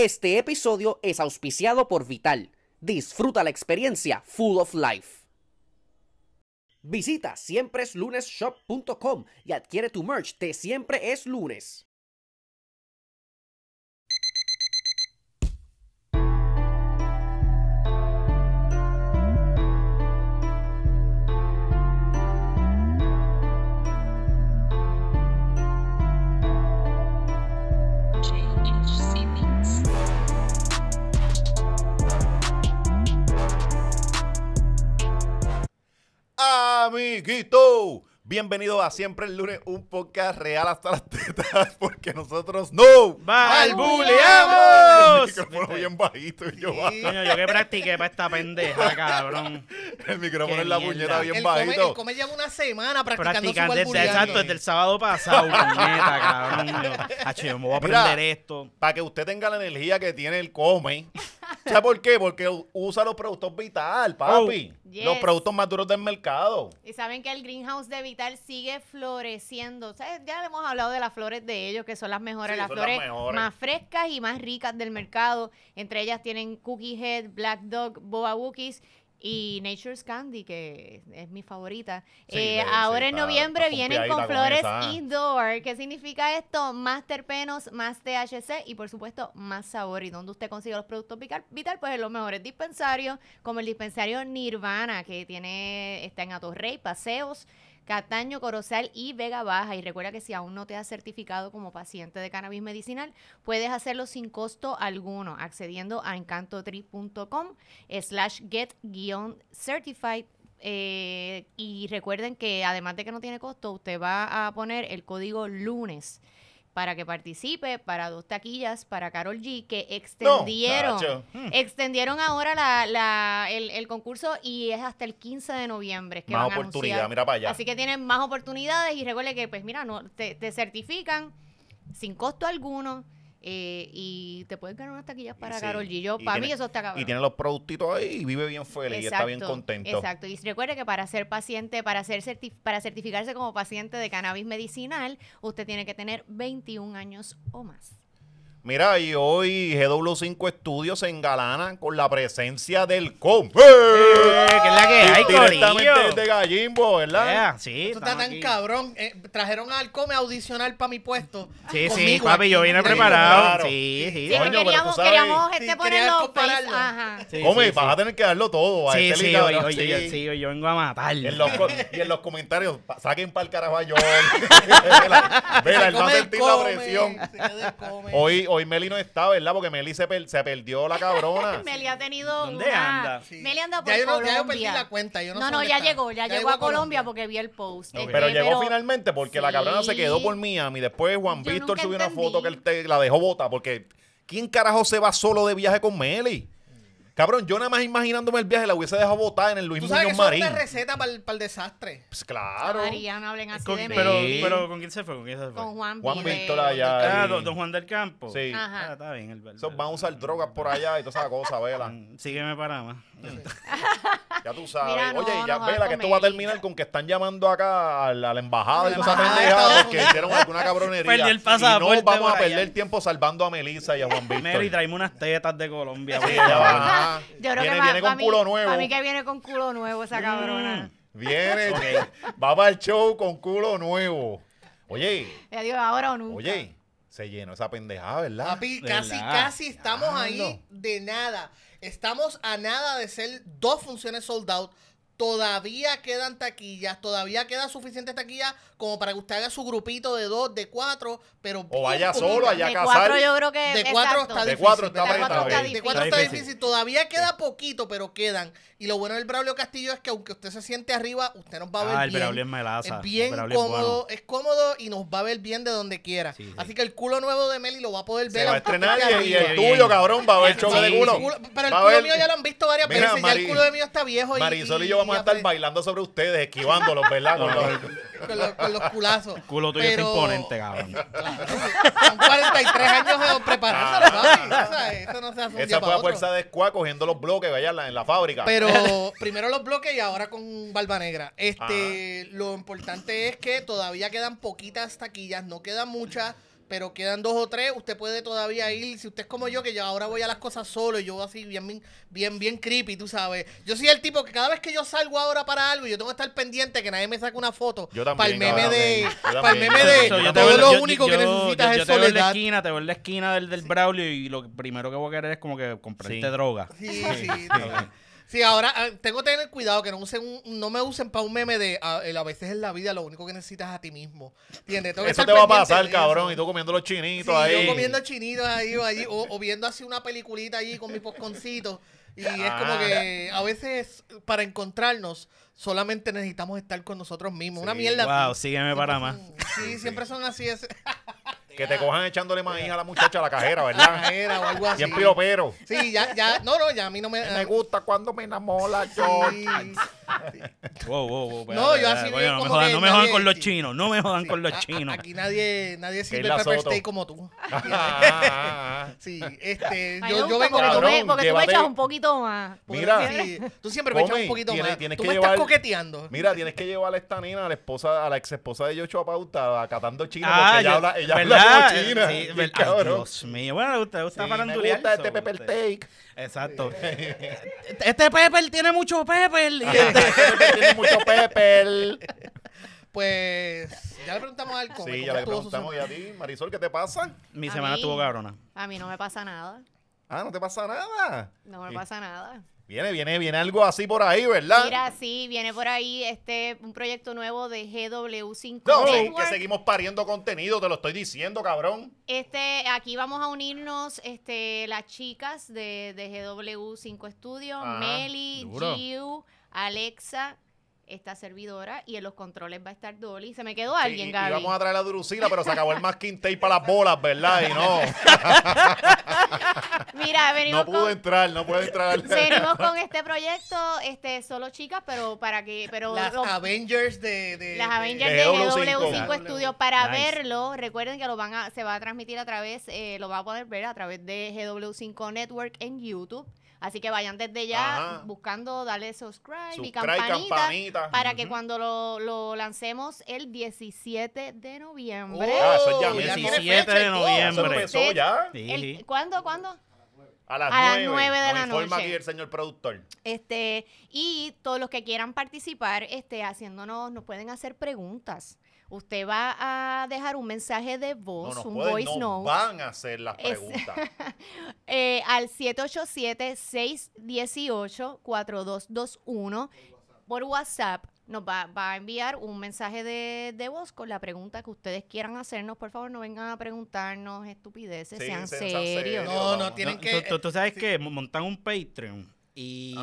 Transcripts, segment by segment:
Este episodio es auspiciado por Vital. Disfruta la experiencia Full of Life. Visita siempreeslunesshop.com y adquiere tu merch de Siempre es lunes. amiguito. Bienvenido a Siempre el Lunes, un podcast real hasta las tetas, porque nosotros no ¡Balbuleamos! El micrófono bien bajito y yo bajo. yo que practiqué para esta pendeja, cabrón. El micrófono en la puñeta bien bajito. el come lleva una semana practicando su exacto, desde el sábado pasado, puñeta, cabrón. Hacho, yo me voy a aprender esto. Para que usted tenga la energía que tiene el come, ¿Sabes por qué? Porque usa los productos Vital, oh. papi. Los productos más duros del mercado. Y saben que el greenhouse de Vital sigue floreciendo. Ya Ya hemos hablado de las flores de ellos, que son las mejores, las flores más frescas y más ricas del mercado. Entre ellas tienen Cookie Head, Black Dog, boba Wookies y Nature's Candy, que es mi favorita. Eh, ahora en noviembre vienen con flores indoor. ¿Qué significa esto? Más terpenos, más THC y por supuesto más sabor. Y dónde usted consigue los productos vital, pues en los mejores dispensarios, como el dispensario Nirvana, que tiene, está en Atorrey, Paseos. Cataño, Corozal y Vega Baja. Y recuerda que si aún no te has certificado como paciente de cannabis medicinal, puedes hacerlo sin costo alguno accediendo a encantotri.com slash get-certified eh, y recuerden que además de que no tiene costo, usted va a poner el código lunes para que participe para dos taquillas para Carol G que extendieron mm. extendieron ahora la, el, concurso y es hasta el 15 de noviembre más oportunidad mira para allá así que tienen más oportunidades y recuerde que pues mira no te, te certifican sin costo alguno eh, y te pueden ganar unas taquillas para Carol G. Yo, para mí eso está acabado Y tiene los productitos ahí y vive bien feliz y está bien contento. Exacto. Y recuerde que para ser paciente, para, ser para certificarse como paciente de cannabis medicinal, usted tiene que tener 21 años o más. Mira, y hoy GW5 Estudios se engalanan con la presencia del Com ¡Eh! ¿Qué es la que hay, Directamente de Gallimbo, ¿verdad? Yeah, sí, Esto está tan cabrón. Eh, trajeron al Come a audicionar para mi puesto. Sí, sí, papi, yo vine preparado. Sí, sí. queríamos, queríamos este ponerlo para. Ajá. Come, vas a tener que darlo todo. A sí, este sí, hoy, sí. yo vengo a matarlo. En los, y en los comentarios, saquen para el carajo a John. vela, él va a sentir la presión. Hoy hoy Meli no está, ¿verdad? Porque Meli se, perdió la cabrona. Meli ha tenido ¿Dónde anda? Meli anda por Colombia. Ya yo perdí la cuenta, no, no, ya llegó, ya, llegó a Colombia, porque vi el post. Este, pero llegó finalmente porque la cabrona se quedó por Miami. Después Juan Víctor subió una foto que él la dejó bota porque ¿quién carajo se va solo de viaje con Meli? Cabrón, yo nada más imaginándome el viaje la hubiese dejado botada en el Luis ¿Tú sabes que Marín. es una receta para el, el desastre. Pues claro. María, no hablen así de mí. pero, pero ¿con quién se fue? ¿Con quién se Con Juan, Juan Víctor allá. Ah, don, Juan del Campo. Sí. Ajá. Ah, está bien. El, el- van a usar drogas por allá y toda esa cosa, vela. Mm, sígueme para más. Ya tú sabes. Oye, y ya vela que esto va a terminar con que están llamando acá a la, embajada y a esa pendeja porque hicieron alguna cabronería. Perdí no vamos a perder tiempo salvando a Melisa y a Juan Víctor. Mary, traemos unas tetas de Colombia. Sí, ya yo creo viene, que viene con culo nuevo. A mí que viene con culo nuevo esa mm, cabrona. viene, va para el show con culo nuevo. Oye. Ya ahora o nunca. Oye, se llenó esa pendejada, ¿verdad? Papi, casi, casi estamos ahí de nada. Estamos a nada de ser dos funciones sold out Todavía quedan taquillas, todavía queda suficiente taquilla como para que usted haga su grupito de dos, de cuatro, pero... O vaya solo, allá a casar. De cuatro yo creo que... De cuatro está difícil. de cuatro está, difícil. está difícil. Todavía queda poquito, pero quedan. Y lo bueno del Braulio Castillo es que aunque usted se siente arriba, usted nos va a ver ah, bien. Braulio es melaza. bien cómodo, es, cómodo y nos va a ver bien de donde quiera. Así que el culo nuevo de Meli lo va a poder ver. Se va a estrenar y, el tuyo, cabrón, va a ver choque de culo. Pero el culo mío ya lo han visto varias veces. Ya el culo de mío está viejo y... Marisol y yo vamos a estar bailando sobre ustedes, esquivándolos, ¿verdad? con, los, con, culazos. El culo tuyo Pero... imponente, cabrón. son 43 años de a ah. papi. O no se hace Esa fue la fuerza de squad cogiendo los bloques, vaya, en la, fábrica. Pero primero los bloques y ahora con Barba Negra. Este, lo importante es que todavía quedan poquitas taquillas, no quedan muchas pero quedan dos o tres, usted puede todavía ir, si usted es como yo, que yo ahora voy a las cosas solo, y yo así bien, bien, bien creepy, tú sabes. Yo soy el tipo que cada vez que yo salgo ahora para algo, yo tengo que estar pendiente que nadie me saque una foto. Yo Para el meme de, para el meme de, todo lo único que necesitas es soledad. Te veo en la esquina, te veo en la esquina del, del y lo primero que voy a querer es como que comprarte droga. sí. sí. Sí, ahora ah, tengo que tener cuidado que no no me usen para un meme de ah, a, veces en la vida lo único que necesitas es a ti mismo. ¿Entiendes? eso te va a pasar, cabrón, y tú comiendo los chinitos ahí. Yo comiendo chinitos ahí o allí, o, viendo así una peliculita allí con mis posconcitos Y es como que a veces para encontrarnos solamente necesitamos estar con nosotros mismos. una mierda. Wow, sígueme para más. Sí, siempre son así. Es... Que te cojan echándole maíz a la muchacha a la cajera, ¿verdad? la Cajera o algo así. Siempre pero. Sí, ya, ya, no, no, ya a mí no me. Me gusta cuando me enamora yo. Sí no, yo así. no, me jodan, no me jodan con los chinos. No me jodan con los chinos. Aquí nadie, nadie sirve pepper steak como tú. sí, este. yo, yo vengo porque, tú me, porque tú me echas un poquito más. Mira, tú siempre me echas un poquito más. tú me estás coqueteando. Mira, tienes que llevar a esta nina, a la esposa, a la ex esposa de Yocho pauta, acatando chino, porque ah, ella habla, ella habla como china. Dios mío. Bueno, usted gusta gusta este pepper steak. Exacto. este Pepper tiene mucho Pepper. Y este tiene mucho Pepper. Pues ya le preguntamos al Sí, ya le preguntamos y a ti, Marisol, ¿qué te pasa? Mi semana estuvo cabrona. A mí no me pasa nada. Ah, no te pasa nada. No me pasa nada. Viene, viene, viene algo así por ahí, ¿verdad? Mira, sí, viene por ahí este un proyecto nuevo de GW5. No, que seguimos pariendo contenido, te lo estoy diciendo, cabrón. Este, aquí vamos a unirnos este las chicas de, de GW5 Studio, Meli, Giu, Alexa, esta servidora y en los controles va a estar Dolly. Se me quedó alguien, sí, vamos a traer a Drusila, pero se acabó el masking tape para las bolas, ¿verdad? Y no. Mira, venimos No pudo entrar, no puede entrar. Venimos con este proyecto, este, solo chicas, pero para que... Pero las los, Avengers de, de... Las Avengers de, W5 Studios. Para verlo, recuerden que lo van a, se va a transmitir a través, eh, lo va a poder ver a través de GW5 Network en YouTube. Así que vayan desde ya buscando, darle subscribe, y campanita, para que cuando lo, lo, lancemos el 17 de noviembre. Oh, ah, eso ya, 17 de noviembre. Eso ya. ¿Cuándo, cuándo? A las, a 9, 9 de la noche. aquí el señor productor. Este, y todos los que quieran participar, este, haciéndonos, nos pueden hacer preguntas. Usted va a dejar un mensaje de voz, un voice note. van a hacer las preguntas. Eh, al 787-618-4221 por WhatsApp nos va, a enviar un mensaje de, de, voz con la pregunta que ustedes quieran hacernos. Por favor, no vengan a preguntarnos estupideces, sean serios. No, no, tienen que... Tú, tú, sabes eh, que montan un Patreon y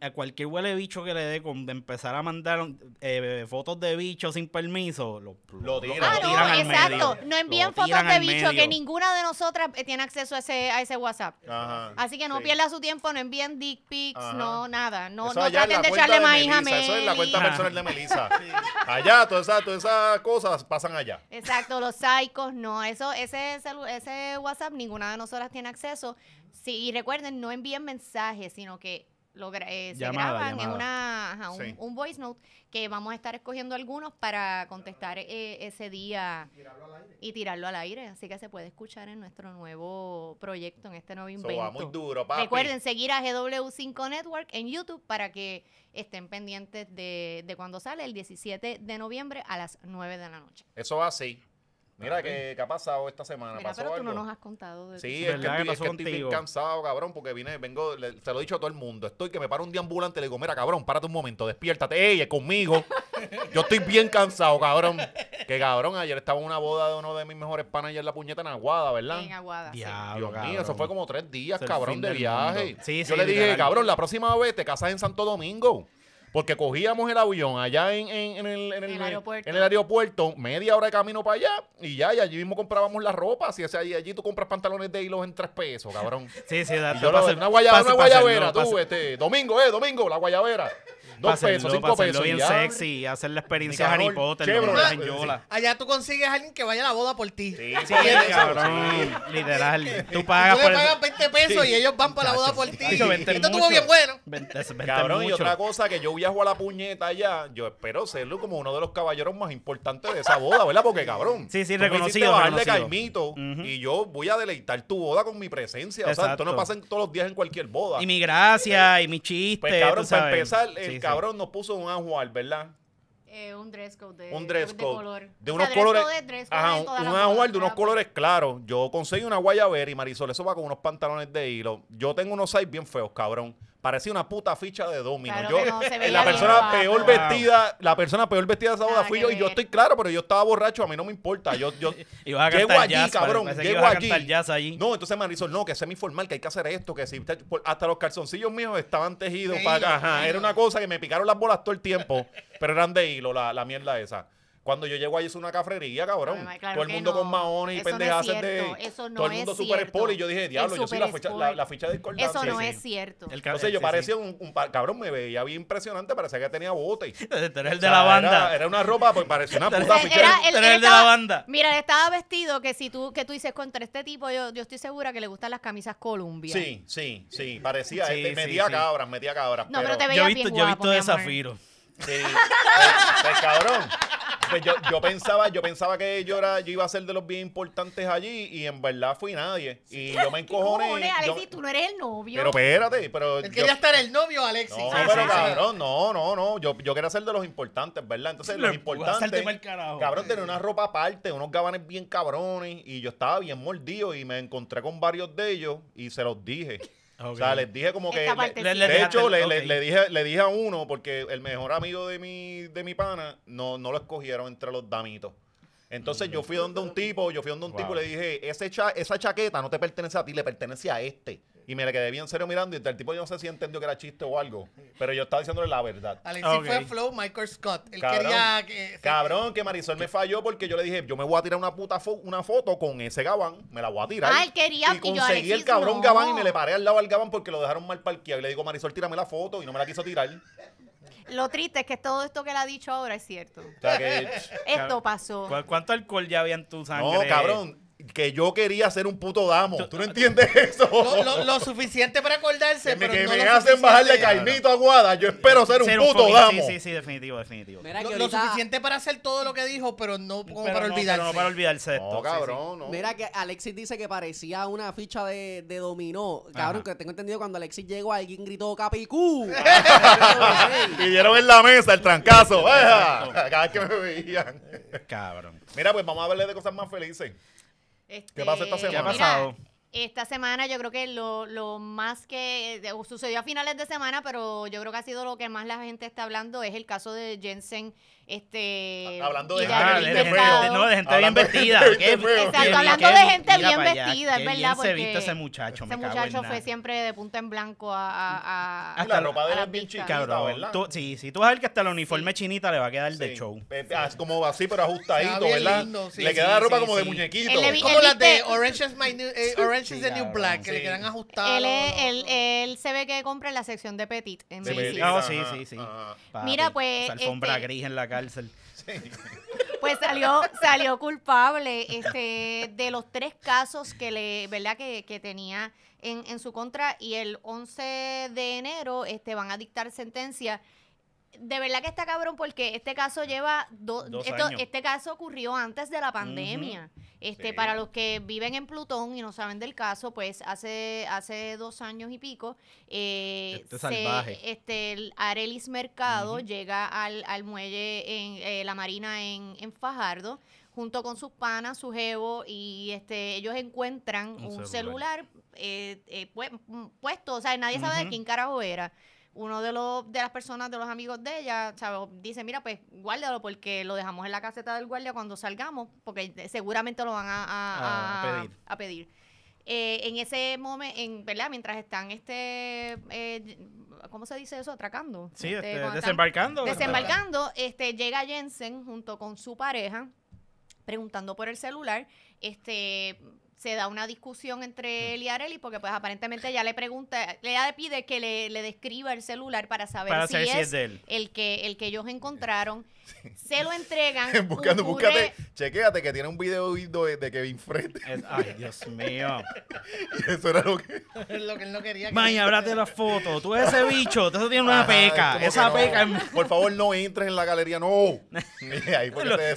a cualquier huele bicho que le dé con de empezar a mandar eh, fotos de bicho sin permiso, lo, lo, Ah, no, exacto. No envíen fotos de bicho que ninguna de nosotras eh, tiene acceso a ese, a ese WhatsApp. Así que no pierda su tiempo, no envíen dick pics, no nada. No, traten de echarle más a Eso es la cuenta personal de Melissa. Allá, todas esas, cosas pasan allá. Exacto, los psicos, no. eso ese, ese WhatsApp, ninguna de nosotras tiene acceso. Sí, y recuerden, no envíen mensajes, sino que eh, se graban en una, un, voice note que vamos a estar escogiendo algunos para contestar eh, ese día y tirarlo, al aire. Así que se puede escuchar en nuestro nuevo proyecto, en este nuevo invento. muy duro, Recuerden seguir a GW5 Network en YouTube para que estén pendientes de, de cuando sale el 17 de noviembre a las 9 de la noche. Eso va así. Mira, que, ha pasado esta semana. Mira, pero tú no nos has contado de Sí, es que, que, es que estoy bien cansado, cabrón, porque vine, vengo, se lo he dicho a todo el mundo. Estoy que me paro un día ambulante y le digo, mira, cabrón, párate un momento, despiértate, ella conmigo. Yo estoy bien cansado, cabrón. Que cabrón, ayer estaba en una boda de uno de mis mejores panas allá en la puñeta en Aguada, ¿verdad? En Aguada. Dios mío, eso fue como tres días, cabrón, de viaje. Sí, Yo le dije, cabrón, la próxima vez te casas en Santo Domingo. Porque cogíamos el avión allá en, el, en, el, aeropuerto. media hora de camino para allá, y ya, y allí mismo comprábamos la ropa. Si, es allí tú compras pantalones de hilos en tres pesos, cabrón. sí, sí, una guayabera, una guayabera, tú, este, domingo, eh, domingo, la guayabera dos hacerlo, pesos, bien sexy, hacer la experiencia Harry Potter, chévere, la Allá tú consigues a alguien que vaya a la boda por ti. Sí, sí, cabrón. Literal. Tú pagas pagas 20 pesos y ellos van para la boda por ti. Esto estuvo bien bueno. Cabrón, y otra cosa que yo viajo a la puñeta allá, yo espero serlo como uno de los caballeros más importantes de esa boda, ¿verdad? Porque cabrón. Sí, sí, reconocido. de Caimito y yo voy a deleitar tu boda con mi presencia. O sea, esto no pasa todos los días en cualquier boda. Y mi gracia eh, y mi chiste. Pues cabrón, para empezar, el cabrón nos puso un anjuar, ¿verdad? Eh, un dress code de, color. unos colores. un ajuar de unos colores claros. Yo conseguí una guayabera y Marisol, eso va con unos pantalones de hilo. Yo tengo unos seis bien feos, cabrón. Parecía una puta ficha de domino. Eh, la persona peor vestida, la persona peor vestida de esa boda fui yo. Y yo estoy claro, pero yo estaba borracho, a mí no me importa. Yo, yo allí, cabrón. Llego allí. allí. No, entonces me dijo, no, que es formal que hay que hacer esto, que si hasta los calzoncillos míos estaban tejidos para. Ajá, era una cosa que me picaron las bolas todo el tiempo, pero eran de hilo, la, la mierda esa. Cuando yo llego ahí es una cafrería, cabrón. Todo el mundo con maones y pendejas de. Eso no Todo el mundo es super Y yo dije, diablo, yo soy la ficha, la, ficha, de cordón. Eso no es cierto. Entonces yo parecía un, cabrón, me veía bien impresionante, parecía que tenía bote. el de la banda. Era, una ropa, pues parecía una puta ficha. Era, el, de la banda. Mira, estaba vestido que si tú, que tú dices contra este tipo, yo, yo estoy segura que le gustan las camisas Columbia. Sí, sí, sí. Parecía, él eh, metía cabras, metía cabras. No, pero te veía Yo he visto de zafiro. Sí. Eh, pues, cabrón. Pues yo, yo, pensaba, yo pensaba que yo, era, yo iba a ser de los bien importantes allí y en verdad fui nadie. Y yo me encojoné. Cojones, Alexis, yo... tú no eres el novio. Pero espérate, pero. Es que el novio, Alexis. No, pero cabrón, no, no, no. Yo, yo quería ser de los importantes, ¿verdad? Entonces, los importantes. Cabrón, tenía una ropa aparte, unos gabanes bien cabrones. Y yo estaba bien mordido y me encontré con varios de ellos y se los dije. O sea, les dije como que. de hecho, le, dije, le dije a uno, porque el mejor amigo de mi, de mi pana no, no lo escogieron entre los damitos. Entonces yo fui donde un tipo, yo fui donde un tipo y le dije, esa chaqueta no te pertenece a ti, le pertenece a este. Y me le quedé bien serio mirando. Y el tipo, yo no sé si entendió que era chiste o algo. Pero yo estaba diciéndole la verdad. Alexis fue Flow Michael Scott. Él quería que. Cabrón, que Marisol me falló porque yo le dije, yo me voy a tirar una puta una foto con ese gabán. Me la voy a tirar. Ah, quería Y conseguí yo, el cabrón gabán y me le paré al lado al gabán porque lo dejaron mal parqueado. Y le digo, Marisol, tírame la foto. Y no me la quiso tirar. Lo triste es que todo esto que él ha dicho ahora es cierto. Esto pasó. ¿Cuánto alcohol ya había en tu sangre? No, cabrón que yo quería ser un puto damo. ¿Tú no entiendes eso? Lo, suficiente para acordarse. Pero que me hacen bajarle caimito a Guada. Yo espero ser, un puto damo. Sí, sí, sí, definitivo, definitivo. lo, suficiente para hacer todo lo que dijo, pero no como para no, olvidarse. no para olvidarse esto. No, cabrón, no. Mira que Alexis dice que parecía una ficha de, dominó. Cabrón, que tengo entendido cuando Alexis llegó, alguien gritó Capicú. y dieron en la mesa el trancazo. Cada vez que me veían. Cabrón. Mira, pues vamos a hablar de cosas más felices. Este, ¿Qué pasó esta semana? pasado? esta semana yo creo que lo, lo más que eh, sucedió a finales de semana, pero yo creo que ha sido lo que más la gente está hablando, es el caso de Jensen este, hablando de, gente, bien vestida. hablando de gente bien vestida, es verdad. Porque se viste ese muchacho, Ese muchacho fue siempre de punta en blanco a. hasta la ropa de las es bien sí, sí, tú vas a ver que hasta el uniforme chinita le va a quedar de show. como así, pero ajustadito, ¿verdad? le queda la ropa como de muñequito. como las de Orange is, eh, the New Black, que le quedan ajustadas. Él se ve que compra en la sección de Petit. En ah, sí, sí, sí. Mira, pues. Alfombra este, gris en la cara. Pues salió, salió culpable este, de los tres casos que le, ¿verdad? Que, que tenía en, en su contra y el 11 de enero este, van a dictar sentencia de verdad que está cabrón porque este caso lleva dos este caso ocurrió antes de la pandemia. Este para los que viven en Plutón y no saben del caso, pues hace hace dos años y pico eh, este, este, el Arelis Mercado llega al, al, muelle en eh, la Marina en, en Fajardo junto con sus panas, su jevo, y este, ellos encuentran un, celular, eh, puesto, o sea, nadie sabe de quién carajo era uno de los de las personas, de los amigos de ella, dice, mira, pues guárdalo porque lo dejamos en la caseta del guardia cuando salgamos, porque seguramente lo van a, pedir. Eh, en ese momento, en, ¿verdad? Mientras están este, eh, ¿cómo se dice eso? Atracando. Sí, este, este, desembarcando. Desembarcando, este, llega Jensen junto con su pareja preguntando por el celular, este se da una discusión entre mm. él y porque pues aparentemente ya le pregunta, ella le pide que le, describa el celular para saber, si, es el que el que ellos encontraron. Se lo entregan. Buscando, búscate, chequéate que tiene un video de, de Kevin Fred. ay, Dios mío. eso era lo que... lo que él no quería. Que May, ábrate la foto. Tú eres ese bicho, eso tiene una peca. Esa peca. Por favor, no entres en la galería, no. no,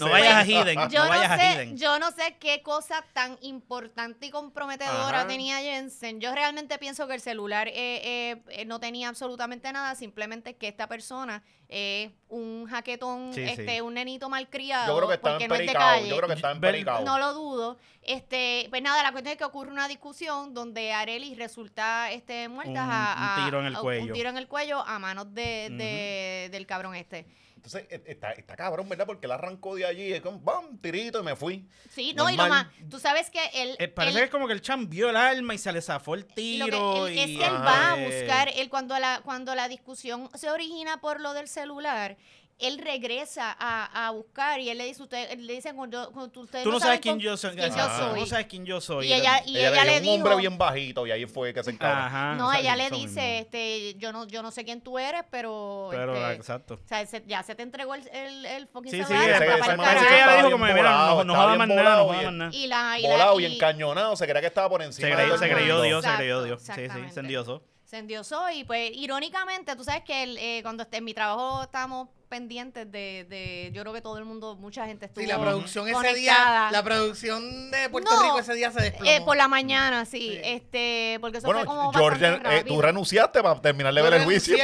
vayas a Hidden. Yo no, vayas sé, a Hidden. Yo no sé qué cosa tan importante y comprometedora tenía Jensen. Yo realmente pienso que el celular eh, eh, eh, no tenía absolutamente nada, simplemente que esta persona eh un jaquetón, este, un nenito malcriado. Yo creo que está en no calle, Yo creo que está en No lo dudo. Este, pues nada, la cuestión es que ocurre una discusión donde Areli resulta este, muerta a, un tiro en el cuello. Un tiro en el cuello a manos de, de del cabrón este. Entonces, e, está, está, cabrón, ¿verdad? Porque él arrancó de allí, es como, ¡bam! Tirito y me fui. Sí, no, y lo más. Tú sabes que él. Eh, parece que es como que chan vio el alma y se le zafó el tiro. y, es que él va a buscar, él cuando la, cuando la discusión se origina por lo del celular, él regresa a, a, buscar y él le dice, usted, le dicen, cuando, usted tú no, sabes quién, yo soy, no sabes quién yo soy. Y ella, y le, le Un hombre bien bajito y ahí fue que se encarga. no, ella le dice, este, yo no, yo no sé quién tú eres, pero... Pero, este, exacto. O sea, ya se te entregó el, el, el fucking sí, sí, sí, ella dijo no, nos Volado y encañonado, se creía que estaba por encima. Se creyó Dios, se creyó Dios. Sí, sí, se endiosó. y pues, irónicamente, tú sabes que eh, cuando en mi trabajo estábamos pendientes de, de, yo creo que todo el mundo, mucha gente estuvo. Sí, la producción ese día, la producción de Puerto Rico ese día se eh, desplomó. por la mañana, sí, este, porque eso bueno, fue como Georgia, eh, tú renunciaste para terminar de ver el juicio.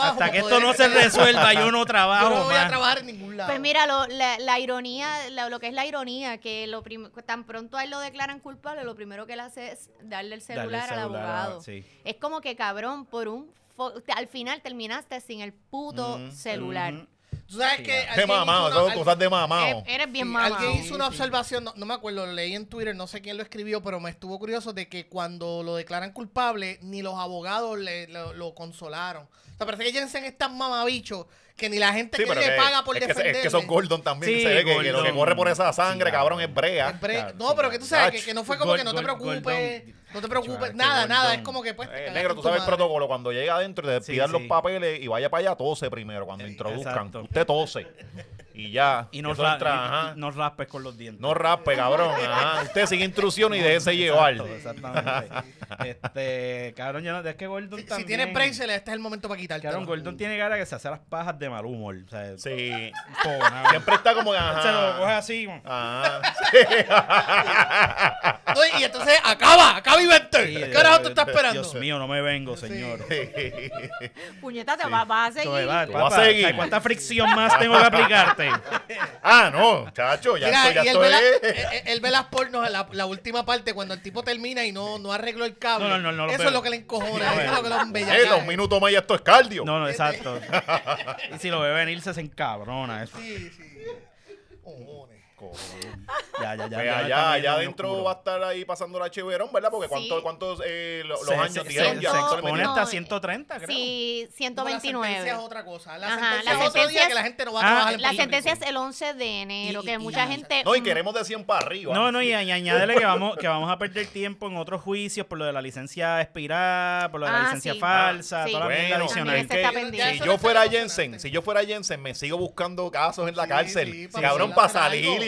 Hasta que esto no se resuelva, yo no trabajo. no voy a trabajar en ningún lado. Pues mira, lo, la, la, ironía, lo que es la ironía, que lo tan pronto a él lo declaran culpable, lo primero que él hace es darle el celular, al abogado. Es como que cabrón por un al final terminaste sin el puto celular. Tú sabes que. De mamado, cosas de mamado. Eres bien mamado. Alguien hizo una observación, no, me acuerdo, lo leí en Twitter, no sé quién lo escribió, pero me estuvo curioso de que cuando lo declaran culpable, ni los abogados le, lo, lo consolaron. O sea, parece que Jensen es tan mamabicho que ni la gente que le paga por es Que, es que son Gordon también. se ve que, que, lo que corre por esa sangre, cabrón, es brea. no, pero que tú sabes que, no fue como que no te preocupes. No te preocupes, nada, nada. Es como que pues. Eh, negro, tú sabes el protocolo. Cuando llega adentro y te los papeles y vaya para allá, tose primero. Cuando introduzcan, usted tose. y ya. Y no, ra raspes con los dientes. No raspes, cabrón. Ajá. Usted sigue intrusión y déjese llevar. Exactamente. este, cabrón, ya no, es que Gordon si, también. Si tiene Prensel, este es el momento para quitarte. Cabrón, Gordon tiene cara que se hace las pajas de mal humor. sí. Siempre está como. Ajá. Se lo coge así. Ajá. Sí. y entonces acaba, acaba y vente. ¿Qué carajo tú estás esperando? Dios mío, no me vengo, señor. Sí. Puñeta, te vas va a seguir. Vas a seguir. ¿Cuánta fricción más tengo que aplicarte? Ah, no, chacho, ya estoy, ya y él estoy. ve, la- eh, eh, las pornos, la, la última parte, cuando el tipo termina y no, no arregló el cable. No, no, no, no eso es lo que le encojona, eso es lo que lo embellece. Eh, dos minutos más y esto es cardio. No, no, exacto. Y si lo ve venirse, se encabrona. Eso. Sí, sí. Oh, ya, pues ya, ya. allá, ya adentro va a estar ahí pasando la chiverón, ¿verdad? Porque cuánto, cuántos eh, los años tienen Se expone hasta 130, creo. Sí, 129. la sentencia es otra cosa. La sentencia es otro día que la gente no va a ah, trabajar ah, en La sentencia es el 11 de enero, que mucha gente... No, y queremos de 100 para arriba. No, no, y añádele que vamos, que vamos a perder tiempo en otros juicios por lo de la licencia expirada, por lo de la ah, licencia falsa, ah, toda la Si yo fuera Jensen, si yo fuera Jensen, me sigo buscando casos en la cárcel. Cabrón, para salir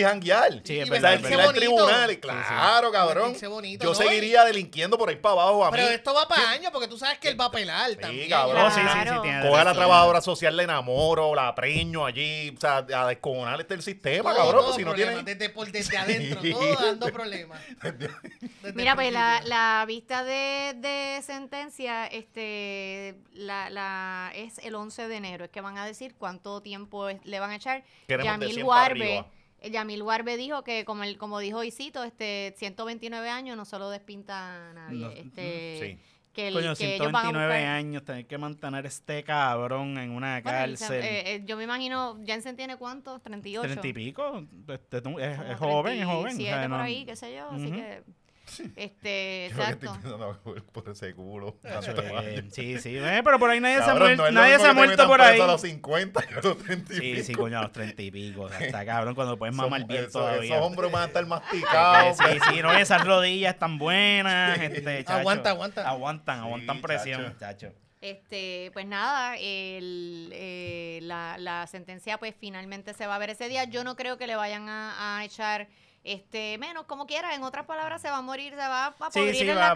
y Claro, cabrón. yo seguiría delinquiendo por ahí para abajo Pero esto va para años porque tú sabes que él va a pelar también. Sí, cabrón. Oh, sí, sí, Coge a la trabajadora social, le enamoro, la preño allí, o sea, a descomunal este el sistema, cabrón. si no desde, por, desde adentro, todo dando problemas. Mira, pues la, vista de, sentencia este la, la, es el 11 de enero. Es que van a decir cuánto tiempo le van a echar. ya mil Guarbe Yamil Warbe dijo que, como, el, como dijo Isito, este 129 años no solo despinta a nadie. este, sí. Que el, Coño, que 129 años, tener que mantener este cabrón en una cárcel. Eh, eh, yo me imagino, ¿Jensen tiene cuántos? ¿38? ¿30 y pico? Este, este, es, joven, es joven. Sí, sea, por ahí, qué sé yo, así que... Este, exacto. que por el seguro sí, sí, eh, pero por ahí nadie se se, muerto nadie se ha muerto por ahí. A los 50, a los 30 y sí, pico. sí, coño, a los 30 y pico. Hasta, cabrón cuando puedes mamar bien todavía. Esos hombros van a estar masticados. sí, sí, no, esas rodillas tan buenas. Aguantan, Este, aguanta, aguanta. Aguantan, aguantan presión, Este, pues nada, eh, la, sentencia pues finalmente se va a ver ese día. Yo no creo que le vayan a echar este, menos como quiera, en otras palabras, se va a morir, se va a podrir en, la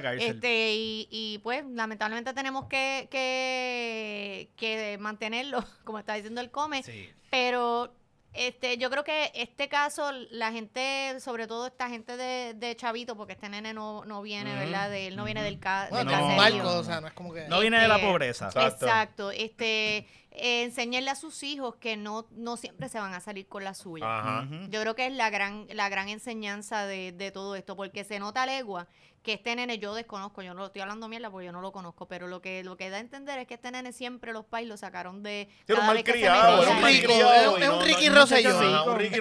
cárcel. Este, y, pues, lamentablemente tenemos que, que, mantenerlo, como está diciendo el come. Pero este, yo creo que este caso, la gente, sobre todo esta gente de, Chavito, porque este nene no, no viene, ¿verdad? él no viene del, caso no, no viene de la este, pobreza. Exacto. Exacto. Este, eh, enseñarle a sus hijos que no, siempre se van a salir con la suya. Yo creo que es la gran, la gran enseñanza de, de todo esto, porque se nota legua que este nene yo desconozco, yo no lo estoy hablando mierda porque yo no lo conozco, pero lo que lo que da a entender es que este nene siempre los pais lo sacaron de era un mal criado, era un rico, es un Ricky Rosselló, un Ricky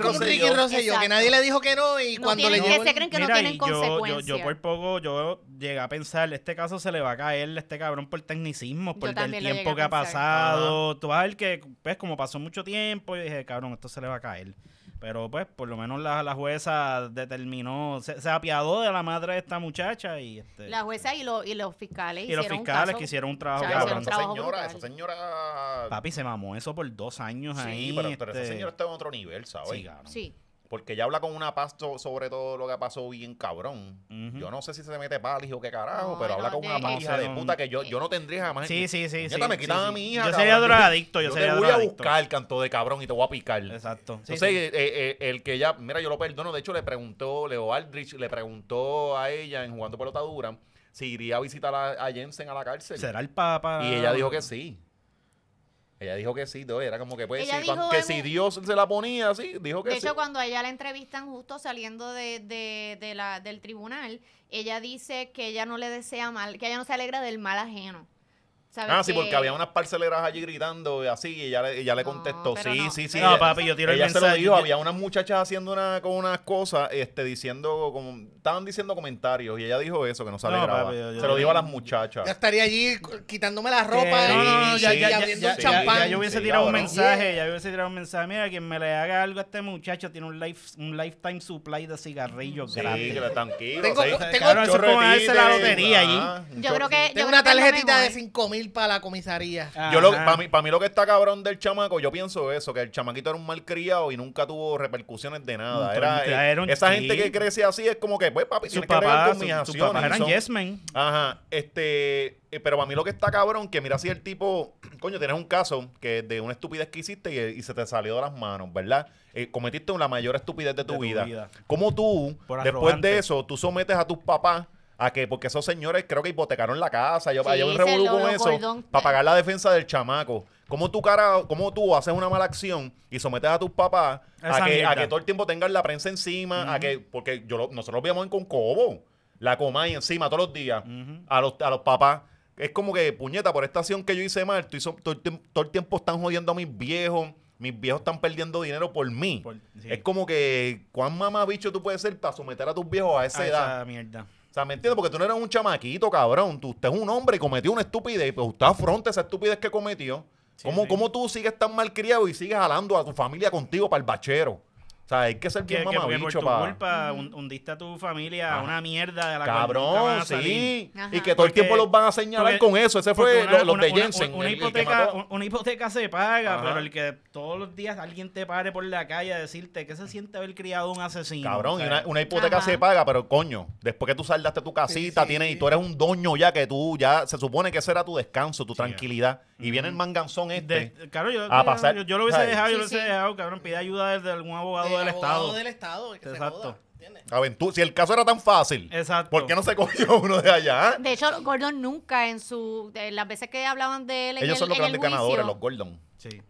Rosselló que nadie le dijo que no y cuando le llegó se creen que no tienen consecuencias. Yo, por poco yo llegué a pensar, este caso se le va a caer este cabrón por tecnicismo, por el tiempo que ha pasado, tú vas a ver que pues como pasó mucho tiempo, yo dije, cabrón, esto se le va a caer. Pero pues por lo menos la, la jueza determinó, se, apiadó de la madre de esta muchacha y este, la jueza y, los y los fiscales. Y los fiscales que hicieron un trabajo. Claro, esa señora, esa señora... Papi se mamó eso por dos años ahí. Pero, pero este... esa señora está en otro nivel, ¿sabes? Sí, sí. Porque ya habla con una paz sobre todo lo que pasó bien cabrón. Yo no sé si se mete palis o qué carajo, pero habla con una paz de puta que yo, yo no tendría jamás. Sí, sí, sí. sí me quitan a mi hija. Yo sería drogadicto, yo, sería drogadicto. Yo te voy a buscar, el canto de cabrón, y te voy a picar. Exacto. Entonces, eh, eh, el que ya, mira, yo lo perdono. De hecho, le preguntó, Leo Aldrich le preguntó a ella en Jugando Pelota Dura si iría a visitar a, a Jensen a la cárcel. ¿Será el papa? Y ella dijo que sí. Ella dijo que sí, era como que puede decir que si Dios se la ponía así, dijo que sí. De hecho, cuando a ella la entrevistan justo saliendo de, de, de la, del tribunal, ella dice que ella no le desea mal, que ella no se alegra del mal ajeno ah, sí, porque había unas parceleras allí gritando y así, y ella, le contestó, sí, sí, sí, No, papi, yo tiro el ella se lo dijo, había unas muchachas haciendo una, con unas cosas, este, diciendo, como, estaban diciendo comentarios, y ella dijo eso, que no se grabado se lo dijo a las muchachas. Ya estaría allí quitándome la ropa y, ya, abriendo un champán. Ya, yo hubiese tirado un mensaje, ya hubiese tirado un mensaje, mira, quien me le haga algo a este muchacho tiene un, life, un lifetime supply de cigarrillos gratis. Sí, tranquilo. Tengo, tengo eso es la lotería allí. Yo creo que... Tengo una tarjetita de 5 mil para la comisaría. Yo para, mí, lo que está cabrón del chamaco, yo pienso eso, que el chamaquito era un mal criado y nunca tuvo repercusiones de nada. Eh, esa gente que crece así es como que, pues papi, tienes que con mis eran Ajá, este, eh, pero para mí lo que está cabrón, que mira si el tipo, coño, tienes un caso que de una estupidez que hiciste y, se te salió de las manos, ¿verdad? Eh, cometiste la mayor estupidez de tu, vida. Como ¿Cómo tú, después de eso, tú sometes a tus papás porque esos señores creo que hipotecaron la casa, yo, me con eso, para pagar la defensa del chamaco. ¿Cómo tú, cara, cómo tú haces una mala acción y sometes a tus papás a que, todo el tiempo tengan la prensa encima? a que, porque yo nosotros lo veíamos en Concobo, la comay encima todos los días, a, los, a los papás es como que, puñeta, por esta acción que yo hice mal, todo, el tiempo están jodiendo a mis viejos, mis viejos están perdiendo dinero por mí. Es como que, ¿cuán mamabicho tú puedes ser para someter a tus viejos a esa edad? O sea, ¿me entiendes? Porque tú no eres un chamaquito, cabrón. Tú, usted es un hombre y cometió una estupidez y pues usted afronta esa estupidez que cometió. ¿Cómo, ¿Cómo, tú sigues tan malcriado y sigues jalando a tu familia contigo para el bachero? sea, hay que ser bien mamabicho que por tu culpa hundiste a tu familia a una mierda de la Cabrón, sí. Y que todo el tiempo los van a señalar con eso. Ese fue los de Jensen. Una, hipoteca, una hipoteca se paga, pero el que todos los días alguien te pare por la calle a decirte que se siente haber criado un asesino. Cabrón, y una, hipoteca se paga, pero coño, después que tú saldaste tu casita, tienes, y tú eres un doño ya que tú ya se supone que ese era tu descanso, tu tranquilidad. Y viene el manganzón este. De- claro, yo, A pasar- yo, lo hubiese dejado, yo lo hubiese dejado, cabrón, pide ayuda desde algún abogado del Estado. del Estado, Exacto. Aventura. Si el caso era tan fácil, Exacto. ¿por qué no se cogió uno de allá? Ah? De hecho, Gordon nunca en su. las veces que hablaban de él. Ellos son los grandes ganadores, los Gordon.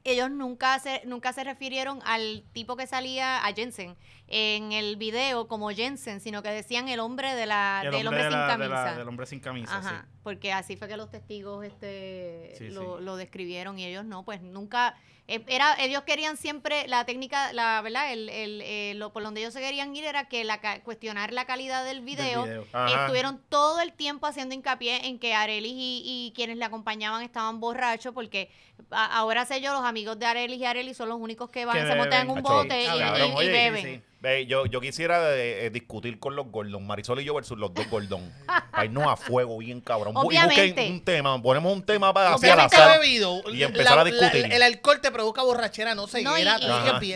Ellos nunca se, nunca se refirieron al tipo que salía a Jensen en el video como Jensen, sino que decían el hombre de la, del hombre, sin camisa. del hombre sin camisa, Porque así fue que los testigos este lo, describieron y ellos no, pues nunca eh, era ellos querían siempre la técnica, la verdad, el, eh, lo por donde ellos se querían ir era que la cuestionar la calidad del video. Estuvieron todo el tiempo haciendo hincapié en que Arelis y, y quienes le acompañaban estaban borrachos porque ahora se yo, los amigos de Areli y Areli son los únicos que van, y se montan en un bote y, y, beben ve yo, yo quisiera eh, eh, discutir con los Gordon, Marisol y yo versus los dos Gordon. Para irnos a fuego bien cabrón. Y busquen un tema, ponemos un tema para hacer la sala. y empezar a discutir. el alcohol te produzca borrachera, no No, y-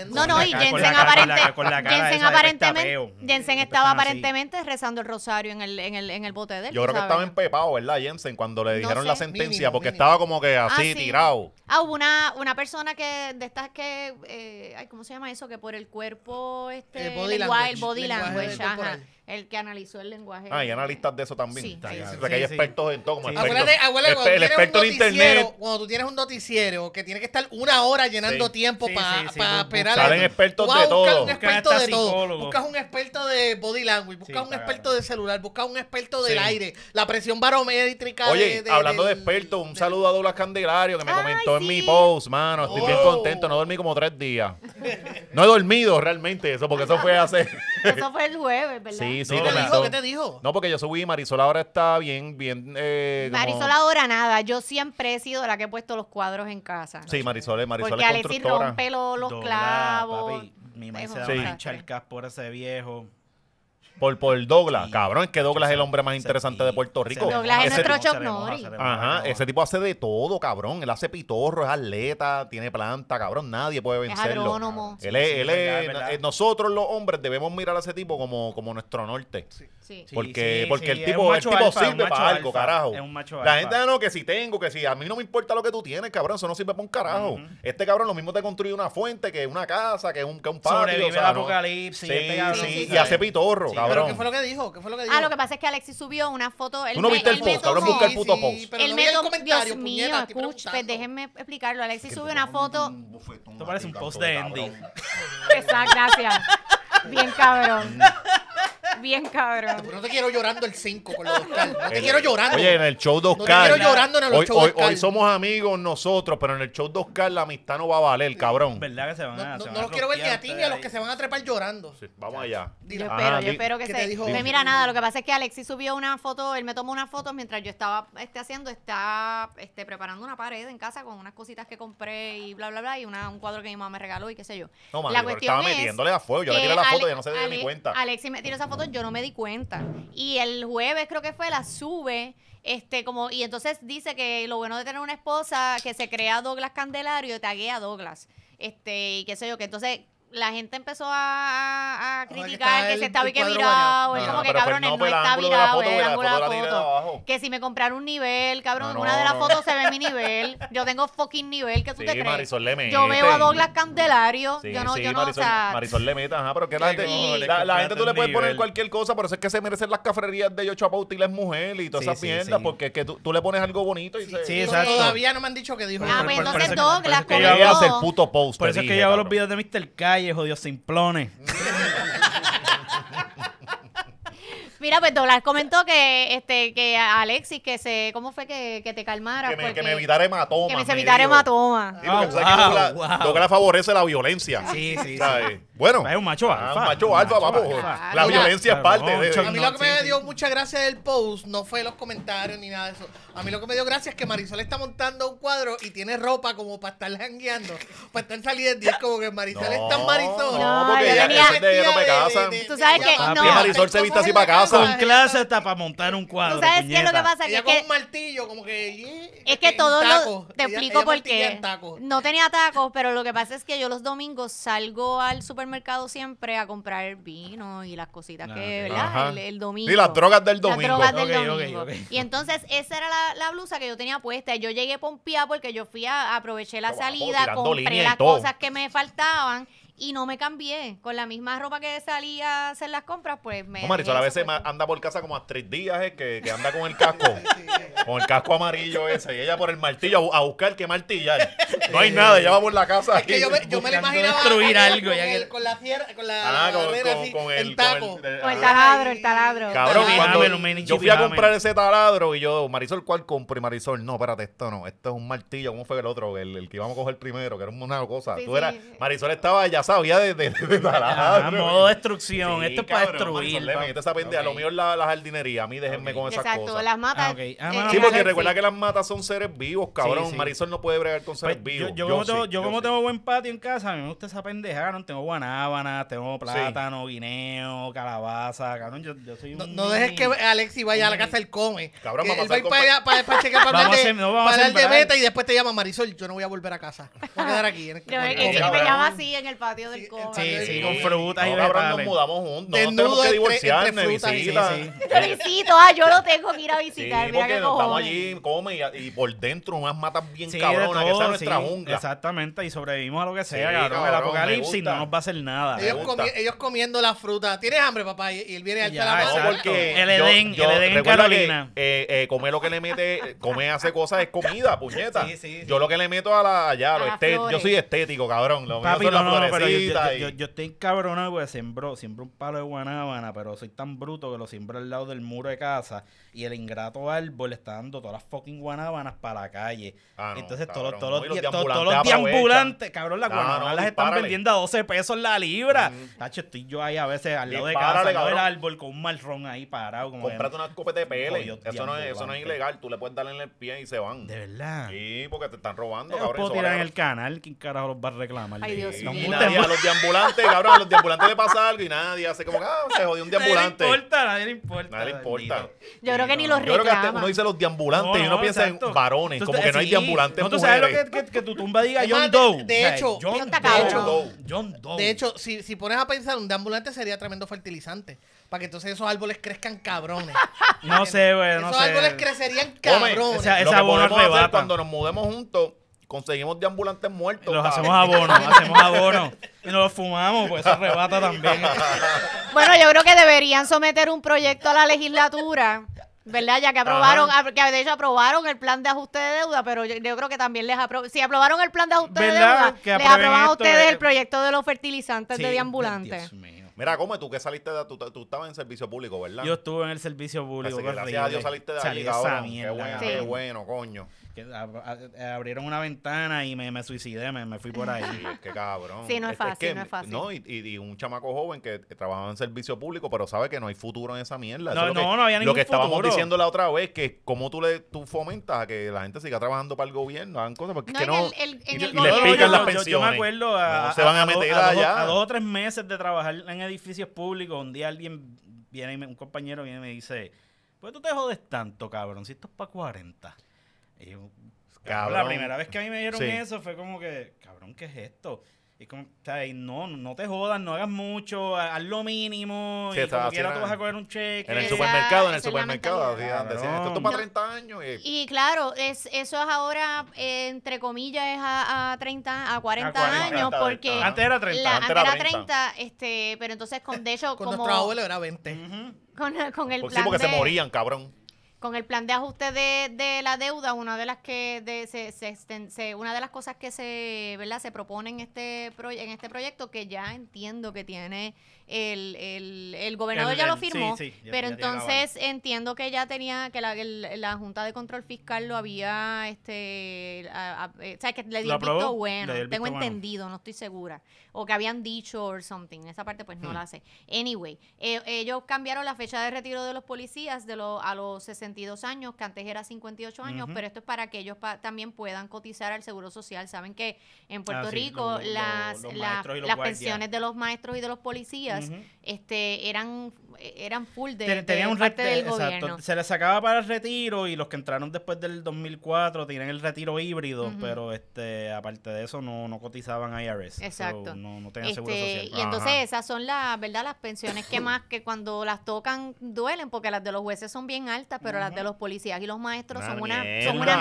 No, no, y Jensen, aparentemente, Jensen estaba aparentemente rezando el rosario en el, en el, en el bote de él. Yo creo que estaba empepado, ¿verdad, Jensen? Cuando le dijeron la sentencia, porque estaba como que ah, así, tirado. Ah, hubo una, una persona que de estas que, eh, ay, ¿cómo se llama eso? Que por el cuerpo este, este, eh, body language, el que analizó el lenguaje. Ah, y analistas de eso también. Sí, hay expertos en todo. cuando el experto de internet. Cuando tú tienes un noticiero que tiene que estar una hora llenando tiempo para esperar. Salen expertos de todo. un experto de todo. Buscas un experto de body language, buscas un experto de celular, buscas un experto del aire, la presión barométrica. Oye, hablando de expertos, un saludo a Douglas Candelario que me comentó en mi post, mano. Estoy bien oh. contento, no dormí como tres días. No he dormido realmente eso, porque eso fue hace. Eso fue el jueves, ¿verdad? Sí. ¿Qué te dijo? No, porque yo subí, Marisol ahora está bien, bien. Eh, Marisol ahora nada, yo siempre he sido la que he puesto los cuadros en casa. Sí, Marisol es Marisol Porque es Alexis rompe los clavos. mi madre se da Sí. una por ese viejo por, por Douglas. Cabrón, es que Douglas es el hombre más interesante de Puerto Rico. Douglas es nuestro Chuck Ajá, ese tipo hace de todo, cabrón. Él hace pitorro, es atleta, tiene planta, cabrón. Nadie puede vencerlo. Es agrónomo. Él es, él es, eh, nosotros los hombres debemos mirar a ese tipo como, como nuestro norte. Sí. Porque, porque el tipo, el tipo sirve para algo, carajo. Es un macho La gente no, que si tengo, que si a mí no me importa lo que tú tienes, cabrón, eso no sirve para un carajo. Este cabrón lo mismo te construye una fuente, que una casa, que un, que un patio. Sobrevive el apocalipsis. Sí, este y hace pitorro, cabrón. ¿Qué fue lo que dijo? ¿Qué fue lo que ah, dijo? Ah, lo que pasa es que Alexis subió una foto. no viste el post, cabrón, busca el puto post. el Dios mío, pues déjenme explicarlo. Alexis subió una foto. Esto parece un post de Andy. Exacto, gracias. Bien cabrón. Bien cabrón. No te quiero llorando el 5 con los Oscar. No te quiero llorando. Oye, en el show dos Oscar. No quiero llorando en el show 2 Oscar. Hoy, somos amigos nosotros, pero en el show dos Oscar la amistad no va a valer, cabrón. ¿Verdad que se van a No, los quiero ver ni a ti ni a los que se van a trepar llorando. vamos allá. Yo yo espero que, se. Dijo, me pues mira nada, lo que pasa es que Alexis subió una foto, él me tomó una foto mientras yo estaba este, haciendo, está este, preparando una pared en casa con unas cositas que compré y bla, bla, bla, y una, un cuadro que mi mamá me regaló y qué sé yo. No, mami, la cuestión estaba es metiéndole a fuego. Yo le tiré la foto y ya no se dio ni cuenta. Alexis me tiró esa foto yo no me di cuenta. Y el jueves creo que fue, la sube. Este, como, y entonces dice que lo bueno de tener una esposa que se crea Douglas Candelario, te a Douglas. Este, y qué sé yo, que entonces la gente empezó a, criticar que, se estaba y que virado. Es como que, cabrones, no, está virado, el ángulo de la foto. Que si me compraron un nivel, cabrón, una de las fotos se ve mi nivel. Yo tengo fucking nivel, que tú te crees? Yo veo a Douglas Candelario. yo no, yo no, Marisol, Marisol ajá, pero que la gente, la, gente tú le puedes poner cualquier cosa, pero eso es que se merecen las cafrerías de Yocho Pauti, es mujer y todas esas mierdas, porque que tú le pones algo bonito y se... Sí, Todavía no me han dicho que dijo. Ah, pues entonces Douglas, como Por eso es que yo los videos de Mr. Calle calles, dios simplones. Mira, pues Dolores comentó que este que Alexis, que se, ¿cómo fue que, que te calmara? Que me, que me evitara hematoma. Que me, evitaré evitara hematoma. Sí, ah, que la favorece la violencia. Sí, sí, sí. Eh, bueno. Es un macho ah, alfa. un macho alfa, vamos. La violencia es parte A mí lo que me dio mucha gracia del post no fue los comentarios ni nada de eso. A mí lo que me dio gracia es que Marisol está montando un cuadro y tiene ropa como para estar jangueando, para estar saliendo. Y es como que Marisol está en Marisol. No, porque ella no me casa. Tú sabes que... Marisol se viste así para casa. En clase hasta para montar un cuadro. sabes qué es lo que pasa? Ella con un martillo, como que. Es que todo lo. Te explico por qué. No tenía tacos, pero lo que pasa es que yo los domingos salgo al supermercado siempre a comprar vino y las cositas que. Ah, ¿Verdad? El, domingo. Y las drogas del domingo. Las drogas del domingo. Y entonces esa era la, blusa que yo tenía puesta. Yo llegué pompía porque yo fui a. Aproveché la salida, compré las cosas que me faltaban y no me cambié. Con la misma ropa que salí a hacer las compras, pues me. No, Marisol, a veces anda por casa como a tres días eh, que, anda con el casco. con el casco amarillo ese. Y ella por el martillo a, buscar que martillar. No hay nada, ella va por la casa. Es yo me, imaginaba. algo. Con, la sierra, con la. Ah, con, el taco. Con el, taladro, el taladro. yo fui a comprar ese taladro y yo, Marisol, ¿cuál Y Marisol, no, espérate, esto no. Esto es un martillo. ¿Cómo fue el otro? El, que íbamos a coger primero, que era una cosa. Tú eras, Marisol estaba allá sabía de, de, de taladro. modo destrucción. esto es para destruir. Esto esta pendeja. Okay. Lo mío es la, jardinería. A mí déjenme con esas Exacto, las matas. Ah, ah eh, sí, porque recuerda que las matas son seres vivos, cabrón. Marisol no puede bregar con pues, seres vivos. Yo, yo, como, tengo, yo tengo buen patio en casa, a mí me gusta esa pendeja ¿no? Tengo guanábana, tengo plátano, guineo, calabaza. Cabrón, yo, soy un... No, dejes que Alexi vaya a la casa, él come. Cabrón, vamos a pasar para, para checar para de, meta y después te llama Marisol. Yo no voy a volver a casa. Voy a quedar aquí. el, me llama así en el patio. Sí, sí, con frutas y ahora nos mudamos juntos. No, tenemos que divorciarnos, Sí, sí. Te visito, ah, yo lo tengo que ir a visitar. Sí, estamos allí, come y, por dentro unas matas bien sí, cabronas, que esa es nuestra jungla. Exactamente, y sobrevivimos a lo que sea, el apocalipsis no nos va a hacer nada. Ellos, comiendo la fruta. ¿Tienes hambre, papá? Y él viene a la mano. porque el Edén, el Edén en Carolina. Eh, eh, comer lo que le mete, comer hace cosas es comida, puñeta. Yo lo que le meto a la, ya, yo soy estético, cabrón. Lo mío son yo, yo, estoy encabronado porque sembró, un palo de guanábana, pero soy tan bruto que lo siembro al lado del muro de casa y el ingrato árbol le está dando todas las fucking guanabanas para la calle. Ah, Entonces, todos, los, todos, los deambulantes, cabrón, las ah, guanabanas las están vendiendo a 12 pesos la libra. Mm. estoy yo ahí a veces al lado de casa, del árbol, con un marrón ahí parado. Comprate una copas de pele. Eso, eso, no es, ilegal, tú le puedes darle en el pie y se van. De verdad. Sí, porque te están robando, cabrón. puedo en el canal, ¿quién carajo los va a reclamar? Ay, Dios mío. a los deambulantes, cabrón, a los deambulantes le pasa algo y nadie hace como, ah, se jodió un deambulante. Nadie le importa, nadie le importa. Nadie le importa que ni los Yo creo que uno dice los deambulantes y uno piensa en varones, como que no hay deambulantes No, tú sabes lo que, tu tumba diga John de- Doe. de hecho, John Doe. John Doe. De hecho, si, si pones a pensar, un deambulante sería tremendo fertilizante. Para que entonces esos árboles crezcan cabrones. no sé, güey, no esos árboles crecerían cabrones. o sea esa abono. podemos cuando nos mudemos juntos, conseguimos deambulantes muertos. Los hacemos abono, hacemos abono. Y nos los fumamos, pues eso rebata también. Bueno, yo creo que deberían someter un proyecto a la legislatura ¿Verdad? Ya que aprobaron, que de hecho aprobaron el plan de ajuste de deuda, pero yo, creo que también les aprobaron, si aprobaron el plan de ajuste de deuda, les aprobaron a ustedes el proyecto de los fertilizantes de deambulantes. Mira, como tú que saliste de. Tú, tú estabas en servicio público, ¿verdad? Yo estuve en el servicio público. Así que gracias a Dios saliste de Qué bueno, qué bueno, coño. Que abrieron una ventana y me, me suicidé, me, me, fui por ahí. qué cabrón. Sí, no es, fácil, no es fácil. y, y, un chamaco joven que trabajaba en servicio público, pero sabe que no hay futuro en esa mierda. No, no, no había ningún futuro. Lo que estábamos diciendo la otra vez, que cómo tú, le, tú fomentas a que la gente siga trabajando para el gobierno, hagan cosas, porque que no... y, pican las pensiones. Yo, me acuerdo a, se van a, meter allá. a dos o tres meses de trabajar en el edificios públicos, un día alguien viene, un compañero viene y me dice, pues tú te jodes tanto, cabrón, si esto es para 40. yo, La primera vez que a mí me dieron eso fue como que, cabrón, ¿qué es esto? Y como, ¿sabes? No, no te jodas, no hagas mucho, haz lo mínimo. Sí, y como tú vas a coger un cheque. En el supermercado, en el supermercado. Así, claro, decían, no. Esto toma no. 30 años. Eh. Y, claro, es, eso es ahora, eh, entre comillas, es a, a 30, a 40, años. porque antes era 30. antes, era 30, este, pero entonces, con, de hecho, con como... nuestro abuelo era 20. con, con el pues plan Sí, porque se morían, cabrón con el plan de ajuste de, de la deuda, una de las que de, se, se, una de las cosas que se, ¿verdad? se propone en este, en este proyecto, que ya entiendo que tiene el, gobernador ya lo firmó, pero entonces entiendo que ya tenía, que la, Junta de Control Fiscal lo había, este, eh, o sea, que le dio el visto bueno, tengo entendido, no estoy segura, o que habían dicho or something, esa parte pues no hmm. la sé. Anyway, eh, ellos cambiaron la fecha de retiro de los policías de a los 62 años, que antes era 58 años, pero esto es para que ellos también puedan cotizar al Seguro Social. Saben que en Puerto ah, Rico las, las pensiones de los maestros y de los policías este, eran, eran full de, Se les sacaba para el retiro y los que entraron después del 2004 tienen el retiro híbrido, pero este aparte de eso no, no cotizaban IRS. Exacto. no, tenían seguro este, social. Y entonces esas son las, ¿verdad? Las pensiones que más que cuando las tocan duelen porque las de los jueces son bien altas, pero las de los policías y los maestros son, una, miseria. Son una,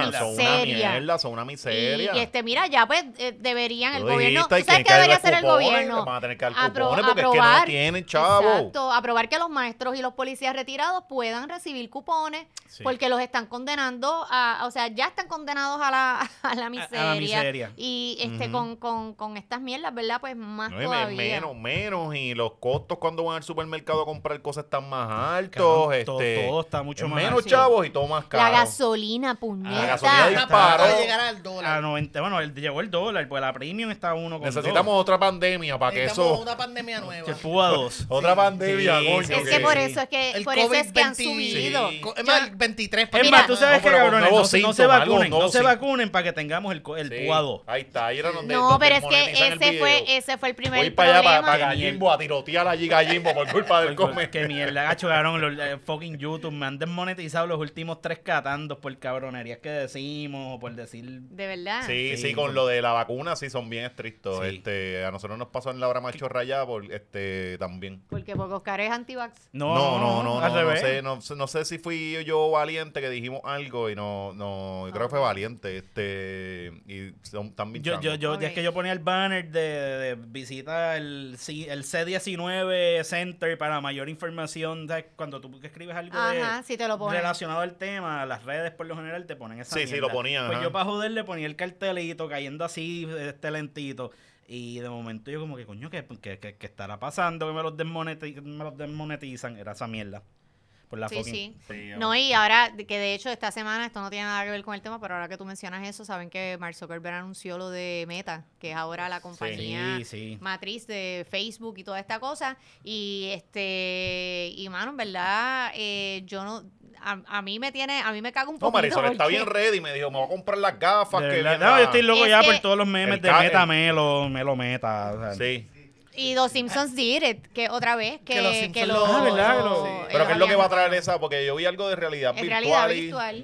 miseria. Y, este, mira, ya pues eh, deberían el gobierno... ¿Sabes qué debería hacer el gobierno? a tener que dar cupones tienen chavo. Exacto, probar que los maestros y los policías retirados puedan recibir cupones porque los están condenando a, o sea, ya están condenados a la, la miseria. Y este con, estas mierdas, ¿verdad? Pues más todavía. Menos, menos. Y los costos cuando van al supermercado a comprar cosas están más altos. Este, todo, está mucho más Menos chavos y todo más caro. Ah, la gasolina, puñeta. La gasolina llegar al dólar. bueno, llegó el dólar, pues la premium está uno con Necesitamos otra pandemia para que Necesitamos eso... una pandemia nueva. Otra pandemia, sí, coño. Es que, por eso es que, por eso es que han subido. Es más, 23 23. Es más, tú sabes no, que, cabrones, no, se vacunen, no, se vacunen para que tengamos el, el Ahí está, ahí era donde No, pero es que ese fue, ese fue el primer Voy para allá, para, Gallimbo, a tirotear allí Gallimbo por culpa del come. Que mierda, gacho, cabrón, los eh, fucking YouTube me han desmonetizado los últimos tres catandos por cabronerías que decimos o por decir... De verdad. Sí, sí, con lo de la vacuna sí son bien estrictos. Este, a nosotros nos pasó en la hora macho rayada por este eh, también. Porque porque Oscar es antivax. No, no, no, no, no, no sé, si fui yo valiente que dijimos algo y no, no, yo creo que fue valiente, este, y también. Yo, yo, yo, es que yo ponía el banner de, visita el, el C19 Center para mayor información, cuando tú escribes algo de, relacionado al tema, las redes por lo general te ponen esa Sí, sí, lo ponían. Pues yo para joder le ponía el cartelito cayendo así, este lentito. Y de momento yo como que, coño, ¿qué, qué, qué, estará pasando? Que me los, me los desmonetizan. Era esa mierda la sí, sí. No, y ahora, que de hecho esta semana, esto no tiene nada que ver con el tema, pero ahora que tú mencionas eso, saben que Mark Zuckerberg anunció lo de Meta, que es ahora la compañía matriz de Facebook y toda esta cosa. Y este, y mano, en verdad, eh, yo no, a, mí me tiene, a mí me cago un poco. No, Marisol está bien ready, me dijo, me voy a comprar las gafas. que la... No, yo estoy loco ya por todos los memes de Meta Melo, Melo Meta. O sea, sí. Y los Simpsons did que otra vez, que, los Simpsons ah, lo, Pero ¿qué es lo que va a traer esa, porque yo vi algo de realidad virtual.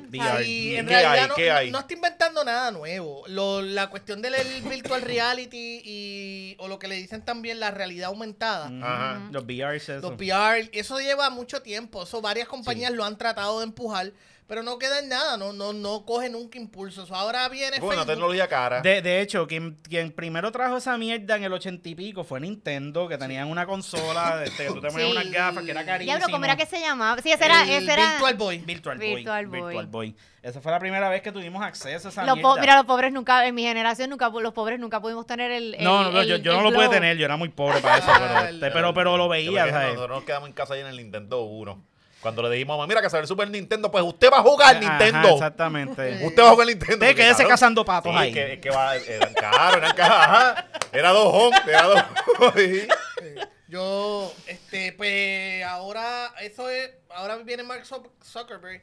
virtual. Y, en realidad No, está inventando nada nuevo. Lo, la cuestión del virtual reality y, o lo que le dicen también la realidad aumentada. Ajá. Los VR, Los VR, eso lleva mucho tiempo. Eso varias compañías lo han tratado de empujar pero no queda en nada, no, no, no coge nunca impulso. ahora viene Bueno, tecnología cara. De, de hecho, quien, quien, primero trajo esa mierda en el ochenta y pico fue Nintendo, que tenían una consola, este, tú te ponías unas gafas que era carísima. Ya, ¿cómo era que se llamaba? Sí, ese era, Virtual Boy. Virtual, Boy. Virtual Boy. Esa fue la primera vez que tuvimos acceso a esa mierda. Mira, los pobres nunca, en mi generación, nunca los pobres nunca pudimos tener el, No, no, yo, no lo pude tener, yo era muy pobre para eso, pero, este, pero, lo veía. nosotros nos quedamos en casa ahí en el Nintendo 1. Cuando le dijimos a mamá, mira que saber Super Nintendo, pues usted va a jugar Nintendo. exactamente. Usted va a jugar Nintendo. Usted quédese cazando patos ahí. Que, que va, eran caros, eran caros. Ajá. Era dos hombres era dos Yo, este, pues ahora, eso es, ahora viene Mark Zuckerberg.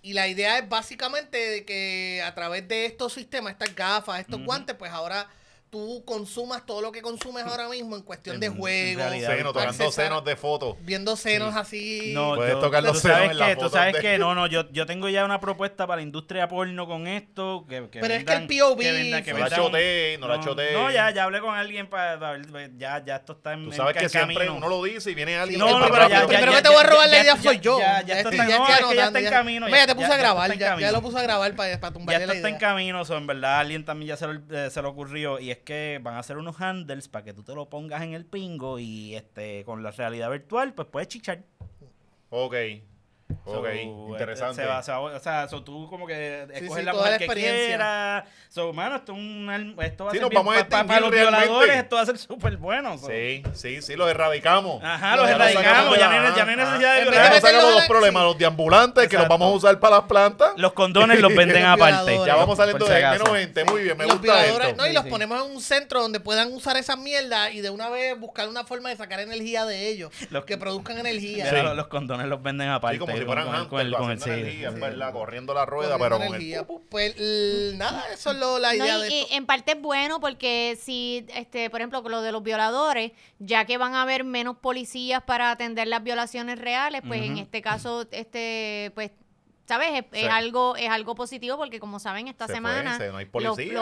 Y la idea es básicamente de que a través de estos sistemas, estas gafas, estos guantes, pues ahora tú consumas todo lo que consumes ahora mismo en cuestión de juego. Seno, tocando senos de fotos. Viendo senos así. No, Puedes tocar los senos en la Tú sabes que no, no, yo, yo tengo ya una propuesta para la industria porno con esto. Que, Pero es que el POV. no, la choté, no, no, la choté, no ya, ya hablé con alguien para, ya, ya esto está en. Tú sabes que siempre uno lo dice y viene alguien. no, no, pero ya. El primero que te voy a robar la idea soy yo. Ya, ya esto está en camino. Ya te puse a grabar. Ya lo puse a grabar para tumbar la idea. Ya está en camino. o En verdad, alguien también ya se lo eh, ocurrió. Y es que van a hacer unos handles para que tú te lo pongas en el pingo y este con la realidad virtual, pues puedes chichar. Ok, Ok, este, interesante. Se o sea, tú como que escoges la experiencia. que So, esto, esto va a ser bien, vamos a para, los violadores esto va a ser súper bueno. Sí, sí, sí, los erradicamos. Ajá, los, erradicamos. Ya, no, hay necesidad de no sacamos los problemas, los de ambulantes, que los vamos a usar para las plantas. Los condones los venden aparte. Ya vamos saliendo de menos gente. Muy bien, me gusta esto. No, y los ponemos en un centro donde puedan usar esa mierda y de una vez buscar una forma de sacar energía de ellos. Los que produzcan energía. Los condones los venden aparte con, el, corriendo la rueda, pero Pues, nada, eso es y, En parte es bueno porque si, este, por ejemplo, con lo de los violadores, ya que van a haber menos policías para atender las violaciones reales, pues en este caso, este, pues ¿Sabes? Es, algo es algo positivo porque, como saben, esta semana los,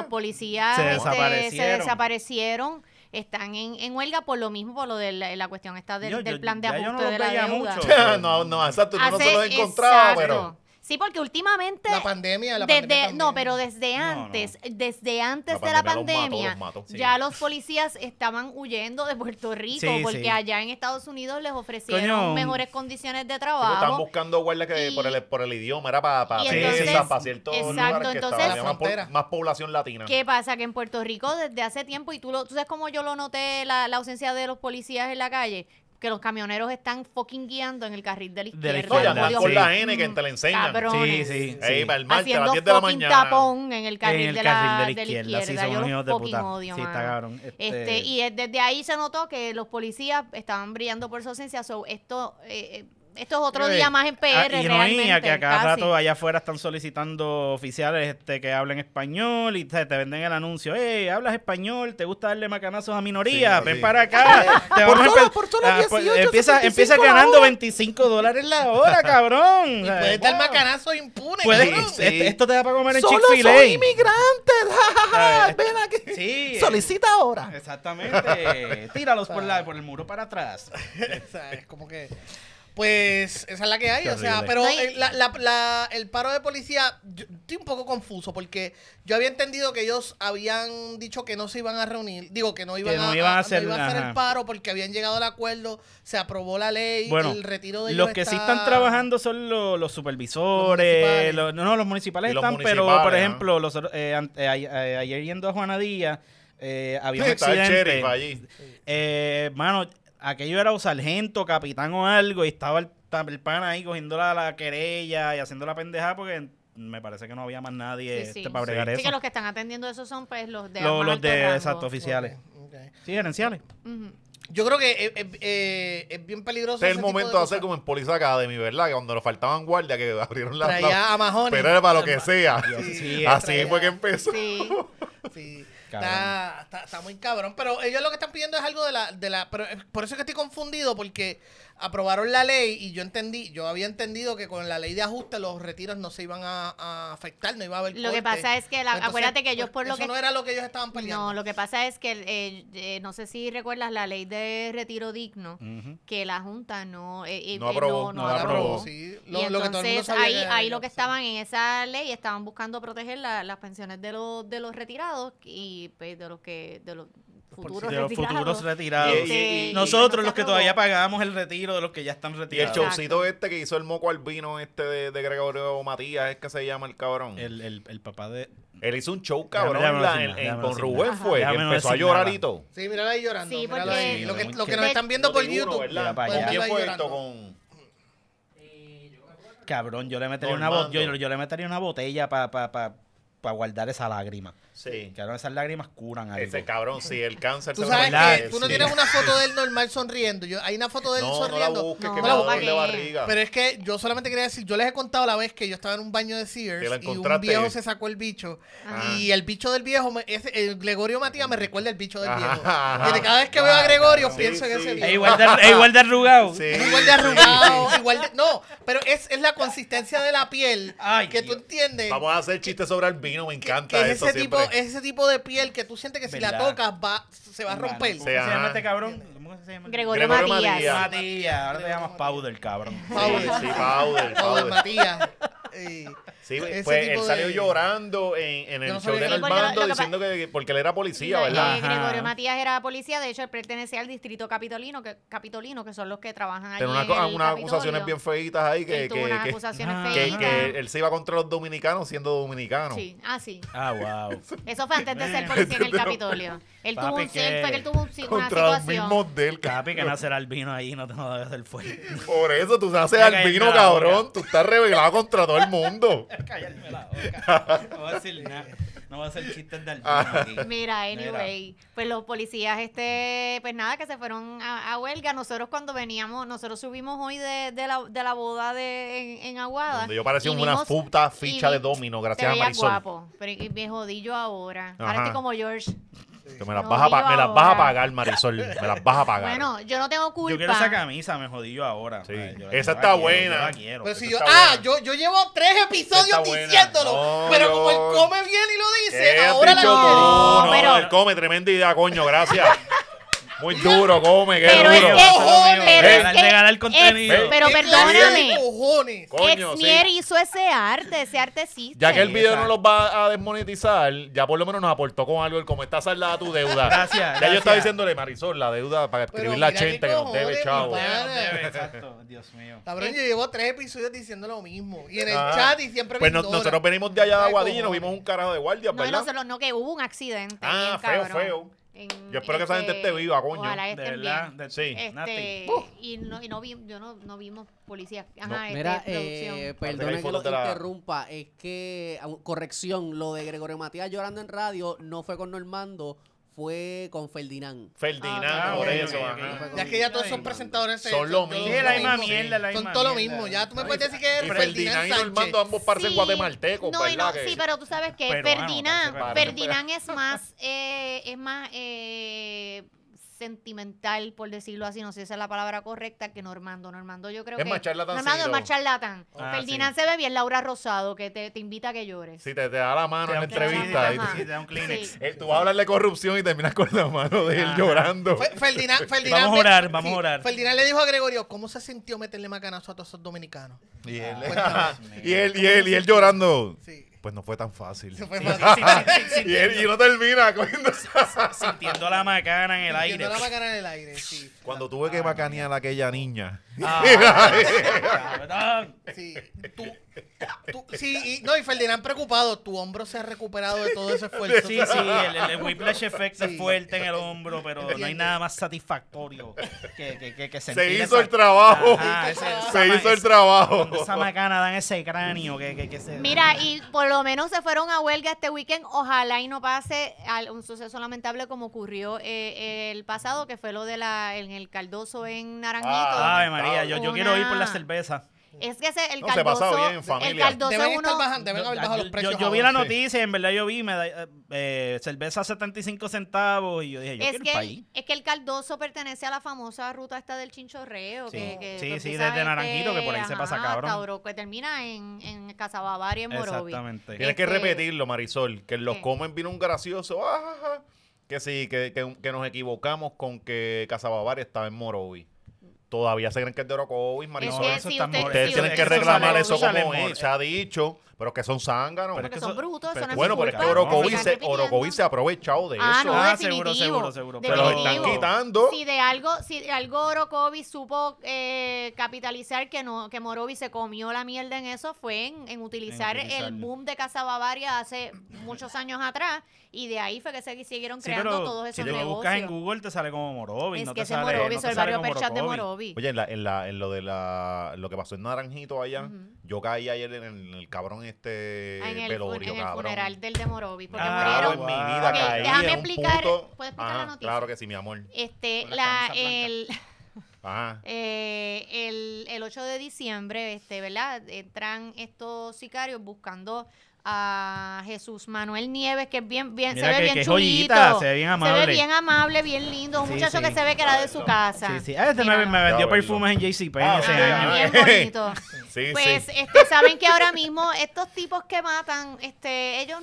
policías este, se, desaparecieron están en, en huelga por lo mismo, por lo de la, cuestión está del, plan de ajuste de la deuda. Mucho, no, no, exacto, no, no se los encontrado. pero... Sí, porque últimamente. La pandemia, la pandemia No, pero desde antes, desde antes de la pandemia, ya los policías estaban huyendo de Puerto Rico porque allá en Estados Unidos les ofrecieron mejores condiciones de trabajo. Están buscando guardias que por, el, idioma, era para, para, entonces, exacto, entonces, más, población latina. ¿Qué pasa? Que en Puerto Rico desde hace tiempo, y tú, lo, tú sabes cómo yo lo noté, la ausencia de los policías en la calle, que los camioneros están fucking guiando en el carril de la izquierda. De la izquierda. con la N que te la enseñan. Cabrones. Sí, sí. Ey, para el a tapón en el carril, de, la, de, izquierda. De la izquierda. Sí, son Yo los fucking de odio, sí, está cabrón. Este... este y desde ahí se notó que los policías estaban brillando por su ausencia. esto... Eh, eh esto es otro día más en ah, PR. realmente, que a cada rato allá afuera están solicitando oficiales este, que hablen español y te, venden el anuncio. Hey, hablas español, te gusta darle macanazos a minorías, ven para acá. Empieza, por solo, 18, ah, pues, ganando 25 dólares la hora, cabrón. Y puedes dar macanazos impunes. Sí, esto te da para comer en Chick-fil-A. Solo inmigrantes. ven aquí. Sí. Eh. Solicita ahora. Exactamente. Tíralos por, la, por el muro para atrás. es como que pues esa es la que hay. o sea, pero el, paro de policía, estoy un poco confuso porque yo había entendido que ellos habían dicho que no se iban a reunir, digo que no iban, a, hacer, el paro porque habían llegado al acuerdo, se aprobó la ley, bueno, el retiro de ellos Los que sí están trabajando son los, supervisores, los no, los municipales están, pero por ejemplo, eh, eh, eh, ayer yendo a Juana Eh, había un accidente. Eh, mano, aquello era un sargento, capitán o algo, y estaba el, pan ahí cogiendo la, querella y haciendo la pendejada porque me parece que no había más nadie este, para bregar eso. Sí, que los que están atendiendo eso son pues los de Los, los de exacto, oficiales. Sí, gerenciales. Yo creo que eh, eh, eh, es, bien peligroso. Este es el momento de, hacer como en Police Academy, ¿verdad? Que cuando nos faltaban guardias que abrieron la. Pero era para lo que sea. Así fue que empezó. Sí. sí. Está, está, muy cabrón. Pero ellos lo que están pidiendo es algo de la. De la pero por eso es que estoy confundido, porque aprobaron la ley y yo entendí, yo había entendido que con la ley de ajuste los retiros no se iban a, afectar, no iba a haber Lo que pasa es que, acuérdate que pues, ellos por lo eso que... no era lo que ellos estaban peleando. No, lo que pasa es que, eh, eh, no sé si recuerdas la ley de retiro digno, que la Junta no... Eh, no aprobó. No, aprobó. que ahí, lo que estaban en esa ley, estaban buscando proteger las pensiones de los, de los retirados y pues, de los que... De los, de los Futuros retirados. Nosotros los que todavía pagamos el retiro de los que ya están retirados. Y el showcito este que hizo el moco albino este de, Gregorio Matías, es que se llama el cabrón. El, el, papá de... Él hizo un show cabrón con Rubén fue, y empezó a llorar y Sí, mírala ahí llorando. Sí, Lo, que, lo que nos están viendo por YouTube. ¿Con Con cabrón, yo le metería, una, yo, le metería una botella para pa, pa, guardar esa lágrima. Sí. Que eh, esas lágrimas curan algo. Ese cabrón, sí, el cáncer Tú sabes que tú no tienes una foto de él normal sonriendo. Yo, hay una foto de él no, sonriendo. No la que me la de barriga. Pero es que yo solamente quería decir, yo les he contado la vez que yo estaba en un baño de Sears y un viejo se sacó el bicho. Ah. Y el bicho del viejo, ese, Gregorio Matías me recuerda el bicho del viejo. Ajá, ah. cada vez que veo a ah, Gregorio pienso en ese viejo. Es igual de, igual de arrugado. Igual de arrugado, igual de... No, pero es, es la consistencia de la piel que tú entiendes. Vamos a hacer chistes sobre el vino, me encanta eso tipo ese tipo de piel que tú sientes que si la tocas va, se va a romper. se llama este cabrón Gregorio, Matías. Matías. Ahora te llamas del cabrón. Pau Sí, sí, Pau Matías. sí, pues él salió llorando en, el show del Armando diciendo que, porque él era policía, ¿verdad? Gregorio Matías era policía, de hecho él pertenecía al distrito capitolino, que, capitolino, que son los que trabajan ahí. Pero unas acusaciones bien feitas ahí que, que, unas acusaciones ah. feitas. que, él se iba contra los dominicanos siendo dominicano. Sí, ah, sí. Ah, wow. Eso fue antes de ser policía en el Capitolio. Él tuvo un que... fue que él tuvo un, una situación. del Capi, que nacer albino ahí no te no del hacer Por eso tú haces albino, cabrón. Tú estás revelado contra todo el mundo. la boca. No voy a decir nada. No voy a hacer chistes de albino ah. aquí. Mira, anyway. Pues los policías, este, pues nada, que se fueron a, huelga. Nosotros cuando veníamos, nosotros subimos hoy de, de, la, de la, boda de, en, Aguada. Donde yo parecía una puta ficha de domino, gracias a Marisol. guapo, pero me jodí yo ahora. Ahora estoy como George me las, vas a, me las vas a pagar, Marisol. Me las vas a pagar. Bueno, yo no tengo culpa. Yo quiero esa camisa, me jodí yo ahora. Sí. Pues, esa está buena. la quiero. Pues pues, ah, yo, yo llevo tres episodios diciéndolo. pero como él come bien y lo dice, ahora la quiero No, No, pero- él come tremenda idea, coño, gracias. Muy duro, come, qué duro. Es que, pero contenido. pero eh. perdóname. Exmier hizo ese arte, ese arte sí. Ya que el video no los va a desmonetizar, ya por lo menos nos aportó con algo el cómo está saldada tu deuda. gracias. Ya yo estaba diciéndole, Marisol, la deuda para escribir la gente que nos debe, chavo. Exacto, Dios mío. Cabrón, yo llevo tres episodios diciendo lo mismo. Y en el ah. chat y siempre Pues nosotros venimos de allá de Aguadilla y nos vimos un carajo de guardia, ¿verdad? No, no, que hubo un accidente. Ah, feo, feo yo espero que esa gente esté este, viva, coño. Ojalá de verdad, sí. Este, y no, y no, vi, yo no, no vimos policía Ajá, no. Este, mira, eh, que lo interrumpa. Es que, corrección, lo de Gregorio Matías llorando en radio no fue con Normando, fue con Ferdinand. Ferdinand, ah, por eso. Ya que ya todos esos presentadores son eh, lo mismo. la Son todo lo mismo. Ya tú me puedes decir que es Ferdinand y Normando ambos parecen sí. guatemaltecos, no, pues, y No, sí, pero tú sabes que Ferdinand, Ferdinand es más, eh, es más eh, sentimental, por decirlo así, no sé si esa es la palabra correcta, que Normando. Normando yo creo es que... Más Normando es más charlatán. Ah, Ferdinand se ve bien Laura Rosado, que te, te invita a que llores. Sí, te, te da la mano en la entrevista. Te, te, da un Kleenex. Eh, tú vas a hablar de corrupción y terminas con la mano de él ah. llorando. Ferdinand, Ferdinand, vamos a orar, vamos a orar. Ferdinand le dijo a Gregorio, ¿cómo se sintió meterle macanazo a todos esos dominicanos? Y él, y, ah, él y él, y él, y él llorando. Sí. Pues no fue tan fácil. y, no termina Sintiendo la macana en el aire. Sintiendo la macana en el aire, sí. Cuando tuve que macanear ah, a aquella niña, Ah. sí, tú, tú, sí, y, no, y Ferdinand preocupado, tu hombro se ha recuperado de todo ese esfuerzo. Sí, sí, el, el, whiplash effect es fuerte en el hombro, pero no hay nada más satisfactorio que, que, que, Se hizo el trabajo. se hizo el trabajo trabajo. Esa macana dan ese cráneo que, que se... Mira, y por lo menos se fueron a huelga este weekend, ojalá y no pase un suceso lamentable como ocurrió eh, el pasado, que fue lo de la, en el Caldoso en Naranjito. Ah, yo, quiero ir por la cerveza. Es que el No, se pasa bien en el familia. caldoso Deben los precios. Yo, yo vi la noticia en verdad yo vi me eh, cerveza 75 centavos y yo dije, yo es que, es que el caldoso pertenece a la famosa ruta esta del chinchorreo. Sí. que, Sí, desde Naranjito, que por ahí se pasa, cabrón. que termina en, en en Morovi Exactamente. Tienes que este repetirlo, Marisol, que los comen vino un gracioso. Ah, que sí, que, nos equivocamos con que Casa estaba en Morovi todavía se creen que es de Orocovis, Marisol. Es que, Ustedes tienen que reclamar eso, como es. se ha dicho. Pero que son zánganos. Pero es que son brutos, eso no Bueno, pero es que Orocovi se, Orocovi se ha aprovechado de ah, eso. ah, seguro, seguro, seguro. Pero lo están quitando. Si de algo, si algo Orocovi supo eh, capitalizar que no que Morovi se comió la mierda en eso fue en, en utilizar el boom de Casa Bavaria hace muchos años atrás y de ahí fue que se siguieron creando todos esos negocios. Si lo buscas en Google te sale como Morovi, es que ese sale, Morovi, es el barrio Perchat de Morovi. Oye, en, la, en, la, en lo de la, lo que pasó en Naranjito allá, yo caí ayer en el cabrón este en el, velorio, el funeral del de Morovi, porque ah, murieron. Pues, mi vida déjame explicar, ¿puedes explicar la ah, noticia? Claro que sí, mi amor. Este, la, el, Ajá. Eh, el, el 8 de diciembre, este, ¿verdad? Entran estos sicarios buscando a Jesús Manuel Nieves, que es bien, bien, se ve bien chulita, chulito. se ve bien amable. Se ve bien amable, bien lindo. Un muchacho que se ve que era de su casa. Sí, este me, vendió perfumes en JC ah, ese año. Bien bonito. pues este, saben que ahora mismo estos tipos que matan, este, ellos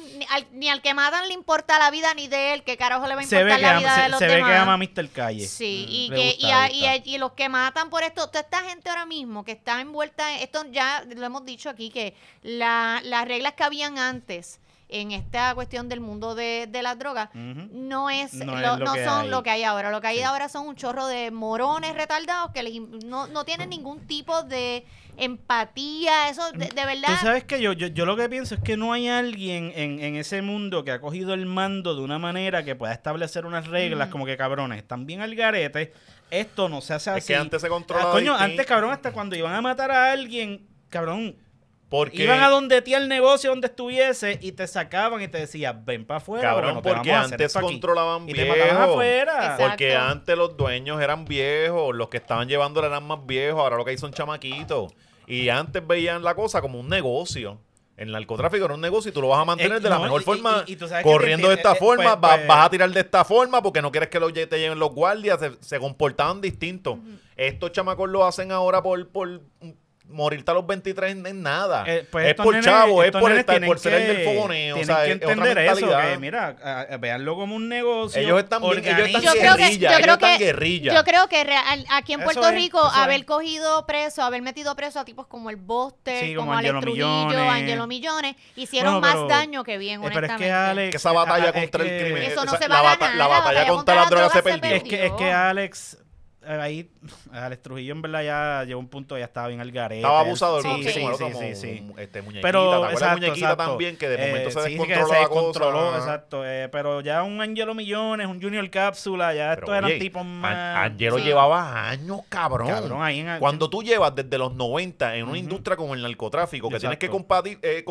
ni al, que matan le importa la vida ni de él, que carajo le va a importar la vida se, de los Se ve que ama a Mr. Calle. Sí, mm, y, que, y, los que matan por esto, toda esta gente ahora mismo que está envuelta en esto, ya lo hemos dicho aquí, que las reglas que habían antes en esta cuestión del mundo de, de las drogas no es no, son lo que hay ahora lo que hay ahora son un chorro de morones retardados que no, no, tienen ningún tipo de empatía eso de, verdad tú sabes que yo, yo, lo que pienso es que no hay alguien en, ese mundo que ha cogido el mando de una manera que pueda establecer unas reglas mm. como que cabrones están bien al garete esto no se hace así antes se ah, controlaba antes cabrón hasta cuando iban a matar a alguien cabrón iban a donde tía el negocio, donde estuviese, y te sacaban y te decían, ven para afuera. porque antes controlaban viejos. afuera. Porque antes los dueños eran viejos, los que estaban llevando eran más viejos, ahora lo que hay son chamaquitos. Y antes veían la cosa como un negocio. El narcotráfico era un negocio y tú lo vas a mantener eh, de la mejor forma, corriendo de esta eh, forma, pues, pues. vas, a tirar de esta forma porque no quieres que te lleven los guardias, se, comportaban distintos. Estos chamacos lo hacen ahora por, por morirte a los 23 eh, pues es nada. es por chavo, es por, estar, por ser el del fogoneo. Tienen que entender eso, mira, veanlo como un negocio. Ellos están, bien, ellos yo creo que, Yo creo que aquí en Puerto Rico haber cogido preso, haber metido preso a tipos como el Buster, como, Alex Trujillo, Angelo Millones, hicieron más daño que bien, honestamente. Eh, pero es que Alex... esa batalla eh, contra el crimen... Eso no se va a ganar. La batalla contra las drogas se perdió. Es que Alex ahí Alex estrujillo en verdad ya llegó un punto, ya estaba bien al garete. Estaba abusado sí, sí, sí, sí, sí, Este, muñequita, pero, exacto, muñequita también que de momento eh, se descontroló exacto. Eh, pero ya un Angelo Millones, un Junior Cápsula, ya estos eran tipos más... Angelo llevaba años, cabrón. Cuando tú llevas desde los 90 en una industria como el narcotráfico, que tienes que competir, eh,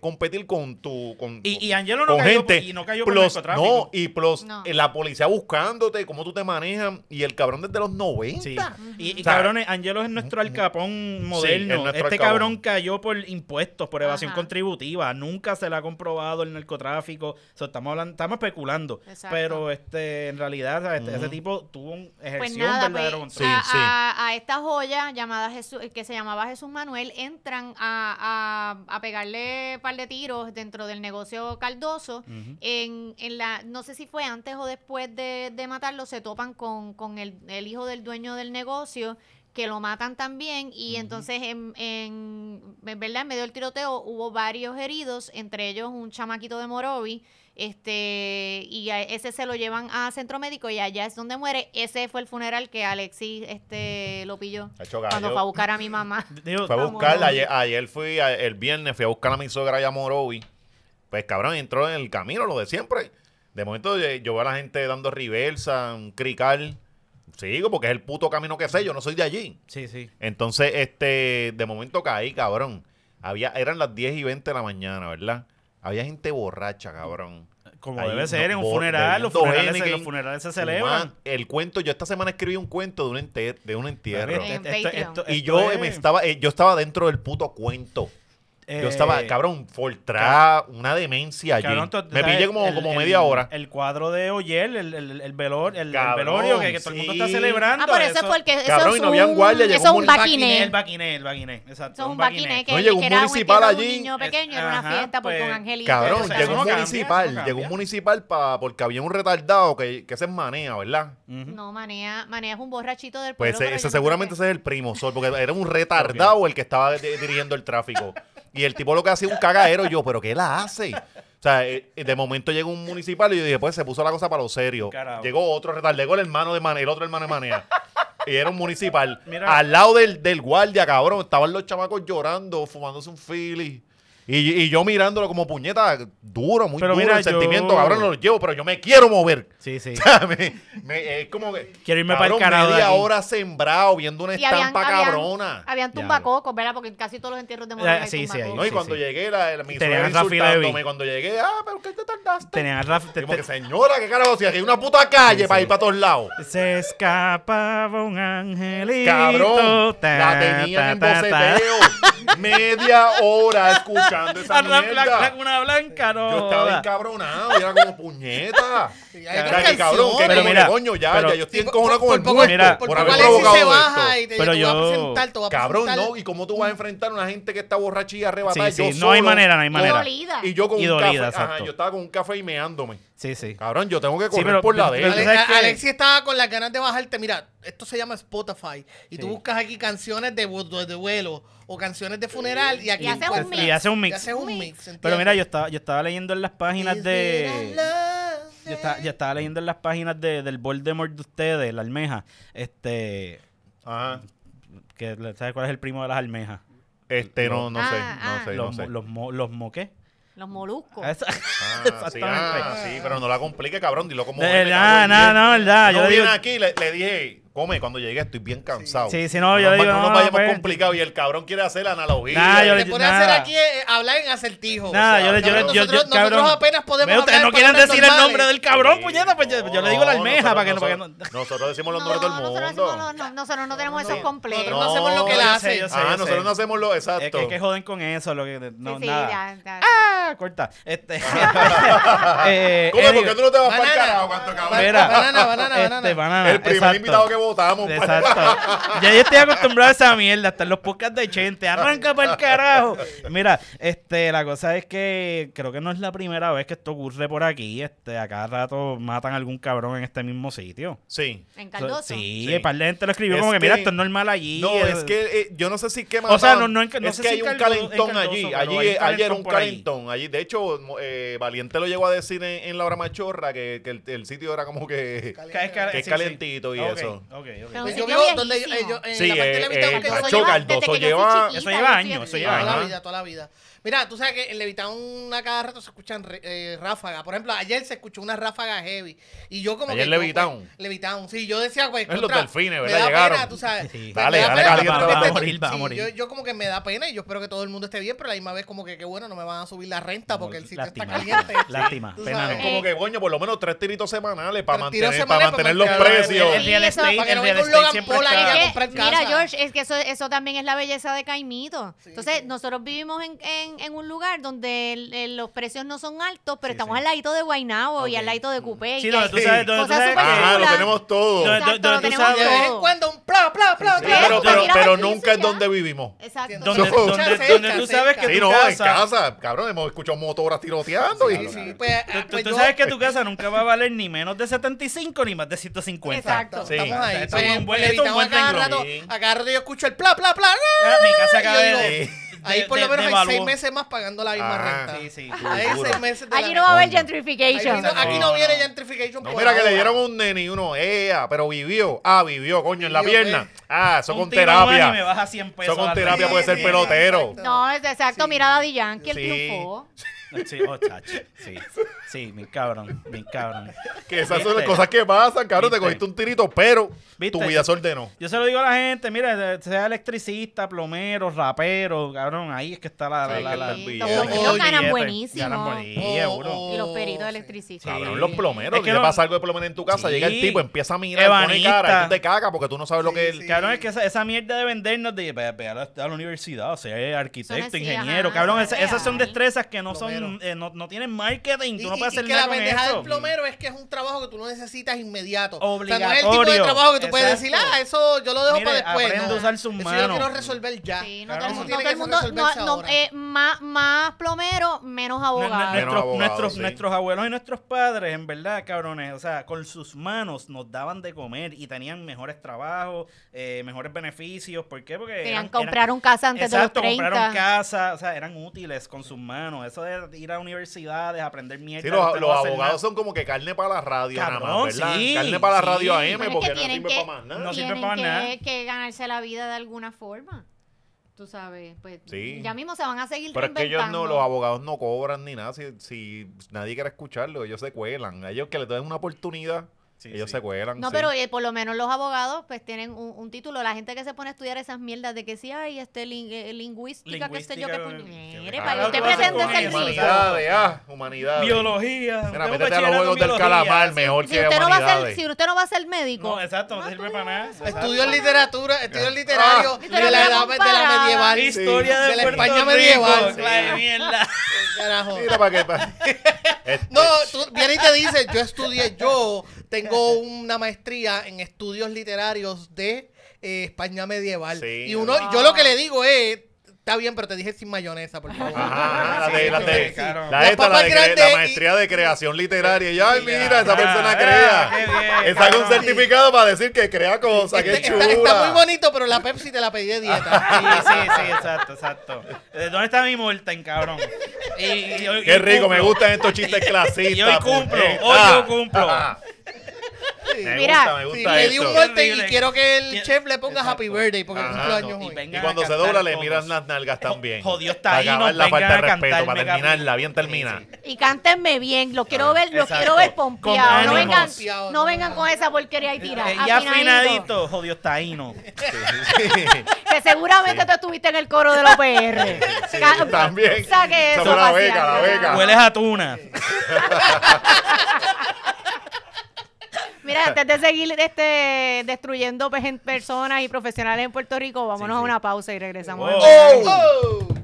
competir con tu... Con, y, Angelo no, cayó, gente, y no cayó narcotráfico. No, y plus la policía buscándote, cómo tú te manejas, y el cabrón desde los 90. Sí. Y, cabrones, Angelo es nuestro alcapón moderno. este cabrón cayó por impuestos, por evasión contributiva. Nunca se le ha comprobado el narcotráfico. estamos hablando, estamos especulando. Pero este, en realidad, este, ese tipo tuvo un pues ejercicio de pues, A, esta joya llamada Jesús, eh, que se llamaba Jesús Manuel, entran a, pegarle un par de tiros dentro del negocio caldoso en, en la, no sé si fue antes o después de, matarlo, se topan con, el hijo del dueño del negocio que lo matan también y entonces en, en, verdad en medio del tiroteo hubo varios heridos, entre ellos un chamaquito de Morovi, este y ese se lo llevan a centro médico y allá es donde muere. Ese fue el funeral que Alexis este lo pilló cuando fue a buscar a mi mamá. fue a buscarla, ayer, fui el viernes fui a buscar a mi sogra allá a Morovi. Pues cabrón, entró en el camino lo de siempre. De momento yo, eh, yo veo a la gente dando reversa, un crical Sí, porque es el puto camino que sé, yo no soy de allí. Sí, sí. Entonces, este, de momento caí, cabrón. Había, eran las 10 y 20 de la mañana, ¿verdad? Había gente borracha, cabrón. Como debe ser, en un funeral, los funerales, los funerales se celebran. el cuento, yo esta semana escribí un cuento de un, entierro. y yo me estaba, eh, yo estaba dentro del puto cuento yo estaba, eh, cabrón, Fortra, una demencia allí. me pillé como, como media hora. El cuadro de Oyer, el, el, el, velor, el, velorio que, todo el mundo está celebrando. Ah, pero eso es porque eso cabrón, es un, no habían guardia, eso un, un baquiné. El baquiné, el baquiné, exacto. un baquiné. Que, llegó un municipal allí. Un niño pequeño, era una fiesta porque pues, un angelito. Cabrón, llegó, un municipal, llegó un municipal, porque había un retardado que, que ese Manea, ¿verdad? No, Manea, Manea es un borrachito del pues pueblo. Pues ese seguramente ese es el primo, Sol, porque era un retardado el que estaba dirigiendo el tráfico. Y el tipo lo que hacía un cagadero, yo, ¿pero qué la hace? O sea, eh, eh, de momento llegó un municipal y yo dije, pues se puso la cosa para lo serio. Llegó otro retardado, llegó el hermano de manera el otro hermano de Manea. y era un municipal. Al lado del, del guardia, cabrón, estaban los chamacos llorando, fumándose un fili. Y, yo mirándolo como puñeta, duro, muy duro mira, el sentimiento, ahora no lo llevo, pero yo me quiero mover. Sí, sí. es como que. Quiero irme para el carajo. media hora sembrado, viendo una estampa habían, cabrona. Habían, tumbacocos, ¿verdad? Porque casi todos los entierros de Morales. Sí, sí, ahí, y cuando llegué, la, la, mi suegra insultándome. Cuando llegué, ah, pero ¿qué te tardaste? Tenían la. que, señora, qué carajo, si aquí hay una puta calle para ir para todos lados. Se escapaba un angelito. Cabrón, la tenía en media hora escuchando la, una blanca, no. Yo estaba encabronado y era como puñeta. Era cabrón, que pero mira, coño, ya, ya yo estoy encojonado con el puño por haber provocado se baja Y te, pero yo, cabrón, no, y cómo tú vas a enfrentar a una gente que está borracha y arrebatada sí, yo no hay manera, no hay manera. Y yo con y un dolida, café, ajá, yo estaba con un café y meándome. Sí, sí. Cabrón, yo tengo que correr por la Alexi estaba con las ganas de bajarte. Mira, esto se llama Spotify. Y tú buscas aquí canciones de, de- vuelo o canciones de funeral. Y aquí Y un mix. Y hace un mix. Pero mira, yo estaba, yo estaba leyendo en las páginas de. Yo estaba, leyendo en las páginas de, del Voldemort de ustedes, la almeja. Este. Ajá. que ¿Sabes cuál es el primo de las almejas? Este, no, no sé, ah, no sé, ah. los, sé. los, los los moluscos. Ah, ah, sí, pero no la complique, cabrón. Dilo como. No, no, no, verdad. Yo vine aquí, le, le dije, come cuando llegue, estoy bien cansado. Sí, si no, yo digo. No, nos vayamos complicados complicado y el cabrón quiere hacer la analogía. Nada yo, le pone hacer aquí hablar en acertijo. Nada, yo, cabrón, yo, nosotros, apenas podemos. Ustedes no quieren decir el nombre del cabrón, puñeta, pues yo, le digo la almeja para que, no, Nosotros decimos los nombres del mundo. Nosotros, no, tenemos esos complejos. Nosotros no hacemos lo que la hace. Ah, nosotros no hacemos lo exacto. Es que joden con eso. No, nada. Ah, corta. Este. ¿Cómo? Eh, ¿Por qué eh, tú no te vas para el carajo? Banana, este, banana, banana. El primer invitado que votamos. Pues. Exacto. ya yo estoy acostumbrado a esa mierda, hasta en los podcasts de gente. Arranca para el carajo. Mira, este, la cosa es que creo que no es la primera vez que esto ocurre por aquí. Este, a cada rato matan a algún cabrón en este mismo sitio. Sí. En Caldoso. sí, sí. Par lo escribió como que, mira, esto es normal allí. No, eh". es, que eh, yo no sé si quema. O sea, no, no, es que hay un calentón allí. Allí era un un calentón allí. De hecho, eh, Valiente lo llegó a decir en, la hora machorra que, que el, sitio era como que, que es calentito y eso. Ok, ok. Pues yo en eh, eh, la parte de la eh, Eso lleva años, toda la vida, toda la vida. Mira, tú sabes que en Levitown a cada rato se escuchan eh, ráfagas. Por ejemplo, ayer se escuchó una ráfaga heavy. Y yo como ayer que... Levitown. sí. Yo decía, güey, pues, Es los delfines, ¿verdad? Me da pena, tú sabes. Vale, Dale, dale, dale. Va, a morir, a morir. Yo, yo, como que me da pena y yo espero que todo el mundo esté bien, pero a la misma vez como que, qué bueno, no me van a subir la renta porque el sitio está caliente. Lástima. Pena Como que, coño, por lo menos tres tiritos semanales para mantener, los pues, precios. El real estate, siempre que no casa. Mira, George, es que eso también es la belleza de Caimito. Entonces, nosotros vivimos en en, un lugar donde los precios no son altos, pero estamos al ladito de Guaynabo y al ladito de Coupé. Sí, no, tú sabes, donde ah, lo tenemos todo. Exacto, lo tenemos sabes, todo. De vez en cuando un pla, pla, pla, Pero, nunca es donde vivimos. Exacto. Donde, donde, tú sabes que tu no, casa... en casa, cabrón, hemos escuchado motoras tiroteando. y, sí, pues, tú, ah, pues sabes que tu casa nunca va a valer ni menos de 75 ni más de 150. Exacto. Estamos ahí. Estamos un buen renglón. Agarro y yo escucho el pla, pla, pla. Ah, mi casa acaba de ahí por lo menos hay seis meses más pagando la misma ah. renta. Sí, sí. meses Allí no va a haber gentrification. aquí no viene gentrification. mira que le dieron un nene y uno, ea, pero vivió. Ah, vivió, coño, en la pierna. Ah, eso con terapia. 100 pesos eso con terapia puede ser pelotero. No, es exacto. Mira Daddy Yankee, el triunfó. Sí, oh, Sí. Sí, mi cabrón, mi cabrón. Que esas son las cosas que pasan, cabrón. Te cogiste un tirito, pero tu vida se ordenó. Yo se lo digo a la gente, mira, sea electricista, plomero, rapero, cabrón, ahí es que está la... la, la, los ganan buenísimo. Ganan buenísimo, oh, Y los peritos electricistas. Cabrón, los plomeros. Es que le pasa algo de plomero en tu casa, llega el tipo, empieza a mirar, Evanista. pone cara, te caga, porque tú no sabes lo que es. Cabrón, es que esa, mierda de vendernos de... ir a, la, universidad, o sea, arquitecto, ingeniero, cabrón. Esas, son destrezas que no son... Eh, no, no tienen marketing, y que la pendeja del plomero es que es un trabajo que tú no necesitas inmediato. Obligatorio. O sea, no es el tipo de trabajo que tú puedes decir, ah, eso yo lo dejo para después. Aprende no. a usar sus manos. Eso yo quiero resolver ya. Sí, no, claro. todo el no, no, eh, más, más plomero, menos abogado. Nuestros, abuelos y nuestros padres, en verdad, cabrones, o sea, con sus manos nos daban de comer y tenían mejores trabajos, eh, mejores beneficios. ¿Por qué? Porque. Eran, compraron casa antes de los 30. compraron casa, o sea, eran útiles con sus manos. Eso de ir a universidades, aprender mierda. Sí, los, abogados son como que carne para la radio, carne para la radio AM, porque no sirve para más nada. No sirve para nada. que ganarse la vida de alguna forma. Tú sabes, pues ya mismo se van a seguir Pero es que ellos no, los abogados no cobran ni nada si, si nadie quiere escucharlo, ellos se cuelan. A ellos que les den una oportunidad ellos se cuelan. No, pero eh, por lo menos los abogados pues tienen un, título. La gente que se pone a estudiar esas mierdas de que si hay este eh, lingüística, que sé yo, que eh, mire, para usted pretende ser ah, Humanidades, Biología. Mira, métete a los juegos del calamar mejor si, que usted no Si usted no va a ser médico. No, exacto, no sirve para nada. Estudió en literatura, estudió en ah. literario ah. de la edad de la medieval. Historia de la España medieval. Carajo. Mira para qué. No, este. tú vienes y te dices, yo estudié yo tengo una maestría en estudios literarios de eh, España medieval. Y uno, yo lo que le digo es, Está bien, pero te dije sin mayonesa, por favor. Ajá, la ah, de, la de, la, de la maestría de creación literaria. Y ay, mira, esa persona ah, crea. Está con un certificado para decir que crea cosas, este qué chula. Está, muy bonito, pero la Pepsi te la pedí de dieta. Sí, sí, sí, exacto, exacto. Eh, ¿Dónde está mi en cabrón? qué rico, me gustan estos chistes clasistas. Y hoy cumplo, hoy yo cumplo. Mira, me gusta le di un golpe y quiero que el chef le ponga happy birthday porque es ah, cumple hoy. Y, cuando se dobla le miran las nalgas también. jodios está ahí. Para la falta de respeto, para terminarla, bien termina. Y cántenme bien, lo quiero ah, ver, lo quiero ver pompeados. No vengan, no vengan con esa porquería y tirar. Y afinadito, jodió, está ahí, Que seguramente tú estuviste en el coro de la PR. También. Saque eso. La beca, la beca. Hueles a tuna. Mira, antes de seguir este, destruyendo personas y profesionales en Puerto Rico, vámonos a una pausa y regresamos. Oh. Oh.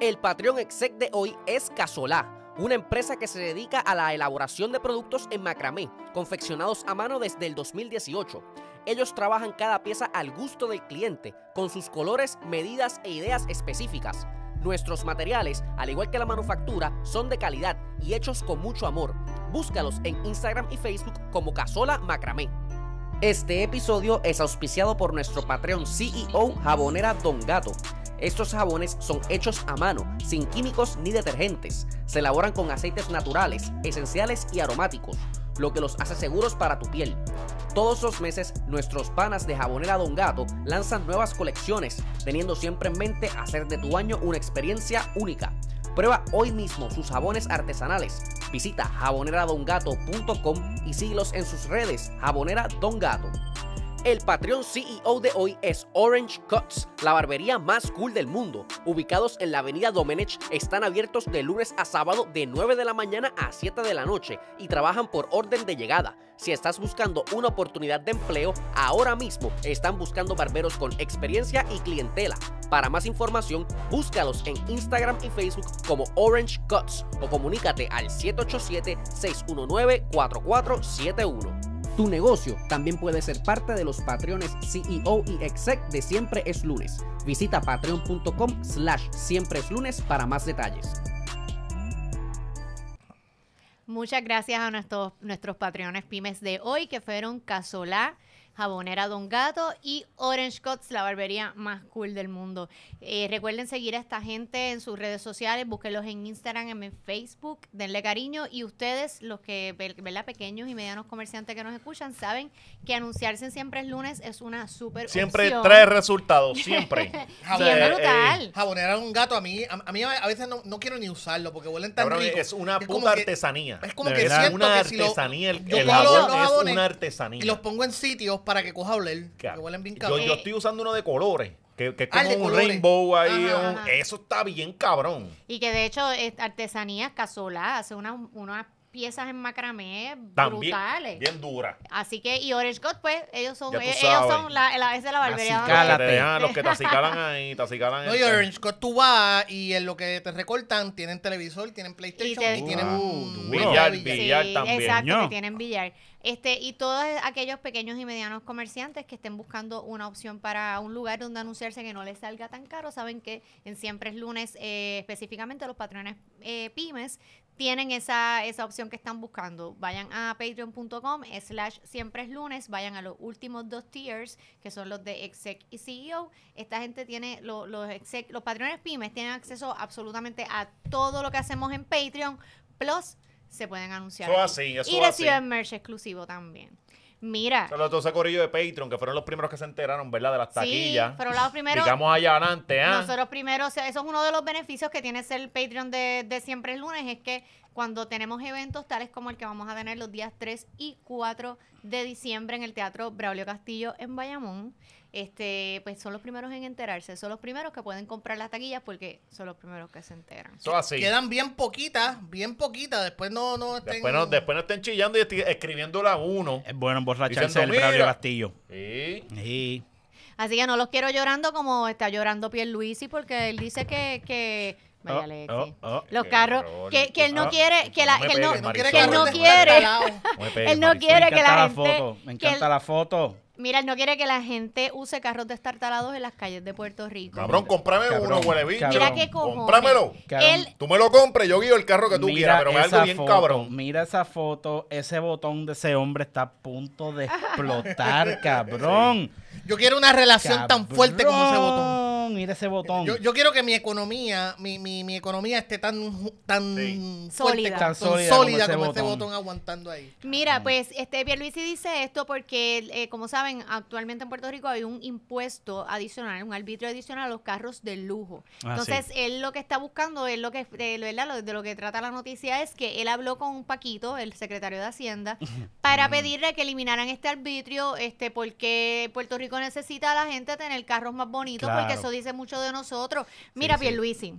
El Patreon Exec de hoy es Casolá, una empresa que se dedica a la elaboración de productos en macramé, confeccionados a mano desde el 2018. Ellos trabajan cada pieza al gusto del cliente, con sus colores, medidas e ideas específicas. Nuestros materiales, al igual que la manufactura, son de calidad y hechos con mucho amor. Búscalos en Instagram y Facebook como Casola Macramé. Este episodio es auspiciado por nuestro Patreon CEO Jabonera Don Gato. Estos jabones son hechos a mano, sin químicos ni detergentes. Se elaboran con aceites naturales, esenciales y aromáticos lo que los hace seguros para tu piel. Todos los meses, nuestros panas de Jabonera Don Gato lanzan nuevas colecciones, teniendo siempre en mente hacer de tu baño una experiencia única. Prueba hoy mismo sus jabones artesanales. Visita jaboneradongato.com y síguelos en sus redes, Jabonera Don Gato. El Patreon CEO de hoy es Orange Cuts, la barbería más cool del mundo. Ubicados en la avenida Domenech, están abiertos de lunes a sábado de 9 de la mañana a 7 de la noche y trabajan por orden de llegada. Si estás buscando una oportunidad de empleo, ahora mismo están buscando barberos con experiencia y clientela. Para más información, búscalos en Instagram y Facebook como Orange Cuts o comunícate al 787-619-4471. Tu negocio también puede ser parte de los Patreones CEO y Exec de Siempre es Lunes. Visita patreon.com slash siempre es lunes para más detalles. Muchas gracias a nuestros, nuestros Patreones pymes de hoy que fueron Casolá, Jabonera Don Gato y Orange Cuts, la barbería más cool del mundo. Eh, recuerden seguir a esta gente en sus redes sociales, búsquenlos en Instagram, en Facebook, denle cariño y ustedes, los que, Pequeños y medianos comerciantes que nos escuchan, saben que anunciarse siempre el lunes es una súper Siempre trae resultados, siempre. Jabonera, eh, brutal. jabonera Don Gato, a mí a, mí a, veces no, quiero ni usarlo porque huelen tan rico. Es una puta artesanía. es como que es siento una que artesanía. el, jabón los es una artesanía. Y los pongo en sitios para que coja oler. Que huelen bien cabrón. Yo, estoy usando uno de colores. Que, es ah, como un rainbow ahí. Eso está bien cabrón. Y que de hecho, eh, Artesanías Casola hace unas piezas en macramé brutales. Bien dura. Así que, y Orange God, pues, ellos son, e-, ellos son la, la, es de la barbería. Los que, te los que acicalan ahí, te No, Orange God tú vas y en lo que te recortan tienen televisor, tienen PlayStation y, tienen... Uh, billar, billar también. Exacto, que tienen billar. Este, y todos aquellos pequeños y medianos comerciantes que estén buscando una opción para un lugar donde anunciarse que no les salga tan caro, saben que en Siempre es Lunes, eh, específicamente los patrones eh, pymes, tienen esa, esa opción que están buscando. Vayan a patreon.com slash siempre es lunes, vayan a los últimos dos tiers, que son los de exec y CEO. Esta gente tiene, los los patrones pymes tienen acceso absolutamente a todo lo que hacemos en Patreon, plus se pueden anunciar. Eso y reciben merch exclusivo también. Mira. Solo los 12 de Patreon, que fueron los primeros que se enteraron, ¿verdad? De las taquillas. Sí, fueron los primeros. Digamos allá adelante, ¿ah? Nosotros primero, o sea, eso es uno de los beneficios que tiene ser Patreon de, siempre el lunes, es que cuando tenemos eventos tales como el que vamos a tener los días 3 y 4 de diciembre en el Teatro Braulio Castillo en Bayamón este, pues son los primeros en enterarse, son los primeros que pueden comprar las taquillas porque son los primeros que se enteran. Quedan bien poquitas, bien poquitas, después no, no estén... Después no, después estén chillando y escribiendo uno. Es bueno borracharse el radio, Castillo. Sí. sí. Así que no los quiero llorando como está llorando Pierluisi porque él dice que, que Vaya, oh, oh, oh, Los carros que, él no ah, quiere, que, él no, quiere, que él no quiere, que la gente, me encanta la foto. Mira, él no quiere que la gente use carros destartalados en las calles de Puerto Rico. Cabrón, cómprame uno, huele bicho. Mira qué Cómpramelo. tú me lo compres, yo guío el carro que tú quieras, pero me algo bien cabrón. Mira esa foto, ese botón de ese hombre está a punto de explotar, cabrón. Yo quiero una relación tan fuerte como ese botón. Mira ese botón. Yo, quiero que mi economía, mi, mi, mi economía esté tan, tan fuerte, sólida, tan sólida, como, este botón aguantando ahí. Mira, pues este Pierluisi dice esto porque, eh, como saben, actualmente en Puerto Rico hay un impuesto adicional, un arbitrio adicional a los carros de lujo. Ah, Entonces, él lo que está buscando, es lo que eh, de, de lo que trata la noticia es que él habló con Paquito, el secretario de Hacienda, para pedirle que eliminaran este arbitrio, este, porque Puerto Rico necesita a la gente tener carros más bonitos porque eso dice mucho de nosotros. Mira, bien Pierluisi.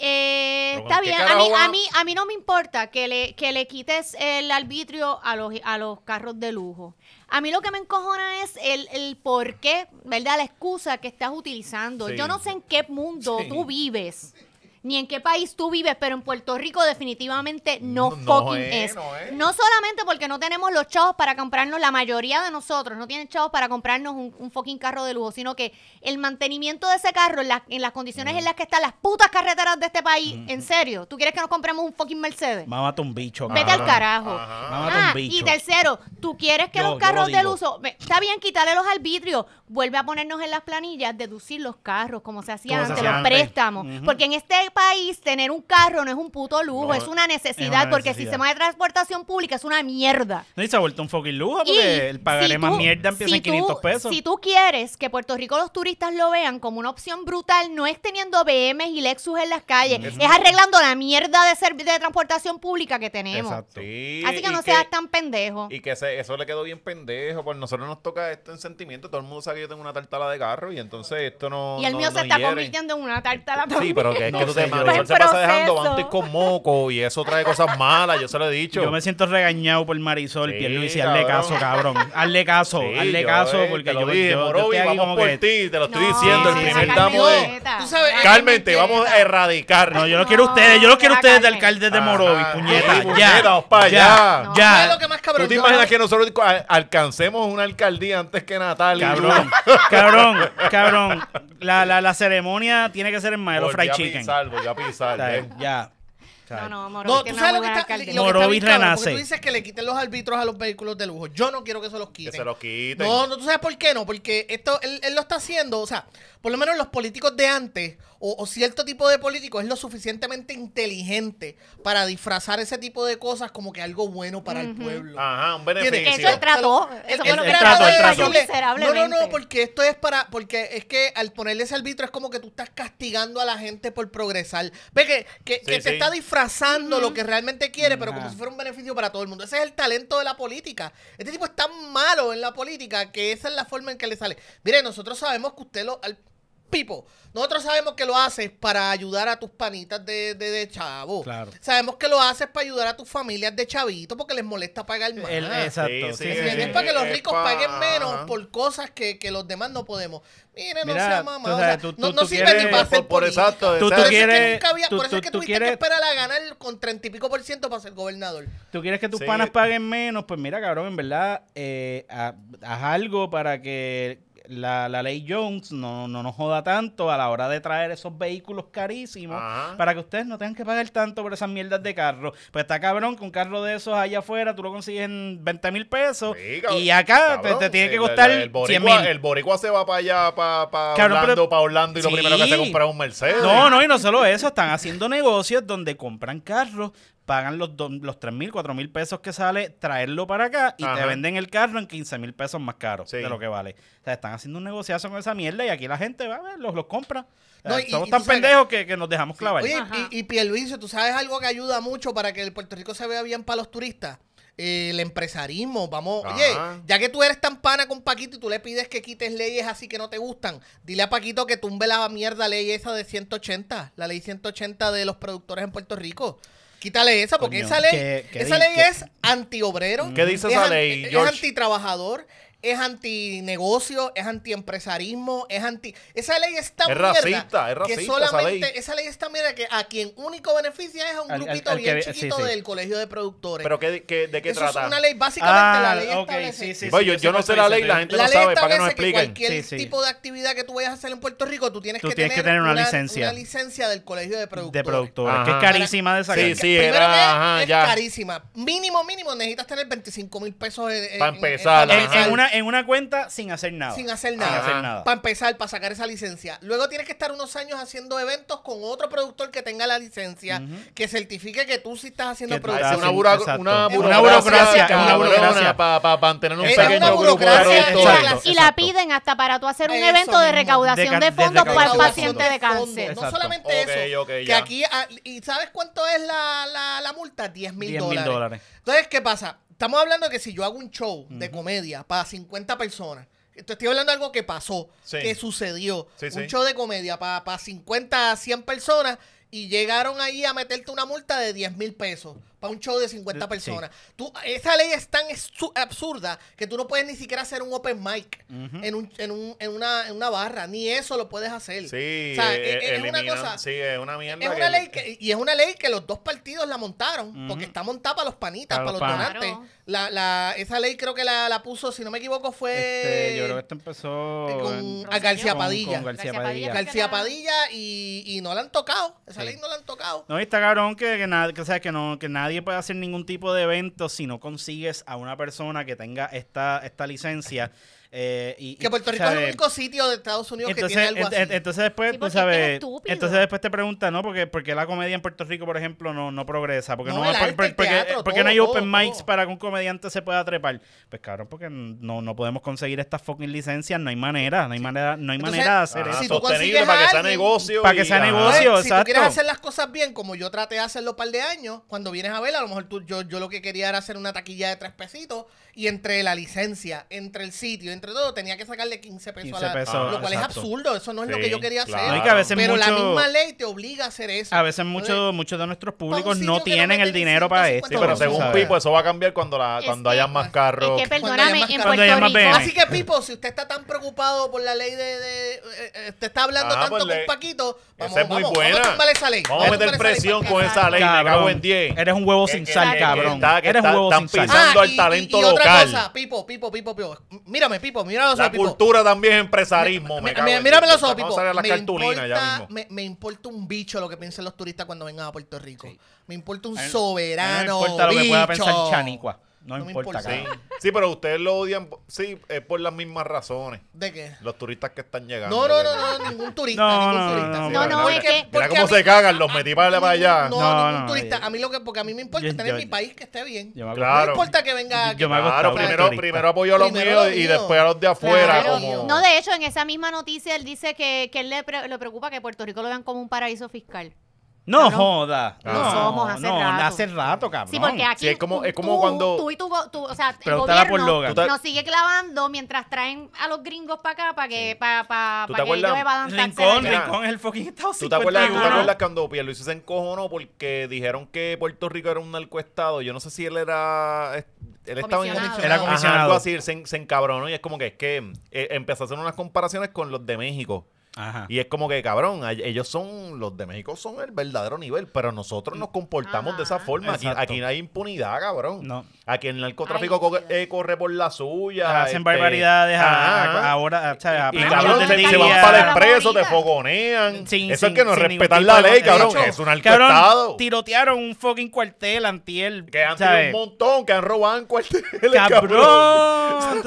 Eh, está bien, a mí, a, mí, no me importa que le, que le quites el arbitrio a los, a los carros de lujo. A mí lo que me encojona es el, el por qué, ¿verdad? La excusa que estás utilizando. Yo no sé en qué mundo tú vives ni en qué país tú vives, pero en Puerto Rico definitivamente no, fucking eh, es, eh. No solamente porque no tenemos los chavos para comprarnos, la mayoría de nosotros no tienen chavos para comprarnos un, fucking carro de lujo, sino que el mantenimiento de ese carro, en, las condiciones mm. en las que están las putas carreteras de este país, mm. en serio, ¿tú quieres que nos compremos un fucking Mercedes? Mámate un bicho. Vete al carajo. un ah, bicho. Y tercero, ¿tú quieres que los carros de del uso, está bien quitarle los arbitrios, vuelve a ponernos en las planillas, deducir los carros como se hacía antes, los préstamos, porque en este país tener un carro no es un puto lujo, es una necesidad, porque el sistema de transportación pública es una mierda. No, y se ha vuelto un fucking lujo porque el pagaré más mierda en 500 pesos. Si tú quieres que Puerto Rico los turistas lo vean como una opción brutal, no es teniendo BMs y Lexus en las calles, mm. es, arreglando la mierda de, servicio de transportación pública que tenemos. Exacto. Así que no seas tan pendejo. Y que eso le quedó bien pendejo, a pues nosotros nos toca esto en sentimiento, todo el mundo sabe que yo tengo una tartala de carro y entonces esto no... Y el mío se está convirtiendo en una tartala también. Sí, pero que, Marisol se pasa dejando bantes con moco y eso trae cosas malas, yo se lo he dicho. Yo me siento regañado por Marisol, sí, Pierluisi, hazle caso, cabrón. Hazle caso, hazle caso, yo, eh, porque yo, dije, Morovi, vamos por ti, te lo estoy diciendo, el primer damo Tú eh, Carmen, te eh, vamos a erradicar. No, yo no quiero ustedes, yo no quiero ustedes de alcaldes ah, de Morovi, ah, puñeta, ya, ya, ya. ¿Tú te imaginas que nosotros alcancemos una alcaldía antes que Natalia Cabrón, cabrón, cabrón. La ceremonia tiene que ser en mayo Fried Chicken voy a pisar. ¿eh? Ya, no, no, Morovis no, tiene lo que Morovis renace. Tú dices que le quiten los árbitros a los vehículos de lujo. Yo no quiero que se los quiten. Que se los quiten. No, no, tú sabes por qué no. Porque esto, él, lo está haciendo. O sea, por lo menos los políticos de antes o, cierto tipo de políticos, es lo suficientemente inteligente para disfrazar ese tipo de cosas como que algo bueno para el pueblo. Ajá, un beneficio. eso trató Eso fue lo que miserable. No, no, no, porque esto es para. Porque es que al ponerle ese árbitro es como que tú estás castigando a la gente por progresar. Ve que, que, te está disfrazando disfrazando lo que realmente quiere, pero como si fuera un beneficio para todo el mundo. Ese es el talento de la política. Este tipo es tan malo en la política que esa es la forma en que le sale. Mire, nosotros sabemos que usted lo... Al, Pipo, nosotros sabemos que lo haces para ayudar a tus panitas de, de, chavo. Sabemos que lo haces para ayudar a tus familias de chavito porque les molesta pagar más. exacto. es para que los ricos paguen menos por cosas que, que, los demás no podemos. Mire, no sea mamá. tú, no, sirve quieres, ni para ser por, exacto. por eso es que tuviste que esperar a ganar con treinta y pico por ciento para ser gobernador. Tú quieres que tus panas paguen menos. Pues mira, cabrón, en verdad, eh, haz algo para que la, la, ley Jones no, no nos joda tanto a la hora de traer esos vehículos carísimos para que ustedes no tengan que pagar tanto por esas mierdas de carro. Pues está cabrón con un carro de esos allá afuera tú lo consigues en 20 mil pesos y acá te, tiene que costar el, el, el boricua, El boricua se va para allá, para, Orlando, para Orlando y lo primero que hace es un Mercedes. No, no, y no solo eso, están haciendo negocios donde compran carros pagan los, dos los 3 mil, 4 mil pesos que sale traerlo para acá y te venden el carro en 15 mil pesos más caro de lo que vale. O sea, están haciendo un negociazo con esa mierda y aquí la gente va a eh, los, compra. No, somos tan pendejos que, nos dejamos clavar. Oye, y, y Pierluicio, ¿tú sabes algo que ayuda mucho para que el Puerto Rico se vea bien para los turistas? Eh, el empresarismo. Vamos, oye, ya que tú eres tan pana con Paquito y tú le pides que quites leyes así que no te gustan, dile a Paquito que tumbe la mierda ley esa de 180, la ley 180 de los productores en Puerto Rico. Quítale esa, porque esa ley, esa ley es antiobrero. ¿Qué dice esa ley, Es antitrabajador, es antinegocio, es antiempresarismo, es anti... Esa ley está es mierda racista, es racista, que solamente, esa ley. esa ley está mierda que a quien único beneficia es a un grupito bien chiquito del colegio de productores. ¿Pero qué, qué, de qué trata? es una ley, básicamente la ley yo, no sé la ley, la gente la sabe, para que nos expliquen. cualquier tipo de actividad que tú vayas a hacer en Puerto Rico, tú tienes, que, tener una, licencia. Una licencia del colegio de productores. De que es carísima de esa Sí, sí, es carísima. Mínimo, mínimo, necesitas tener 25 mil pesos Para empezar, en una en una cuenta sin hacer nada. Sin hacer nada. Para empezar, para sacar esa licencia. Luego tienes que estar unos años haciendo eventos con otro productor que tenga la licencia, que certifique que tú sí estás haciendo producción. Ah, una, burocracia. Una burocracia. Una burocracia. Para mantener un burocracia. y la piden hasta para tú hacer un evento de recaudación de, fondos para el paciente de cáncer. No solamente eso. que aquí, ah, ¿y sabes cuánto es la, la, la multa? 10 mil dólares. Entonces, ¿qué pasa? Estamos hablando de que si yo hago un show de comedia para 50 personas, te estoy hablando de algo que pasó, que sucedió. un show de comedia para para 50 a 100 personas y llegaron ahí a meterte una multa de 10 mil pesos para un show de 50 personas. Tú, esa ley es tan absurda que tú no puedes ni siquiera hacer un open mic en, un, en, un, en, una, en, una, barra, ni eso lo puedes hacer. Sí, e, e, es, una cosa. Sí, es una mierda. y es una ley que los dos partidos la montaron, porque está montada para los panitas, para, los, donantes. La, la, esa ley creo que la, la, puso, si no me equivoco, fue. Este, yo creo que esto empezó eh, con, a García Padilla. Con, García, Padilla. García Padilla y, no la han tocado. Esa ley no la han tocado. No, y está cabrón que, que, nada, o sea, que, no, que nada nadie puede hacer ningún tipo de evento si no consigues a una persona que tenga esta, esta licencia. Eh, que Puerto Rico es el único sitio de Estados Unidos que tiene algo así. Entonces después, entonces después te preguntan, ¿no? Porque, porque la comedia en Puerto Rico, por ejemplo, no, no progresa. Porque no, no, porque, no hay open mics para que un comediante se pueda trepar. Pues cabrón, porque no, no podemos conseguir estas fucking licencias, no hay manera, no hay manera, no hay manera de hacer ah, eso. para que sea negocio. Para que sea negocio, Si tú quieres hacer las cosas bien, como yo traté de hacerlo un par de años, cuando vienes a ver, a lo mejor tú, yo, yo lo que quería era hacer una taquilla de tres pesitos y entre la licencia, entre el sitio, entre todo tenía que sacarle 15 pesos, a la, lo cual es absurdo, eso no es lo que yo quería hacer. pero la misma ley te obliga a hacer eso. A veces muchos muchos de nuestros públicos no tienen el dinero para esto. pero según Pipo eso va a cambiar cuando la cuando haya más carros. Es que perdóname, en Así que Pipo, si usted está tan preocupado por la ley de, eh, eh, te está hablando ah, tanto pues con Paquito, vamos, es muy vamos, Vamos a esa ley. Vamos a meter presión con esa ley, me cago en 10. Eres un huevo sin sal, cabrón. Ah, eres un huevo sin sal. Están pisando al talento local. Y otra cosa, Pipo, Pipo, Pipo, Pipo. Mírame, Pipo. La cultura también es empresarismo. mírame los ojos, Pipo. me, importa, un bicho lo que piensen los turistas cuando vengan a Puerto Rico. Me importa un soberano. me importa lo que pueda pensar Chanicua. No, importa. Me importa. Sí. pero ustedes lo odian, sí, es por las mismas razones. ¿De qué? Los turistas que están llegando. No, no, no, no ningún turista, ningún turista. No, no, no, mira, cómo se cagan, los metí para, allá. No, no ningún turista. a mí lo que, porque a mí me importa yo, tener mi país que esté bien. Claro. No importa que venga. Yo me claro, primero, primero apoyo a los míos y después a los de afuera. No, de hecho, en esa misma noticia él dice que, que él le, pre le preocupa que Puerto Rico lo vean como un paraíso fiscal. No joda. No, somos hace no, rato. hace rato, cabrón. Sí, porque aquí es como, cuando... tú y tú, o sea, el gobierno nos sigue clavando mientras traen a los gringos para acá para que, para, para, para que ellos evadan Rincón, Rincón, es el fucking Estado ¿Tú te acuerdas, ¿tú te acuerdas cuando Pierluisi se encojonó porque dijeron que Puerto Rico era un narcoestado? Yo no sé si él era... Él estaba En, era comisionado. algo así, se, se, encabronó y es como que es que eh, empezó a hacer unas comparaciones con los de México. Y es como que, cabrón, ellos son, los de México son el verdadero nivel, pero nosotros nos comportamos de esa forma. Aquí, no hay impunidad, cabrón. No. Aquí el narcotráfico eh, corre, por la suya. Hacen este, barbaridades ahora. O se, van para el preso, te fogonean. Eso es que no respetan la ley, cabrón. es un narcoestado. Tirotearon un fucking cuartel antiel. Que han un montón, que han robado cuartel cabrón.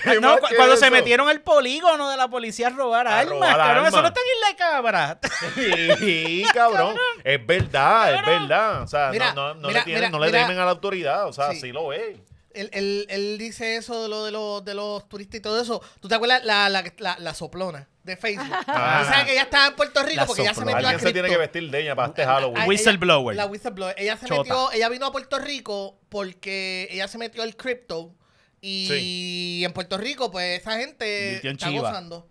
cuando se metieron el polígono de la policía a robar algo cabrón. Eso no está en la cámara Sí, cabrón. Es verdad, es verdad. O sea, no, no, no le, tienen, no le temen a la autoridad. O sea, sí, lo ve Él, él, él, dice eso de, lo, de, los, de los turistas y todo eso. ¿Tú te acuerdas la, la, la, la soplona de Facebook? Ah, o sea, que ella estaba en Puerto Rico porque ella se metió a Alguien se tiene que vestir de ella para este Halloween. Whistleblower. La whistleblower. Ella se metió, ella vino a Puerto Rico porque ella se metió al crypto y en Puerto Rico, pues esa gente está gozando.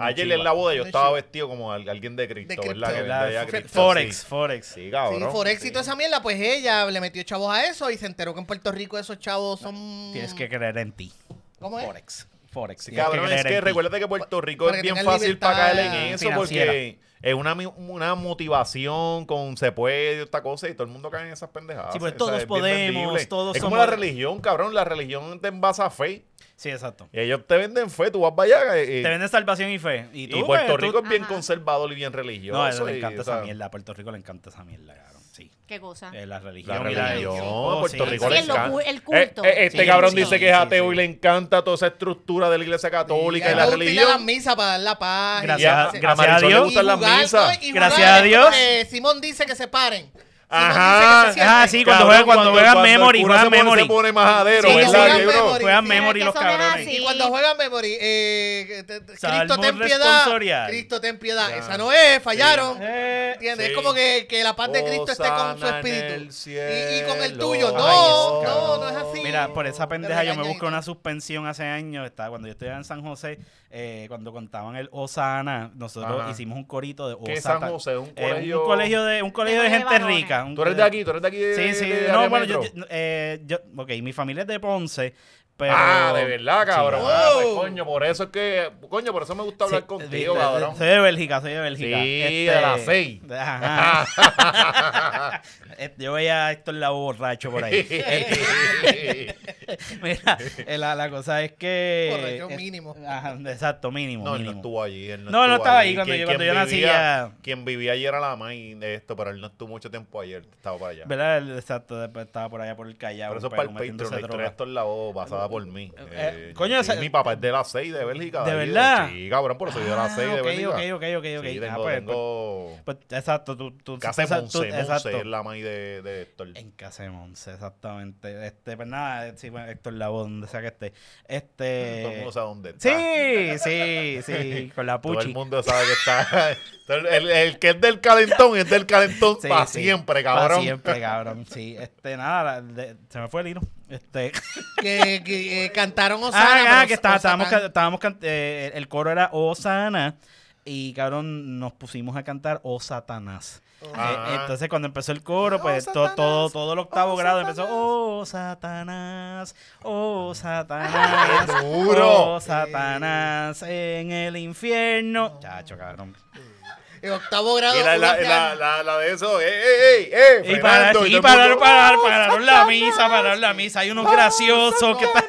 Ayer en, la boda yo estaba vestido como alguien de Cristo, ¿verdad? Forex, Forex. Sí, cabrón. Forex y toda esa mierda, pues ella le metió chavos a eso y se enteró que en Puerto Rico esos chavos son... Tienes que creer en ti. ¿Cómo es? Forex. Forex. cabrón, es que recuérdate que Puerto Rico es bien fácil para caer en eso porque es una, una motivación con se puede, esta cosa, y todo el mundo cae en esas pendejadas. Sí, pues todos podemos, todos Es como la religión, cabrón, la religión te envasa fe. Sí, exacto. Y ellos te venden fe, tú vas para allá. Y, eh, eh, te venden salvación y fe. Y, Puerto pues, Rico es bien conservado conservador y bien religioso. No, a le encanta esa mierda, a Puerto Rico le encanta esa mierda, cabrón. ¿Qué cosa? Eh, la religión. La religión. Oh, Puerto Rico sí, le El, eh, culto. Eh, este cabrón dice que es ateo y le encanta toda esa estructura de la iglesia católica y, la religión. la misa para dar la paz. Gracias, a, gracias a, Dios. gracias a Dios. Simón dice que se paren. Ajá, sí, cuando juegan, cuando, juega Memory, juegan Memory. Se los cabrones. Y cuando juegan Memory, Cristo ten piedad. Cristo ten piedad. Esa no es, fallaron. Eh, ¿Entiendes? Es como que, que, la paz de oh, Cristo esté con su espíritu. Y, con el tuyo. No, no, no es así. Mira, por esa pendeja yo me busqué una suspensión hace años. Estaba, cuando yo estaba en San José, eh, cuando contaban el Osana, nosotros hicimos un corito de Osana. ¿Qué San José? un eh, colegio de, un colegio de gente rica tú eres de aquí, tú eres de aquí. sí, sí. no, bueno, yo, eh, yo, Ok, mi familia es de Ponce, Ah, de verdad, cabrón. Ah, pues, coño, por eso es que. Coño, por eso me gusta hablar contigo, cabrón. Soy de Bélgica, soy de Bélgica. Sí, de este, la seis. Este, yo veía a Héctor Lago borracho por ahí. Mira, eh, la, cosa es que. Borracho mínimo. exacto, mínimo. No, él no estuvo allí. no, no, estaba allí, ahí cuando, yo, nacía nací. Quien vivía allí era la máquina de esto, pero él no estuvo mucho tiempo ayer. Estaba para allá. ¿Verdad? Exacto, estaba por allá por el Callao. Por eso pues, es para el Patreon. Héctor Lago por mí. Eh, eh, eh coño, sí, mi papá es de la 6 de Bélgica. ¿De verdad? Sí, cabrón, por eso yo de la 6 ah, de Bélgica. ok, ok, ok, ok. Sí, ah, tengo, Ah, pues, tengo... pues, pues, exacto, tú, tú, Casa de esa- tú- Monse, exacto. es la maíz de, de Héctor. En Casa de Monse, exactamente. Este, pues nada, eh, sí, bueno, pues, Héctor Labo, donde sea que esté. Este. Todo el mundo sabe dónde está. Sí, sí, sí, con la Todo el mundo sabe que está el, el, que es del calentón es del calentón para siempre, cabrón. Para siempre, cabrón. Sí, este, nada, se me fue el hilo. Este. que, eh, cantaron ah, Osana. Ah, que está, estábamos, estábamos eh, el coro era Osana. Y cabrón, nos pusimos a cantar Oh Satanás. Eh, ah. entonces, cuando empezó el coro, pues oh, todo, todo, todo el oh, octavo grado empezó Oh Satanás, Oh Satanás, Oh Satanás, en el infierno. Chacho, cabrón. En octavo grado. Y la, la, de eso, ¡ey, eh, ey, eh, ey! Eh, eh y para, y, parar, parar ¡Oh, para, pararon la misa, pararon la misa. Hay unos ¡Oh, graciosos que están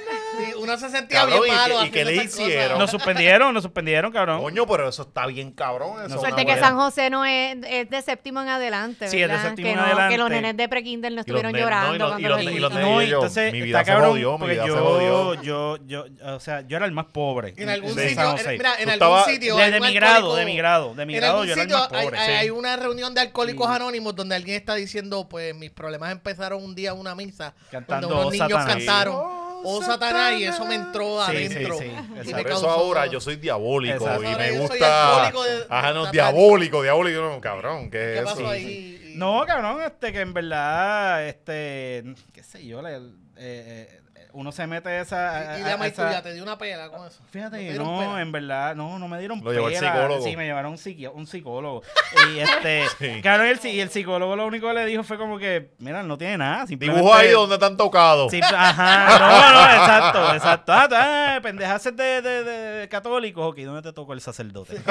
no se sentía bien malo. ¿Y, y qué le hicieron? Nos suspendieron, nos suspendieron, cabrón. Coño, pero eso está bien cabrón. Eso Suerte que San José no es, es, de séptimo en adelante. Sí, es de séptimo que en adelante. Que los nenes de prekinder no estuvieron llorando. y los, y entonces, mi vida está cabrón. jodió, mi vida yo, se jodió. Yo, yo, o sea, yo era el más pobre. En algún sitio. en algún sitio. De mi grado, de mi grado. De yo era el más pobre. Hay una reunión de alcohólicos anónimos donde alguien está diciendo, pues mis problemas empezaron un día en una misa. Cuando unos niños cantaron oh Satanás, y eso me entró adentro. Sí, sí. Por eso ahora yo soy diabólico y me gusta. Ajá, no, diabólico, diabólico, no, cabrón, ¿qué, pasó Ahí? No, cabrón, este que en verdad, este, qué sé yo, la, eh, eh uno se mete esa. y, la maestría te dio una pela con eso. Fíjate, no, en verdad, no, no me dieron Lo psicólogo. Sí, me llevaron un, un psicólogo. y este. Claro, y el, psicólogo lo único que le dijo fue como que, mira, no tiene nada. Dibujo ahí donde te han tocado. ajá, no, no, exacto, exacto. Ah, ah, pendejas de, de, de, católicos, ok, ¿dónde te tocó el sacerdote? en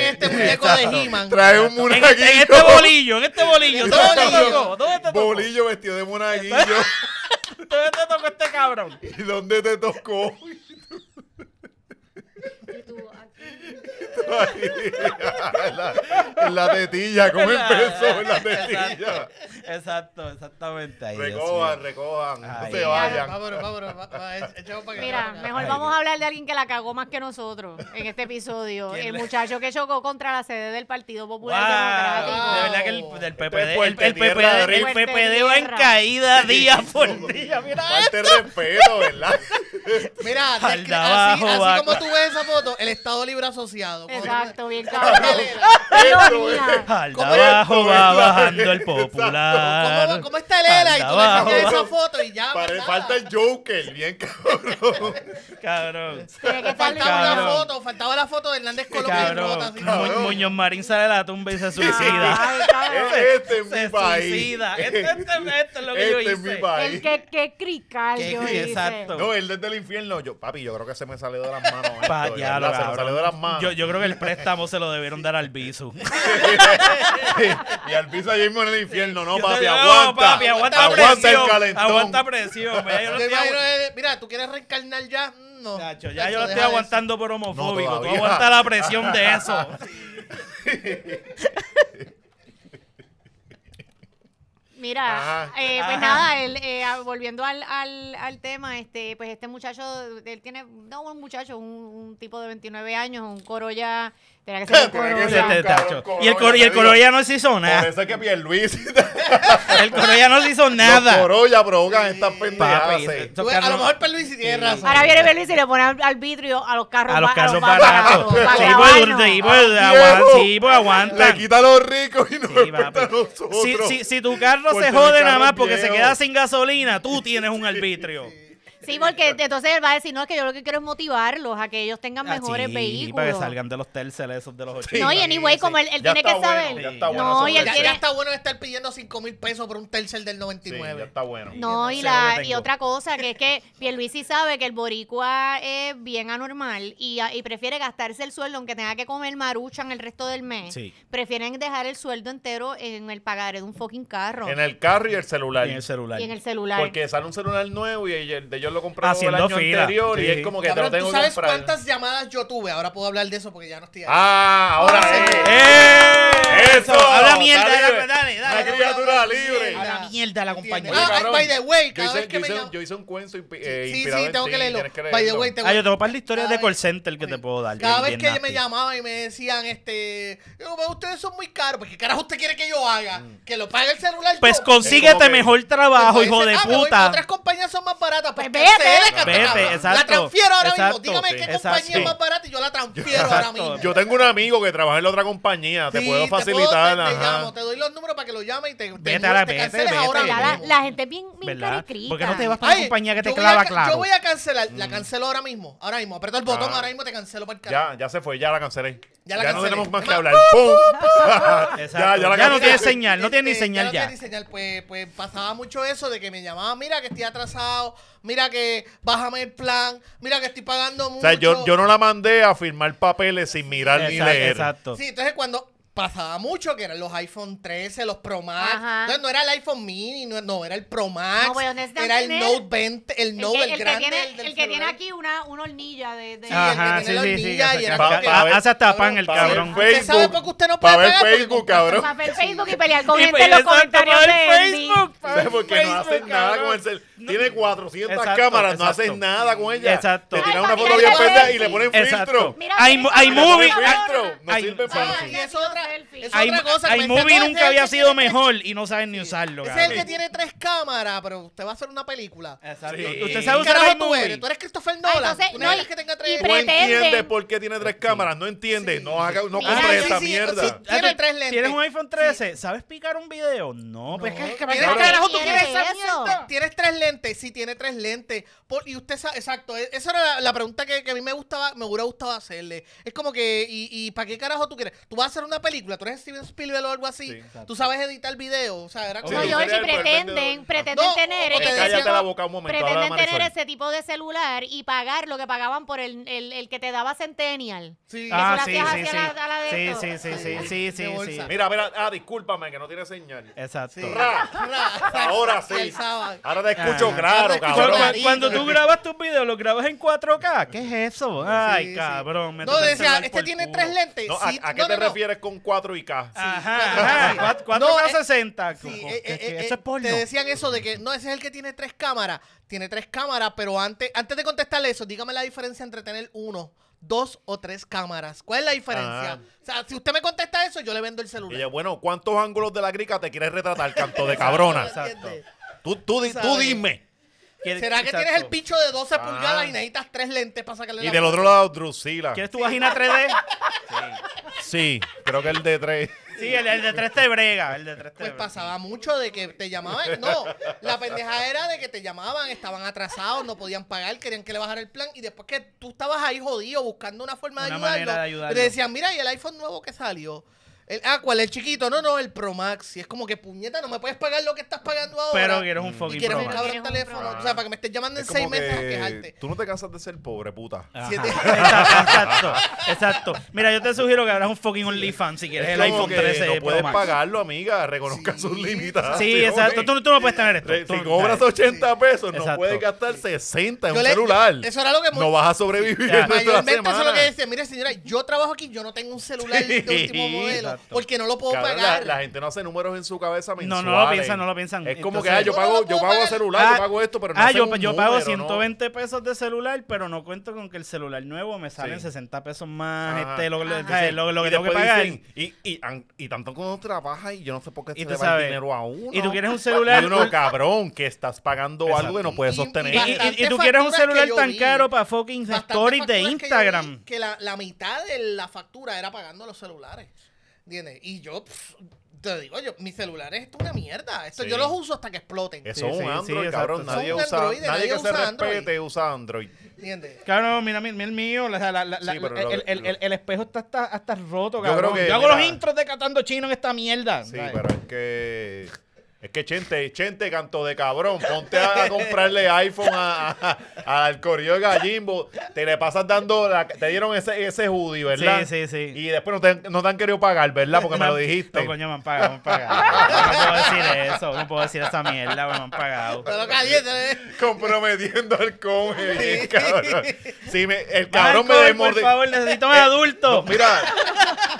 este muñeco de He-Man. Trae un muñequito. En, en, este bolillo, en este bolillo. ¿Dónde te ¿Dónde te tocó? Bolillo vestido de monaguillo. ¿Dónde te tocó este cabrón? ¿Y dónde te tocó? la, en la tetilla, ¿cómo ah, empezó? En la tetilla. Exacto, exactamente. Ahí, recojan, recojan, no se vayan. Mira, mejor vamos a hablar de alguien que la cagó más que nosotros en este episodio. El muchacho que chocó contra la sede del Partido Popular Democrático. De verdad que el, este PPD, el, va en caída día por día. Mira esto respeto, ¿verdad? Mira, así, así, como tú ves esa foto, el Estado Libre Asociado. Exacto, bien cabrón. Al de va bajando el popular. ¿Cómo, cómo está Lela? Y tú me le pones esa foto y ya. falta el Joker, bien cabrón. cabrón. Faltaba una la foto, faltaba la foto de Hernández Colón. Cabrón. Rota, Muñoz Marín sale de la tumba y se suicida. este es mi país. Suicida. Este, este, este, es lo que yo hice. Este es mi país. El que, que crical yo hice. Exacto. No, él desde el infierno. Yo, papi, yo creo que se me salió de las manos. Pa, ya, lo, se me salió de las manos. Yo, yo creo que el préstamo se lo debieron dar al Bisu. y al piso allí mismo en el infierno, ¿no? papi, aguanta. aguanta, presión. El calentón. Aguanta presión. Mira, yo eh, tú quieres reencarnar ya. Mm, no. Chacho, ya yo lo estoy aguantando por homofóbico. tú aguantas la presión de eso. Mira, eh, pues nada, él, eh, ah, volviendo al, al, al, tema, este, pues este muchacho, él tiene, no un muchacho, un, un tipo de 29 años, un coro ya Tenía que ser el Y el, coro, y el Corolla no se hizo Por eso es que Pierluisi. El Corolla no se hizo Los nada. Corolla provocan estas pendejadas. a lo mejor Perluis tiene razón. Ahora viene Belis y le pone al, vidrio a los carros, a los carros baratos. Sí, pues, pues aguanta sí, pues, aguanta. Le quita a los ricos y no Sí, nosotros. Si, si- tu carro se jode nada más porque se queda sin gasolina, tú tienes un arbitrio. Sí, porque entonces él va a decir, no, es que yo lo que quiero es motivarlos a que ellos tengan ah, mejores sí, pues, vehículos. para que salgan de los telcel esos de los 80. no, y anyway, como él, tiene que saber. Ya está bueno. No, y está bueno estar pidiendo cinco mil pesos por un telcel del 99. ya está bueno. No, y, la, y otra cosa, que es que Pierluisi sabe que el boricua es bien anormal y, y prefiere gastarse el sueldo, aunque tenga que comer en el resto del mes. Prefieren dejar el sueldo entero en el pagaré de un fucking carro. En el carro y el celular. Y en el celular. en el celular. Porque sale un celular nuevo y de ellos lo compré Haciendo el año anterior y es como que te lo tengo ¿tú sabes cuántas llamadas yo tuve? Ahora puedo hablar de eso porque ya no estoy ahí. Ah, ahora, ah, ¡Eh! ¡Eso! a la mierda! Dale, ¡La criatura libre! la mierda la compañía! Ah, by the way, yo hice, un cuento y sí, eh, Sí, tengo que leerlo. te yo tengo para la historia de call center que te puedo dar. Cada vez que me llamaban y me decían, este... Ustedes son muy caros. Pues, ¿Qué carajo usted quiere que yo haga? Mm. ¿Que lo pague el celular Pues consíguete mejor trabajo, hijo ah, de pues, puta. Otras compañías son más baratas. Pues, pues vete. Vete, exacto. La transfiero ahora mismo. Dígame qué compañía es más barata y yo la transfiero ahora mismo. Yo tengo un amigo que trabaja en la otra compañía. Te puedo facilitar. Te, te, te, llamo, te, doy los números para que lo llame y te, vete a la, ahora. La, la, gente es bien, bien caricrita. Porque no te vas para compañía que te clava claro. Yo voy a cancelar, la mm. cancelo ahora mismo. Ahora mismo, aprieto el botón, ah. ahora mismo te cancelo para el Ya, ya se fue, ya la cancelé. Ya, la no tenemos más que hablar. ¡Pum! ya, ya, la no tiene señal, no tiene ni este, señal ya. No tiene ni señal, pues, pues pasaba mucho eso de que me llamaban, mira que estoy atrasado, mira que bájame el plan, mira que estoy pagando mucho. O sea, yo, yo no la mandé a firmar papeles sin mirar ni leer. Exacto. Sí, entonces cuando pasaba mucho que eran los iPhone 13, los Pro Max. Entonces no era el iPhone mini, no, era el Pro Max. Pues, era el Note 20, el Note, el, que, el, grande. Que tiene, el, del el que tiene aquí una, una hornilla de. de... Ajá, el que tiene sí, la hornilla sí, y hace hasta pan el cabrón. Facebook, sabe por qué usted no puede ver Facebook, cabrón. Para ver Facebook y pelear con gente en pues, los comentarios de Facebook. ¿Sabes pues, por qué no hacen nada con el Tiene 400 cámaras, no hacen nada con ella. Exacto. Le tiran una foto bien pendeja y le ponen filtro. Hay movie. No sirve para y otra es otra cosa que nunca había sido mejor y no saben ni usarlo. Es el que tiene tres cámaras, pero usted va a hacer una película. Exacto. Usted sabe ¿Qué usar carajo tú eres? ¿Tú eres Christopher Nolan? ¿Tú no, que tenga tres? lentes. entiendes por qué tiene tres cámaras. No entiende. No haga, no compre esa mierda. Tiene tres lentes. ¿Tienes un iPhone 13? ¿Sabes picar un video? No, pero. Pues, carajo, tú quieres Tienes tres lentes, sí, tiene tres lentes. y usted sabe, exacto, e, esa era la, pregunta que, a mí me gustaba, me hubiera gustado hacerle. Es como que, ¿y, para qué carajo tú quieres? Tú vas a hacer una película? película, tú eres Steven Spielberg o algo así, tú sabes editar video, o sea, No, yo pretenden, pretenden tener, ese tipo- la boca un momento, pretenden tener ese tipo de celular y pagar lo que pagaban por el, el, que te daba Centennial. Sí, Ah, sí, sí, sí. a la Sí, sí, sí, sí, sí, sí, sí, Mira, mira, ah, discúlpame que no tiene señal. Exacto. ahora sí. Ahora te ah. escucho claro, cabrón. Cuando, tú grabas tus videos, ¿los grabas en 4K? ¿Qué es eso? Ay, cabrón. me No, decía, este tiene tres lentes. ¿a, qué te refieres con 4 y k Ajá, 4K60. Eh, eh, eh, eso Te decían eso de que, no, ese es el que tiene tres cámaras. Tiene tres cámaras, pero antes, antes de contestarle eso, dígame la diferencia entre tener uno dos o tres cámaras. ¿Cuál es la diferencia? Ah. O sea, si usted me contesta eso, yo le vendo el celular. bueno, ¿cuántos ángulos de la grica te quieres retratar, canto de cabrona? Tú, tú, tú dime. ¿Será que tienes el picho de 12 ah. pulgadas y necesitas tres lentes para sacarle y la Y del otro lado, Drusila. ¿Quieres tu vagina 3D? sí. sí, creo que el de 3. Sí, el, de tres te brega, el de 3 te Pues pasaba mucho de que te llamaban. No, la pendeja era de que te llamaban, estaban atrasados, no podían pagar, querían que le bajara el plan. Y después que tú estabas ahí jodido buscando una forma de ayudarlo. de te decían, mira, y el iPhone nuevo que salió. El, ah, ¿cuál? El chiquito. No, no, el Pro Max. Y es como que, puñeta, no me puedes pagar lo que estás pagando ahora. Pero quieres un mm. fucking y quieres un Max. cabrón teléfono. O sea, para que me estés llamando en seis meses quejarte. tú no te cansas de ser pobre, puta. Exacto, exacto, Mira, yo te sugiero que abras un fucking OnlyFans si quieres el iPhone 13 no puedes pagarlo, amiga. Reconozca sus limitaciones. Sí, exacto. Tú, no puedes tener esto. si cobras 80 pesos, no puedes gastar 60 en un celular. eso era lo que no vas a sobrevivir lo que decía. señora, yo trabajo aquí, yo no tengo un celular de último modelo porque no lo puedo pagar. La, gente no hace números en su cabeza No, no lo piensan, no lo piensan. Es como que, ah, yo pago, yo pago celular, yo ah, pago esto, pero no Ah, yo, yo pago 120 pesos de celular, pero no cuento con que el celular nuevo me salen 60 pesos más este, lo, que tengo que pagar. y, tanto cuando trabaja y yo no sé por qué se le dinero a uno. Y tú quieres un celular... Y uno, cabrón, que estás pagando algo que no puedes sostener. Y, tú quieres un celular tan caro para fucking stories de Instagram. Que la mitad de la factura era pagando los celulares. Y yo, te digo, yo, mi celular es una mierda. Esto, Yo los uso hasta que exploten. Eso es un Android, cabrón. Nadie, usa, Android, nadie, que usa se Android. respete usa Android. ¿Entiendes? Claro, mira, mira el mío. el, el, espejo está hasta, hasta roto, cabrón. Yo, hago los intros de Catando Chino en esta mierda. Sí, pero es que es que Chente, Chente, canto de cabrón, ponte a, comprarle iPhone a, al Corrió de Gallimbo. Te le pasas dando, te dieron ese, ese ¿verdad? Sí, sí, sí. Y después no te, no han querido pagar, ¿verdad? Porque me lo dijiste. No, coño, me han pagado, me han pagado. No puedo decir eso, no puedo decir esa mierda, me han pagado. Pero caliente, ¿eh? Comprometiendo al comedy, cabrón. Sí, el cabrón me desmonetizó. Por favor, necesito un eh, adulto. mira,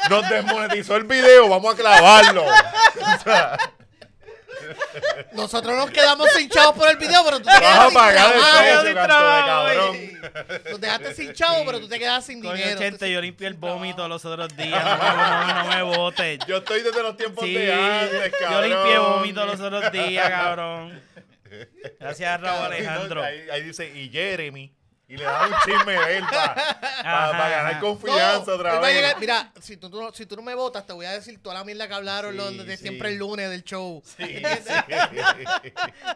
nos desmonetizó el video, vamos a clavarlo. O sea, Nosotros nos quedamos hinchados por el video, pero tú te quedas sin trabajo. dejaste sin chavo, pero tú te quedas sin dinero. Gente, yo limpié el vómito los otros días. No, me botes. Yo estoy desde los tiempos de antes, cabrón. Yo limpié vómito los otros días, cabrón. Gracias, Raúl Alejandro. ahí dice, y Jeremy y le daba un chisme de él para ganar confianza otra vez. mira, si tú, si tú no me votas, te voy a decir toda la mierda que hablaron de siempre el lunes del show. te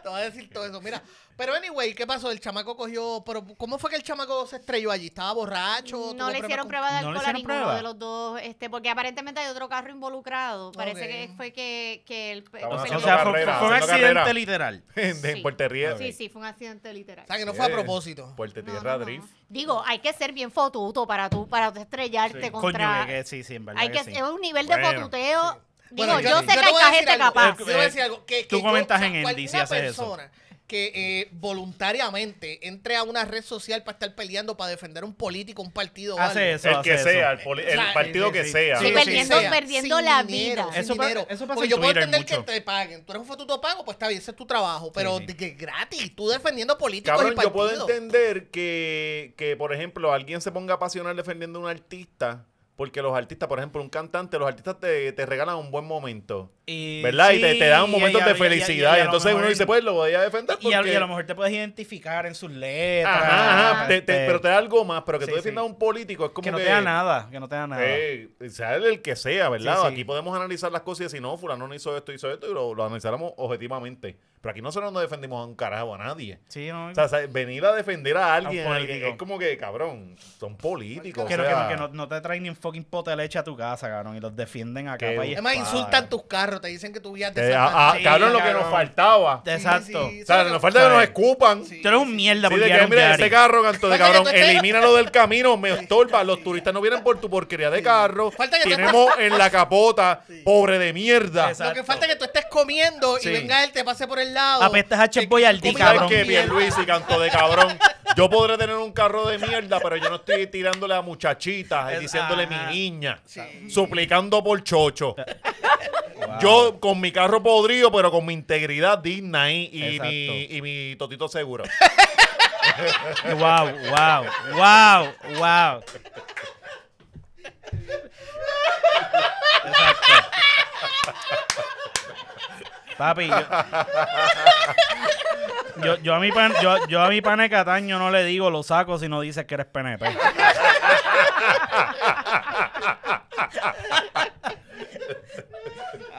voy a decir todo eso. Mira, pero anyway, ¿qué pasó? El chamaco cogió. pero ¿Cómo fue que el chamaco se estrelló allí? ¿Estaba borracho? No le hicieron prueba de alcohol a ninguno de los dos, este, porque aparentemente hay otro carro involucrado. Parece que fue que, que el. O sea, fue, un accidente literal. en, Puerto Rico. Sí, sí, fue un accidente literal. O sea, que no fue a propósito. Puerto contra Drift. Digo, hay que ser bien fotuto para tú para tú estrellarte sí. contra. Coño, que sí, sí, en verdad. Hay que, ser es un nivel bueno, de fotuteo. Digo, bueno, yo, yo, sé yo que hay gente algo, capaz. Yo voy a decir algo. Que, que tú comentas o sea, en Andy si haces eso que eh, voluntariamente entre a una red social para estar peleando, para defender un político, un partido. Hace algo. eso, el que sea, el, el partido que sea. Sí, perdiendo, la vida. Eso, pa- eso pasa Porque yo puedo entender que te paguen. Tú eres un fotuto pago, pues está bien, ese es tu trabajo. Pero gratis, tú defendiendo políticos y partidos. Yo puedo entender que, por ejemplo, alguien se ponga a apasionar defendiendo a un artista. Porque los artistas, por ejemplo, un cantante, los artistas te regalan un buen momento. ¿Verdad? y te, da un momento de felicidad. Y, entonces uno dice, pues lo voy a defender. Y, a, lo mejor te puedes identificar en sus letras. Este pero te da algo más. Pero que tú defiendas a un político es como que. no te da nada. Que no te da nada. Eh, sea el que sea, ¿verdad? Aquí podemos analizar las cosas y decir, no, Fulano no hizo esto, hizo esto. Y lo, lo analizáramos objetivamente. Pero aquí no nosotros no defendimos a un carajo a nadie. Sí, no. O sea, venir a defender a alguien es como que, cabrón, son políticos. Que, que, no, te traen ni un fucking pote de leche a tu casa, cabrón. Y los defienden a capa y Además, insultan tus carros te dicen que tú viajas de eh, Santa ah, ah, Cabrón, lo que nos faltaba. Exacto. o sea, nos falta que nos escupan. Tú eres un mierda por no mira, ese carro, canto de cabrón, elimínalo del camino, me estorba. Los turistas no vienen por tu porquería de carro. Tenemos en la capota, pobre de mierda. Lo que falta es que tú estés comiendo y venga él, te pase por el lado. Apestas a Chef al cabrón. ¿Sabes bien Luis y canto de cabrón? Yo podré tener un carro de mierda, pero yo no estoy tirándole a muchachitas y diciéndole mi niña, suplicando por chocho. Yo con mi carro podrido, pero con mi integridad digna y, mi, totito seguro. wow, wow, wow, wow. Papi, yo, yo, a mi pan, yo, a mi pane Cataño no le digo lo saco si no dice que eres PNP.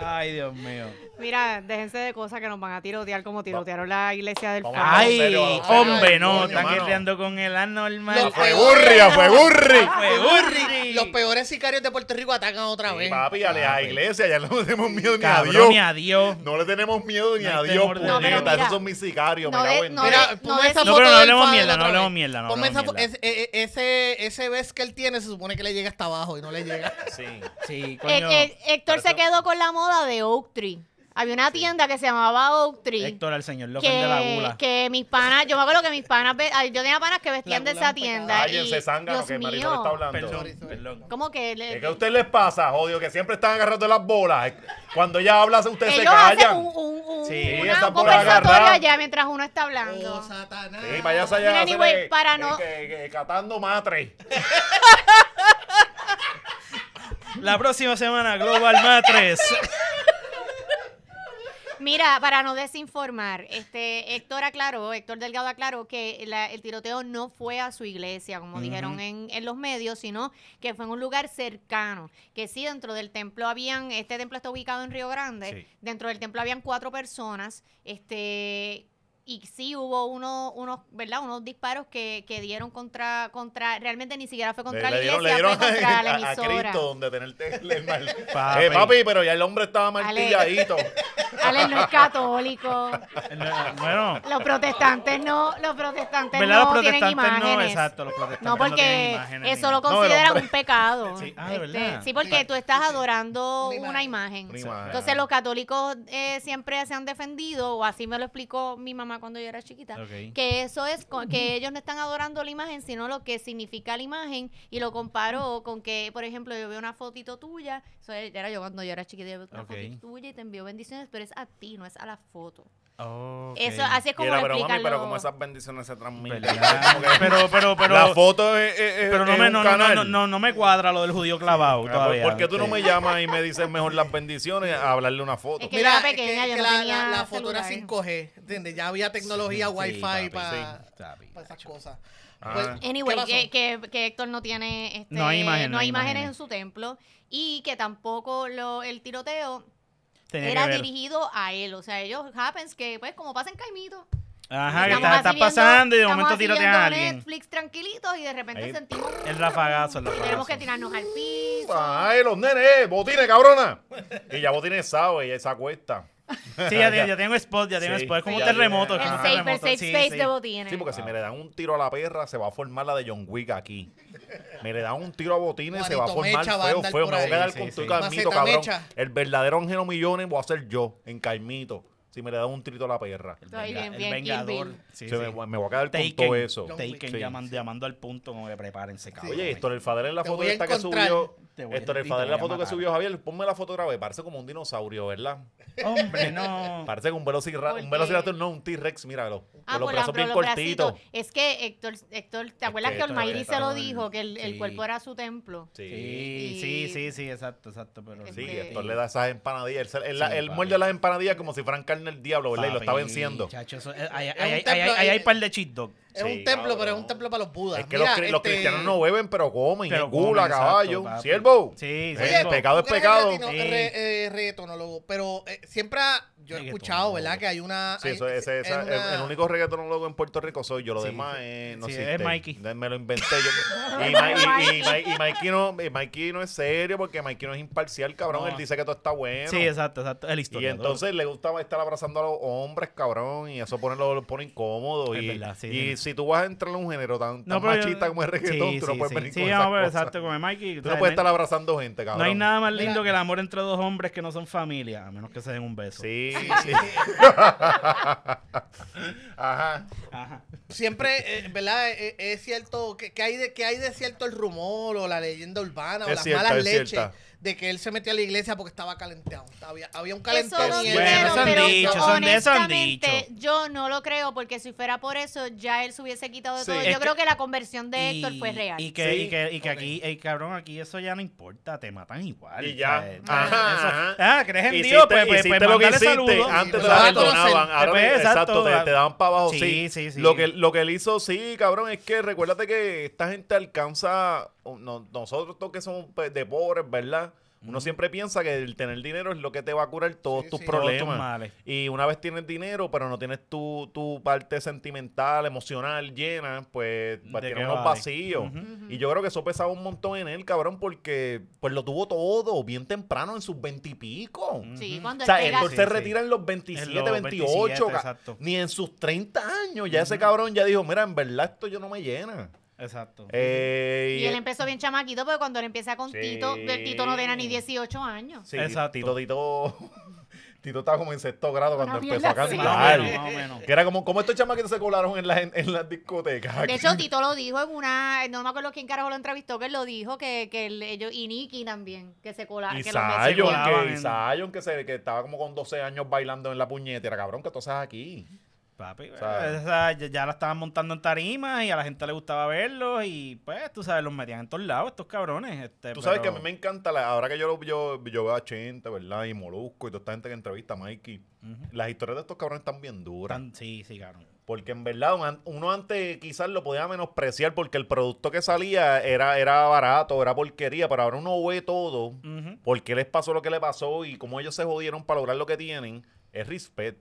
Ay, Dios mío. Mira, déjense de cosas que nos van a tirotear como tirotearon la iglesia del padre Ay, hombre, no, están con el anormal. Fue burri, fue burri. Ah, fue burri. Los peores sicarios de Puerto Rico atacan otra vez. Papi, a la iglesia ya no le tenemos miedo ni a Dios. ni a Dios. No le tenemos miedo ni a Dios, No, puñeta. Esos son mis sicarios, no Mira, No, pero no le hablemos mierda, no le hablemos mierda, ese- ese, vez que él tiene se supone que le llega hasta abajo y no le llega. Sí. Sí, eh, eh, Héctor se quedó con la de Oak Tree. Había una tienda que se llamaba Oak Tree. Héctor, el señor López de la que, Gula. que mis panas, yo me acuerdo que mis panas, yo tenía panas que vestían de esa tienda. y, Cállense, zángano, Dios que Marisol mío, está hablando. Perdón, ¿Cómo que? le- ¿Qué que a usted les pasa, jodido? Que siempre están agarrando las bolas. Cuando ella habla, ustedes se ellos un, un, un, Sí, una- por allá mientras uno está hablando. Oh, Satanás. Sí, vayas allá Mira, anyway, para no- catando matres. La próxima semana, Global Matres. Mira, para no desinformar, este Héctor aclaró, Héctor Delgado aclaró que el tiroteo no fue a su iglesia, como dijeron en, los medios, sino que fue en un lugar cercano. Que sí, dentro del templo habían, este templo está ubicado en Río Grande, dentro del templo habían cuatro personas, este, y sí hubo uno, unos, ¿verdad? Unos disparos que, que dieron contra, contra, realmente ni siquiera fue contra la iglesia, fue contra la emisora. A Cristo, donde tenerte el mal. Eh, papi. Eh, papi, pero ya el hombre estaba martilladito. Ale no es católico. bueno. Los protestantes no, los protestantes no tienen imágenes. No, exacto, los protestantes no porque no eso lo consideran un pecado. Sí, ah, este, sí porque tú estás adorando una imagen. Entonces los católicos eh, siempre se han defendido, o así me lo explicó mi mamá cuando yo era chiquita, que eso es que ellos no están adorando la imagen, sino lo que significa la imagen y lo comparo con que, por ejemplo, yo veo una fotito tuya, eso era yo cuando yo era chiquita, yo veo una fotito tuya y te envío bendiciones, pero es a ti, no es a la foto. Eso así es como Mira, pero, pero como esas bendiciones se transmiten. pero, pero, pero. La foto es. pero no, me, no, no, me cuadra lo del judío clavado todavía. ¿Por qué tú no este. me llamas y me dices mejor las bendiciones a hablarle una foto? Mira, era pequeña, yo no la, tenía la, la foto era 5G, ¿entiendes? Ya había tecnología wifi para esas cosas. Ah. Pues, anyway, que, que, que, Héctor no tiene. Este, no hay imágenes. No hay imágenes en su templo y que tampoco lo, el tiroteo era dirigido a él. O sea, ellos happens que, pues, como pasan caimito. Ajá, que estás está pasando y de momento tirotean a alguien. Netflix tranquilitos y de repente sentimos. El rafagazo, el rafagazo. Tenemos que tirarnos al piso. Ay, los nenes, botines, cabrona. Y ya botines sabe, y esa cuesta Sí, ya, ya, tengo spot, ya tengo spot. Es como un terremoto. safe, space de botines. Sí, porque si me le dan un tiro a la perra, se va a formar la de John Wick aquí. Me le dan un tiro a botines, se va a formar mecha, feo, feo. Me voy a quedar con tu calmito, cabrón. El verdadero Ángel Millones voy a ser yo, en Calmito. Si me le dan un trito a la perra. El, vengador. me, me, voy a quedar con todo eso. Taken llamando, al punto como que prepárense, cabrón. Oye, esto, el Fader en la foto esta que subió Héctor, el fader de la foto que subió Javier, ponme la foto otra vez. Parece como un dinosaurio, ¿verdad? Hombre, no. Parece como un velociraptor, un velociraptor, no, un T-Rex, míralo. Ah, con los brazos ah, bien cortitos. Es que Héctor, Héctor ¿te acuerdas que, Olmairi se lo dijo? Que el, cuerpo era su templo. Sí, sí, sí, sí, exacto, exacto. sí, Héctor le da esas empanadillas. Él, muerde las empanadillas como si fueran carne del diablo, ¿verdad? Y lo está venciendo. Eh, ahí hay un par de cheat es un templo, pero es un templo para los budas. Es que los, este cristianos no beben, pero comen. Pero culo, caballo. Siervo. Sí, sí. Eh, pecado es pecado. Eh, reggaetonólogo, pero eh, siempre yo he escuchado, ¿verdad? Que hay una. Sí, ese- el, único reggaetonólogo en Puerto Rico soy yo, lo demás sí. no Sí, es Mikey. Me lo inventé yo. Y, Mikey, no, Mikey no es serio porque Mikey no es imparcial, cabrón. Él dice que todo está bueno. Sí, exacto, exacto. El Y entonces le gustaba estar abrazando a los hombres, cabrón, y eso lo, pone incómodo. y sí si tú vas a entrar en un género tan, machista como el reggaetón, tú no puedes venir sí. con el Mikey. Tú no puedes estar abrazando gente, cabrón. No hay nada más lindo que el amor entre dos hombres que no son familia, a menos que se den un beso. Sí, sí. Ajá. Ajá. Siempre, eh, ¿verdad? Eh, eh, es, cierto que, hay de, que hay de cierto el rumor o la leyenda urbana o las malas leches de que él se metió a la iglesia porque estaba calentado. Había, había un calentón. Eso, y bueno, han dicho, dicho. Yo no lo creo porque si fuera por eso ya él se hubiese quitado de todo. Yo creo que, la conversión de Héctor fue real. Y que, y que, aquí, cabrón, aquí eso ya no importa, te matan igual. Y ya. Eh, ah, crees en Dios, pues, pues, pues, lo que hiciste. Antes pues, te abandonaban, exacto, te, daban para abajo. Sí, sí, sí. Lo que él hizo, sí, cabrón, es que recuérdate que esta gente alcanza nosotros todos que somos pues, de pobres, ¿verdad? Uno siempre piensa que el tener dinero es lo que te va a curar todos tus problemas. y una vez tienes dinero, pero no tienes tu, parte sentimental, emocional llena, pues, pues tienes unos vacíos. Y yo creo que eso pesaba un montón en él, cabrón, porque pues lo tuvo todo bien temprano, en sus veintipico. Sí, cuando o sea, él se retira en los veintisiete, veintiocho, ni en sus treinta años. Ya ese cabrón ya dijo, mira, en verdad esto yo no me llena. Exacto. Eh, y él eh, empezó bien chamaquito, porque cuando él empieza con Tito, Tito no tenía ni 18 años. Exacto. Tito, Tito. Tito estaba como en sexto grado cuando empezó a cantar. Que era como, como estos chamaquitos se colaron en, en, las discotecas. De hecho, Tito lo dijo en una, no me acuerdo quién carajo lo entrevistó, que él lo dijo, que, ellos, y Nicky también, que se colaron. Y que que, que, que estaba como con 12 años bailando en la puñetera, cabrón, que tú estás aquí. Papi, eh, ya, la estaban montando en tarimas y a la gente le gustaba verlos y pues, tú sabes, los metían en todos lados estos cabrones. Este, tú sabes que a mí me encanta, ahora que yo, yo, yo veo a Chente, ¿verdad? Y Molusco y toda esta gente que entrevista a Mikey, las historias de estos cabrones están bien duras. sí, sí, cabrón. Porque en verdad uno antes quizás lo podía menospreciar porque el producto que salía era, era barato, era porquería, pero ahora uno ve todo, porque les pasó lo que les pasó y cómo ellos se jodieron para lograr lo que tienen, es respeto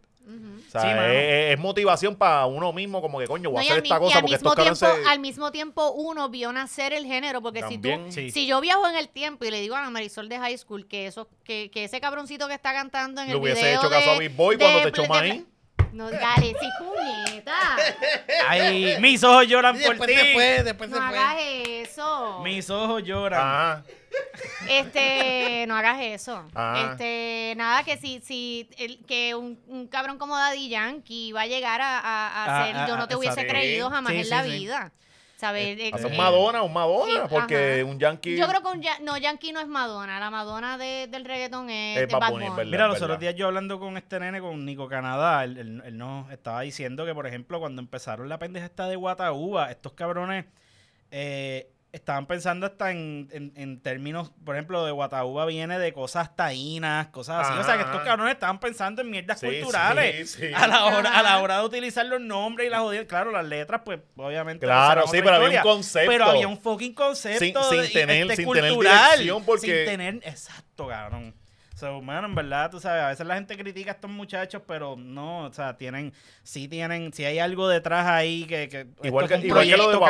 es, motivación para uno mismo, como que coño, voy a hacer esta cosa. Y al, porque mismo tiempo, al mismo tiempo uno vio nacer el género, porque si si yo viajo en el tiempo y le digo a Marisol de High School que eso, que, que ese cabroncito que está cantando en el video. Le hubiese hecho caso a Big Boy cuando te echó maíz. No, dale, sí, puñeta. mis ojos lloran por ti. Después se después no hagas eso. Mis ojos lloran. Ajá. Este, no hagas eso. Ah. Este, nada, que si, si que un, cabrón como Daddy Yankee va a llegar a, ah, ser, yo ah, no te hubiese creído jamás en la vida. ¿Sabes? Eh, eh, un eh, Madonna, un Madonna, porque un Yankee. Yo creo que un no, Yankee no es Madonna, la Madonna del reggaetón es. Mira, los otros días yo hablando con este nene, con Nico Canadá, él, nos estaba diciendo que, por ejemplo, cuando empezaron la pendeja esta de Guatahuba, estos cabrones. Eh, estaban pensando hasta en, en, términos, por ejemplo, de Guatauba viene de cosas taínas, cosas así. O sea, que estos cabrones estaban pensando en mierdas culturales A, la hora, a la hora de utilizar los nombres y las jodidas. Claro, las letras, pues obviamente. Claro, sí, pero había un concepto. Pero había un fucking concepto sin, sin tener, este, sin tener porque... Sin tener, exacto, cabrón. So, mano, en verdad, tú sabes, a veces la gente critica a estos muchachos, pero no, o sea, tienen, sí tienen, si hay algo detrás ahí que... igual que, el de proyecto, lo de todo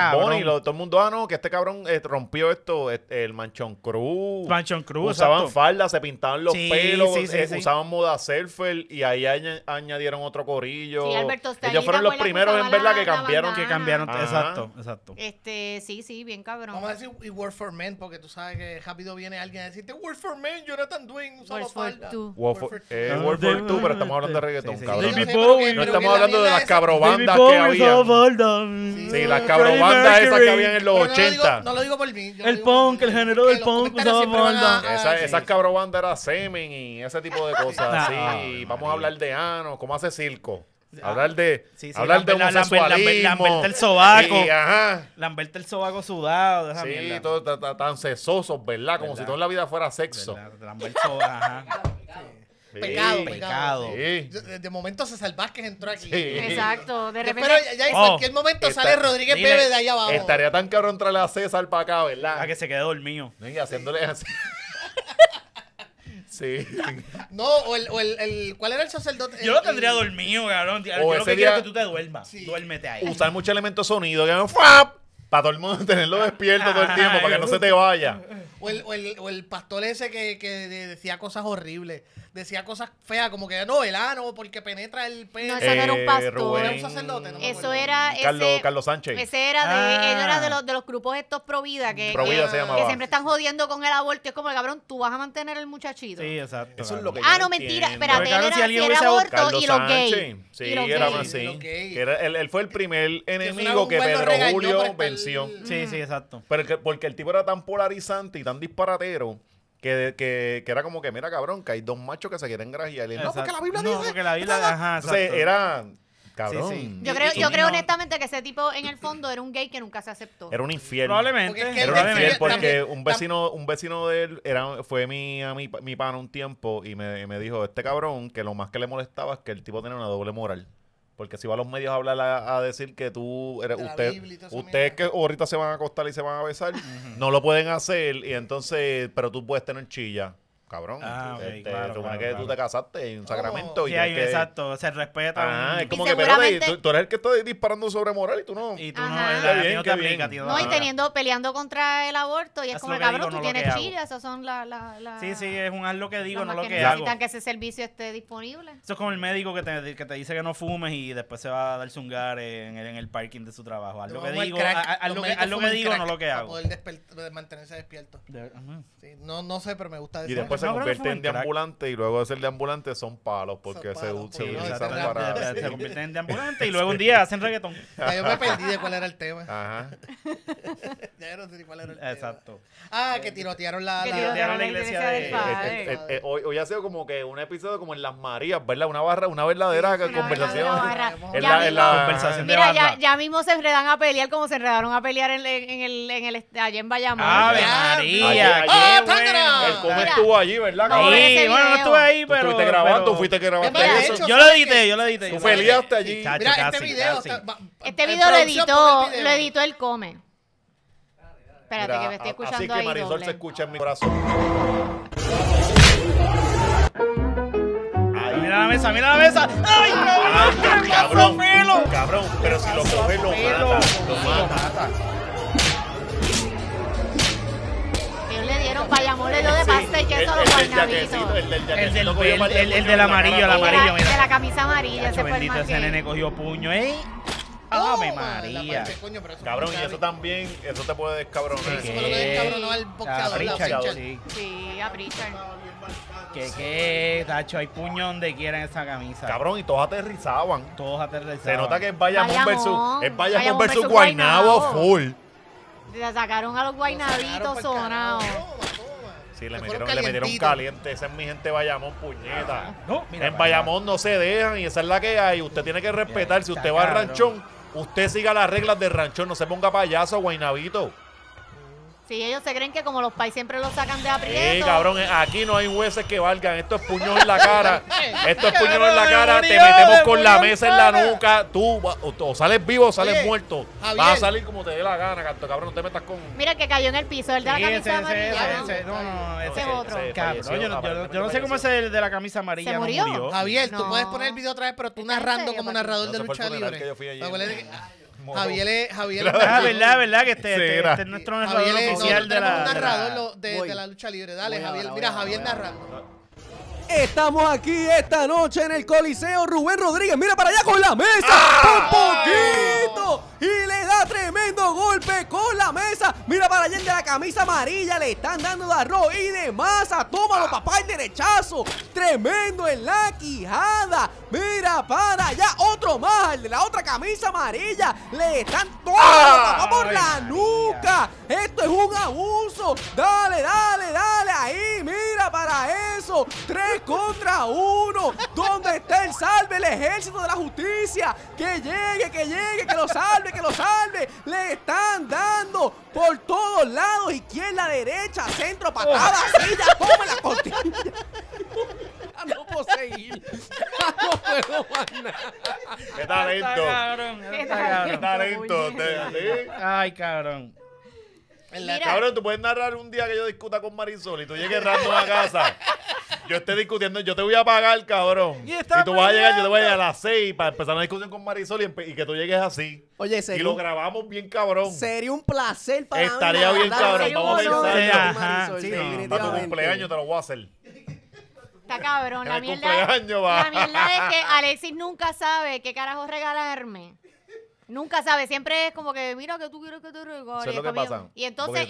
el mundo, ah, no, que este cabrón eh, rompió esto, este, el manchón cruz. Manchón cruz, Usaban falda, se pintaban los pelos, eh, usaban moda surfer y ahí añadieron otro corillo. Sí, Alberto Ellos fueron los primeros, en verdad, que cambiaron. Que cambiaron, exacto, exacto. Este, sí, sí, bien cabrón. Vamos a decir, y Word for Men, porque tú sabes que rápido viene alguien a decirte, Word for Men, Jonathan Dwayne, World War two World War pero estamos hablando de reggaeton, cabrón. No estamos hablando de las cabrobandas que había. Sí, las cabrobandas esas que habían en los 80. No lo digo por mí. El punk, el género del punk usaba Esas cabrobandas eran semen y ese tipo de cosas. Sí, vamos a hablar de ano, cómo hace circo. Ah, hablar de, sí, hablar el sobaco. Sí, el sobaco sudado. sí, todo tan, tan sesosos, ¿verdad? Como si toda la vida fuera sexo. Lambert sobaco, ajá. Pecado, pecado. De, momento César Vázquez entró aquí. Exacto. De repente. Pero ya en oh. cualquier momento sale Rodríguez Pérez de allá abajo. Estaría tan cabrón entrar a César para acá, ¿verdad? A que se quede dormido. Venga, haciéndole así. Sí. No, o el, o el, ¿cuál era el sacerdote? Yo lo tendría dormido, cabrón. Yo lo que quiero es que tú te duermas. Duérmete ahí. Usar mucho elemento sonido, que para todo el mundo tenerlo despierto todo el tiempo, para que no se te vaya. O el, o el, o el pastor ese que, que, decía cosas horribles, decía cosas feas, como que no, el ano, porque penetra el pelo. No, eso no era un eh, pastor. era un sacerdote. No eso era. Carlos, Carlos Sánchez. Ese era de. Ah. Él era de los, de los grupos estos Provida que, que, que, siempre están jodiendo con el aborto. Es como, el cabrón, tú vas a mantener el muchachito. Sí, exacto. Eso es lo que Ah, no, mentira. Espérate, él era, si alguien era aborto y los gays. Sí, y era así. él, él, fue el primer enemigo que Pedro Julio venció. Mm. Sí, sí, exacto. Porque el tipo era tan polarizante y tan disparatero. Que, era como que, mira, cabrón, que hay dos machos que se quieren grajear. no, porque la Biblia no, porque la Biblia... Ajá, era... Cabrón. Yo creo, yo creo honestamente que ese tipo en el fondo era un gay que nunca se aceptó. Era un infierno Probablemente. Porque un vecino, un vecino de él era, fue mi, a mi, mi pana un tiempo y me, me dijo, este cabrón, que lo más que le molestaba es que el tipo tenía una doble moral. Porque si va a los medios a hablar a, decir que tú eres usted, ustedes que ahorita se van a acostar y se van a besar, no lo pueden hacer y entonces, pero tú puedes tener chilla cabrón. Ah, este, que tú te casaste en un oh, sacramento y exacto, se respeta. es como que pero tú, eres el que está disparando sobre moral y tú no. Y tú no, que te aplica, No, y teniendo peleando contra el aborto y es, como cabrón, tú no tienes esas son las la, la, Sí, sí, es un haz lo que digo, no lo que, hago. necesitan que ese servicio esté disponible. Eso es como el médico que te, dice que no fumes y después se va a dar zungar en, en el parking de su trabajo. Haz lo que digo, haz lo que digo, no lo que hago. Poder mantenerse despierto. No, no sé, pero me gusta decir se convierten en de ambulante y luego de ser de ambulante son palos porque se, utilizan para. Se convierten en y luego un día hacen reggaetón. yo me perdí de cuál era el tema. Ajá. ya no sé cuál era el tema. Exacto. Ah, que tirotearon la, la, iglesia de. Hoy ha sido como que un episodio como en Las Marías, ¿verdad? Una barra, una verdadera conversación. Mira, ya mismo se enredan a pelear como se enredaron a pelear en el allá en Bayamón. ¡Ave María! Vaya tú no estuvo allí, ¿verdad? cabrón? sí, bueno, no estuve ahí, pero. Tú estuviste grabando, pero... tú fuiste que grabaste eso. yo lo edité, yo lo edité. Tú peleaste allí. Chacho, Mira, este video. Está, este video lo editó, lo editó el Come. Espérate, que me estoy escuchando. Así que Marisol doble. se escucha en mi corazón. brazo. mira la mesa, mira la mesa. ¡Ay, ah, cabrón! ¡Cabrón! ¡Cabrón! Pero si lo coges lo mata. Lo mata. de pastel que eso los El, del amarillo, el amarillo, mira. De la camisa amarilla, ese fue el ese nene cogió puño, ¿eh? Uh, ¡Ave María! Cabrón, y eso también, eso te puede descabronar. Eso fue que sí. a que ¿Qué, Tacho? Hay puño donde quiera en esa camisa. Cabrón, y todos aterrizaban. Todos aterrizaban. Se nota que es Bayamón, versus, es Bayamón versus Guaynabo full. Le sacaron a los guainabitos sonados. Sí, le metieron, le metieron caliente. Esa es mi gente Bayamón, puñeta. en Bayamón no se dejan y esa es la que hay. Usted tiene que respetar. si usted va al ranchón, usted siga las reglas del ranchón. No se ponga payaso, guainabito. Sí, ellos se creen que como los pais siempre los sacan de aprieto. Sí, cabrón, aquí no hay jueces que valgan. Esto es puñón en la cara. Esto es puñón en la cara. Te metemos con la mesa en la nuca. Tú o sales vivo o sales muerto. Vas a salir como te dé la gana, cabrón. No te metas con. Mira que cayó en el piso, el de la camisa amarilla. no, no, ese es otro. yo, no sé cómo es el de la camisa amarilla. ¿Se murió? Javier, tú puedes poner el video otra vez, pero tú narrando como narrador de lucha libre. Javier es. Javier es ah, verdad, verdad, que este, este, este es nuestro narrador oficial no, de, la, de, de, la lucha libre. Dale, Javier. Mira, Javier narrando. Estamos aquí esta noche en el Coliseo Rubén Rodríguez. Mira para allá con la mesa. Un poquito. Y le da tremendo golpe con la mesa. Mira para allá el de la camisa amarilla. Le están dando de arroz y de masa. Tómalo, ah. papá, el derechazo. Tremendo en la quijada. Mira para allá. Otro más. El de la otra camisa amarilla. Le están tomando ah. por la nuca. Esto es un abuso. Dale, dale, dale. Ahí, mira para eso. Tres contra uno donde está el salve? El ejército de la justicia. Que llegue, que llegue, que lo salve, que lo salve. Le están dando por todos lados. Izquierda, derecha, centro, patada, silla. Toma la costilla. no puedo seguir. no puedo nada. talento. Qué talento. Qué talento. Qué talento. Ay, cabrón. Cabrón, tú puedes narrar un día que yo discuta con Marisol y tú llegues rando a casa. Yo esté discutiendo, yo te voy a pagar, cabrón. Y, tú vas a llegar, yo te voy a a las seis para empezar una discusión con Marisol y, que tú llegues así. Oye, Y lo grabamos bien, cabrón. Sería un placer para Estaría bien, cabrón. Vamos a pensar. Sí, Para tu cumpleaños te lo voy a hacer. Está cabrón. la mierda, la mierda es que Alexis nunca sabe qué carajo regalarme. Nunca sabe, siempre es como que mira que tú quieres que te regale. Eso es lo que pasa. Y entonces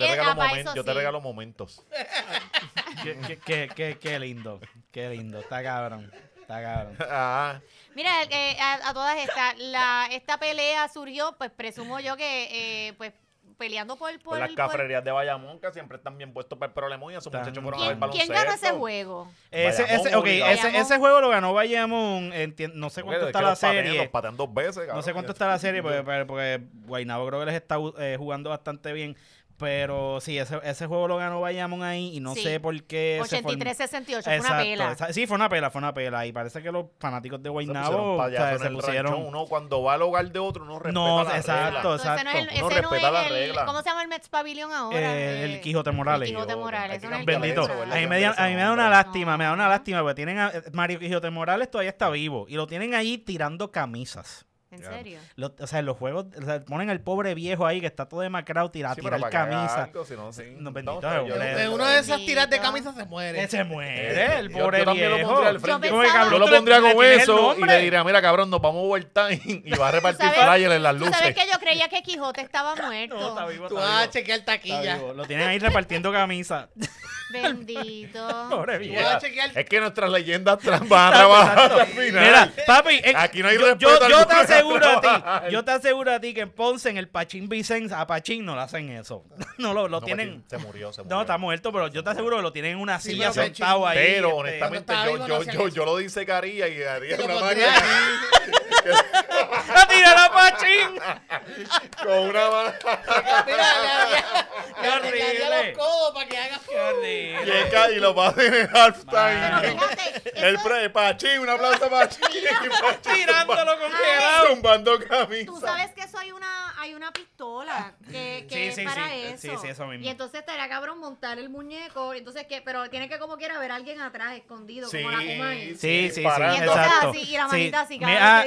yo te regalo, momentos. Qué, qué- qué- qué- lindo, qué lindo. Está cabrón, está cabrón. Ah. Mira, eh, a, todas estas, la, esta pelea surgió, pues presumo yo que eh, pues peleando por, por, pues por las cafrerías de Bayamón, que siempre están bien puestos para el problema y esos muchachos fueron a ver baloncesto. ¿Quién ganó ese juego? Ese, ese, okay, ese, ese, juego lo ganó Bayamón. Enti... No sé cuánto está la serie. dos veces, no sé cuánto está la serie porque, porque, Guaynabo creo que les está eh, jugando bastante bien. Pero sí, ese, ese juego lo ganó Bayamón ahí y no sé por qué. 83-68, fue una pela. sí, fue una pela, fue una pela. Y parece que los fanáticos de Guaynabo se pusieron. O uno cuando va al hogar de otro no respeta no, la exacto, no, no respeta la regla. ¿Cómo se llama el Mets Pavilion ahora? el eh, Quijote Morales. El Quijote Morales. bendito. A mí, me, a mí me da una lástima, me da una lástima porque tienen a Mario Quijote Morales todavía está vivo y lo tienen ahí tirando camisas. ¿En serio? o sea, los juegos, o sea, ponen al pobre viejo ahí que está todo demacrado, tirado sí, tirar camisa. Algo, sino, no, no, uno de esas tiras de camisa se muere. Se muere, eh, el pobre yo viejo. Lo Yo, lo pondría con eso y le diría, mira cabrón, nos vamos a vuelta y va a repartir flyers en las luces. ¿Sabes que yo creía que Quijote estaba muerto? No, está vivo, Tú vas a chequear taquilla. Lo tienen ahí repartiendo camisa. Bendito. Pobre Es que nuestras leyendas van a trabajar final. Mira, papi, aquí no hay yo, yo, yo te aseguro a ti, yo te aseguro a ti que en Ponce, en el Pachín Vicenza, a Pachín no le hacen eso. No lo, lo tienen. se murió, se murió. No, está muerto, pero yo te aseguro que lo tienen en una silla sentado ahí. Pero este, honestamente, yo, yo, yo, yo lo disecaría y haría una máquina. ¡La tirar a Pachín! Con una mano. Mira, le haría los codos para que haga y lo va a tener halftime. El pre, Pachín, un aplauso para Pachín. Tirándolo con congelado. Zumbando camisa. Tú sabes que hay una, hay una pistola que, que sí, es sí, para sí. eso. Sí, sí, eso mismo. Y entonces estaría cabrón montar el muñeco. Entonces, qué, pero tiene que como quiera ver a alguien atrás escondido, como la Sí, sí, sí. Y entonces Exacto. así, y la manita así, ah,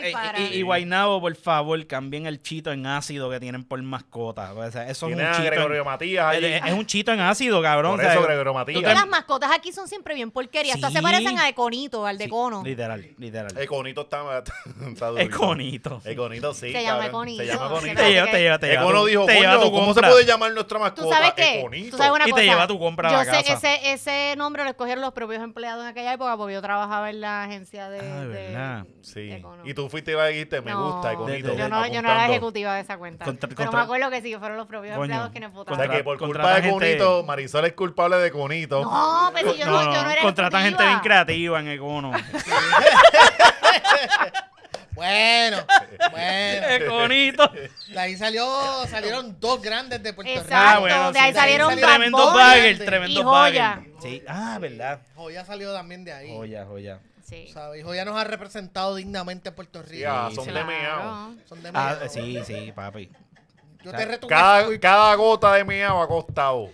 y, Guaynabo, por favor, cambien el chito en ácido que tienen por mascota. eso es un chito. en, Matías eh, eh, Es, un chito en ácido, cabrón. eso, o sea, que las em- mascotas aquí son siempre bien porquerías. Estas se parecen a Econito, al de sí, Cono. Literal, literal. Econito está, está Econito. Econito, sí. Se llama Econito. Se llama Econito. Te te te Econo dijo, ¿cómo se puede llamar nuestra mascota? ¿Tú sabes qué? Econito. ¿Tú sabes una y te lleva tu compra Yo a la sé que Ese, ese nombre lo escogieron los propios empleados en aquella época porque yo trabajaba en la agencia de, ah, de, verdad. Sí. Econo. Y tú fuiste y dijiste, me gusta Econito. Yo no, yo no era ejecutiva de esa cuenta. Contra, Pero me acuerdo que sí, fueron los propios empleados quienes votaron. O sea, que por culpa de Econito, Marisol es culpable de Econito bonito. No, pero pues si yo no, yo no era Contratan gente bien creativa en Econo. Bueno, bueno. Econito. De ahí salió, salieron dos grandes de Puerto Rico. Ah, de ahí salieron Tremendo bagel, tremendo bagel. Sí, ah, verdad. Joya salió también de ahí. Joya, joya. Sí. ¿Sabes? Joya nos ha representado dignamente Puerto Rico. Ya, son, de son Son de ah, meao. sí, sí, papi. Yo te cada, cada, gota de mi agua ha costado.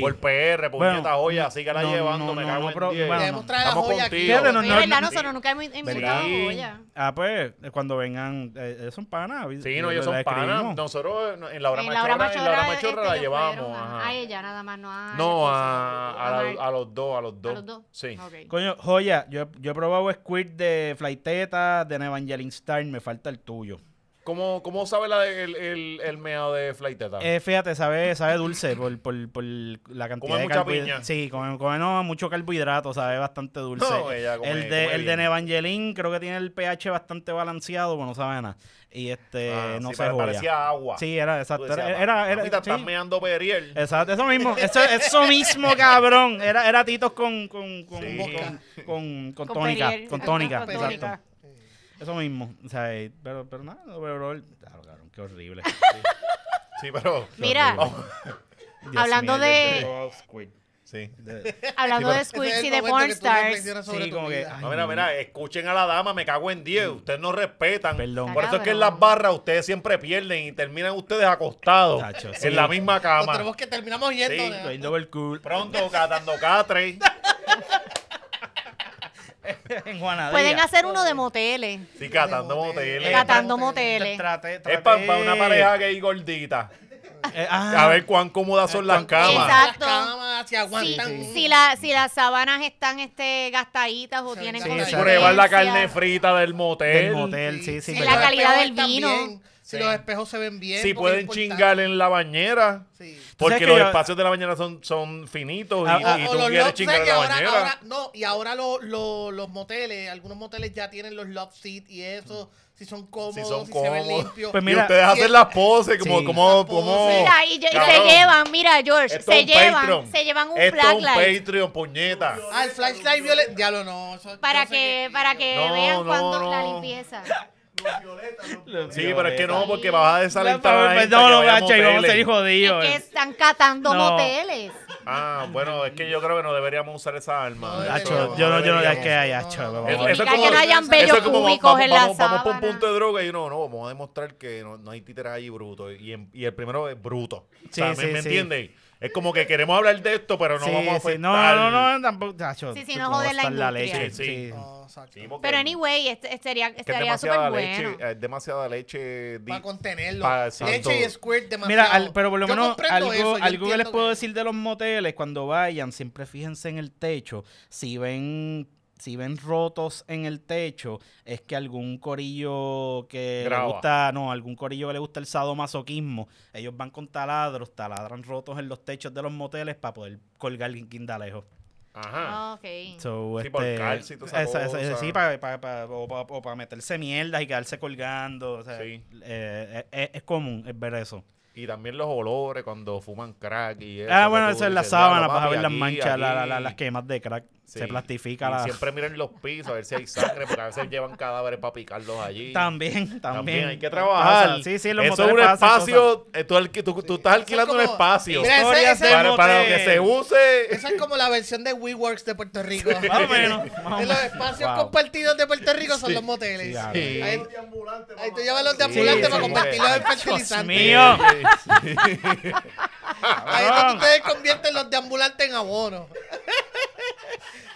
Por PR, por esta joya, sigue la llevando, me cago en pero, bueno, Estamos contigo. verdad, nosotros nunca hemos invitado sí. joya. Ah, pues, cuando vengan, ellos eh, eh, son panas. Sí, eh, no, ellos son panas. Nosotros en la hora machorra, la hora la llevamos. A ella nada más, no a... No, a los dos, a los dos. A los dos. Sí. Coño, joya, yo he probado squirt de Flaiteta, de Evangeline me falta el tuyo. ¿Cómo, cómo sabe la el, el, meado de Flight eh, fíjate, sabe, dulce por, por, por la cantidad de carbohidratos Sí, come, no, mucho carbohidrato, sabe bastante dulce. el de, el de Nevangelín creo que tiene el pH bastante balanceado, bueno, no sabe nada. Y este, ah, no sí, se parecía agua. Sí, era exacto. era, era, era, meando Periel. Exacto, eso mismo, eso, eso mismo, cabrón. Era, era Titos con con con, con, con, tónica, con tónica. exacto. Eso mismo. O sea, eh, pero, pero nada, no, pero, claro, qué horrible. Sí, pero. Mira. hablando de. Hablando de Squid y de pornstars. Sí, No, mira, mira, escuchen a la dama, me cago en diez, mm. Ustedes no respetan. Perdón. Por eso es que en las barras ustedes siempre pierden y terminan ustedes acostados en la misma cama. Nos tenemos que terminamos yendo. Sí, cool. Pronto, catando catre. Pueden hacer uno de moteles. Sí, catando moteles. Catando moteles. Es para una pareja gay gordita. Eh, ah. a ver cuán cómodas son las camas. Exacto. Si, si las sábanas están este, gastaditas o tienen sí, prueba la carne frita del motel. Del motel, sí, sí. sí la calidad del vino. Si los espejos se ven bien. Si pueden chingar en la bañera. Porque los espacios de la bañera son, son finitos y, ah, ah, y, tú quieres chingar en la bañera. no, y ahora lo, lo, los moteles, algunos moteles ya tienen los love y eso. Si son cómodos, si, son cómodos. se ven limpios. Pues mira, y ustedes hacen las poses, como, como, como... Mira, y, se llevan, mira, George, se llevan, se llevan un flashlight. un Patreon, puñeta. Ah, el flashlight violet, ya lo no. para, que, para que, vean no, cuando la limpieza. Sí, pero es que no, porque vas a desalentar pues No, no, gacho, y vamos a ser jodidos. Es que están catando moteles. Ah, bueno, es que yo creo que no deberíamos usar esa arma. yo no, yo no, es que hay, gacho, vamos. es como- que no hayan bellos como vamos, la sala. vamos por un punto de droga y no, no, vamos a demostrar que no, hay títeres ahí bruto. Y, el primero es bruto. ¿me, sí, me entiendes? Es como que queremos hablar de esto, pero no vamos a no, no, no, tampoco. Sí, sí, no la leche? Sí, Pero anyway, este, este estaría demasiada súper leche, bueno. es demasiada leche. Para contenerlo. Leche y squirt demasiado. Mira, pero por lo menos algo, que les puedo decir de los moteles, cuando vayan, siempre fíjense en el techo. Si ven si ven rotos en el techo, es que algún corillo que le gusta, no, algún corillo que le gusta el sadomasoquismo, ellos van con taladros, taladran rotos en los techos de los moteles para poder colgar Quindalejo. Ajá. Oh, ok. sí, por este, calcio sí, para, para, meterse mierdas y quedarse colgando. sí. Eh, eh, es, común ver eso. Y también los olores cuando fuman crack y eso. Ah, bueno, eso es la sábana, para ver las manchas, las quemas de crack. Se plastifica la... Siempre miren los pisos a ver si hay sangre, porque a veces llevan cadáveres para picarlos allí. También, también. hay que trabajar. sí, sí, los Eso es un espacio. Eh, tú, estás alquilando un espacio. para, lo que se use. Esa es como la versión de WeWorks de Puerto Rico. Más o menos. De los espacios compartidos de Puerto Rico son los moteles. Ahí, ahí tú llevas los de ambulante para convertirlos en fertilizantes. mío! Ahí tú ustedes convierten los de ambulante en abono.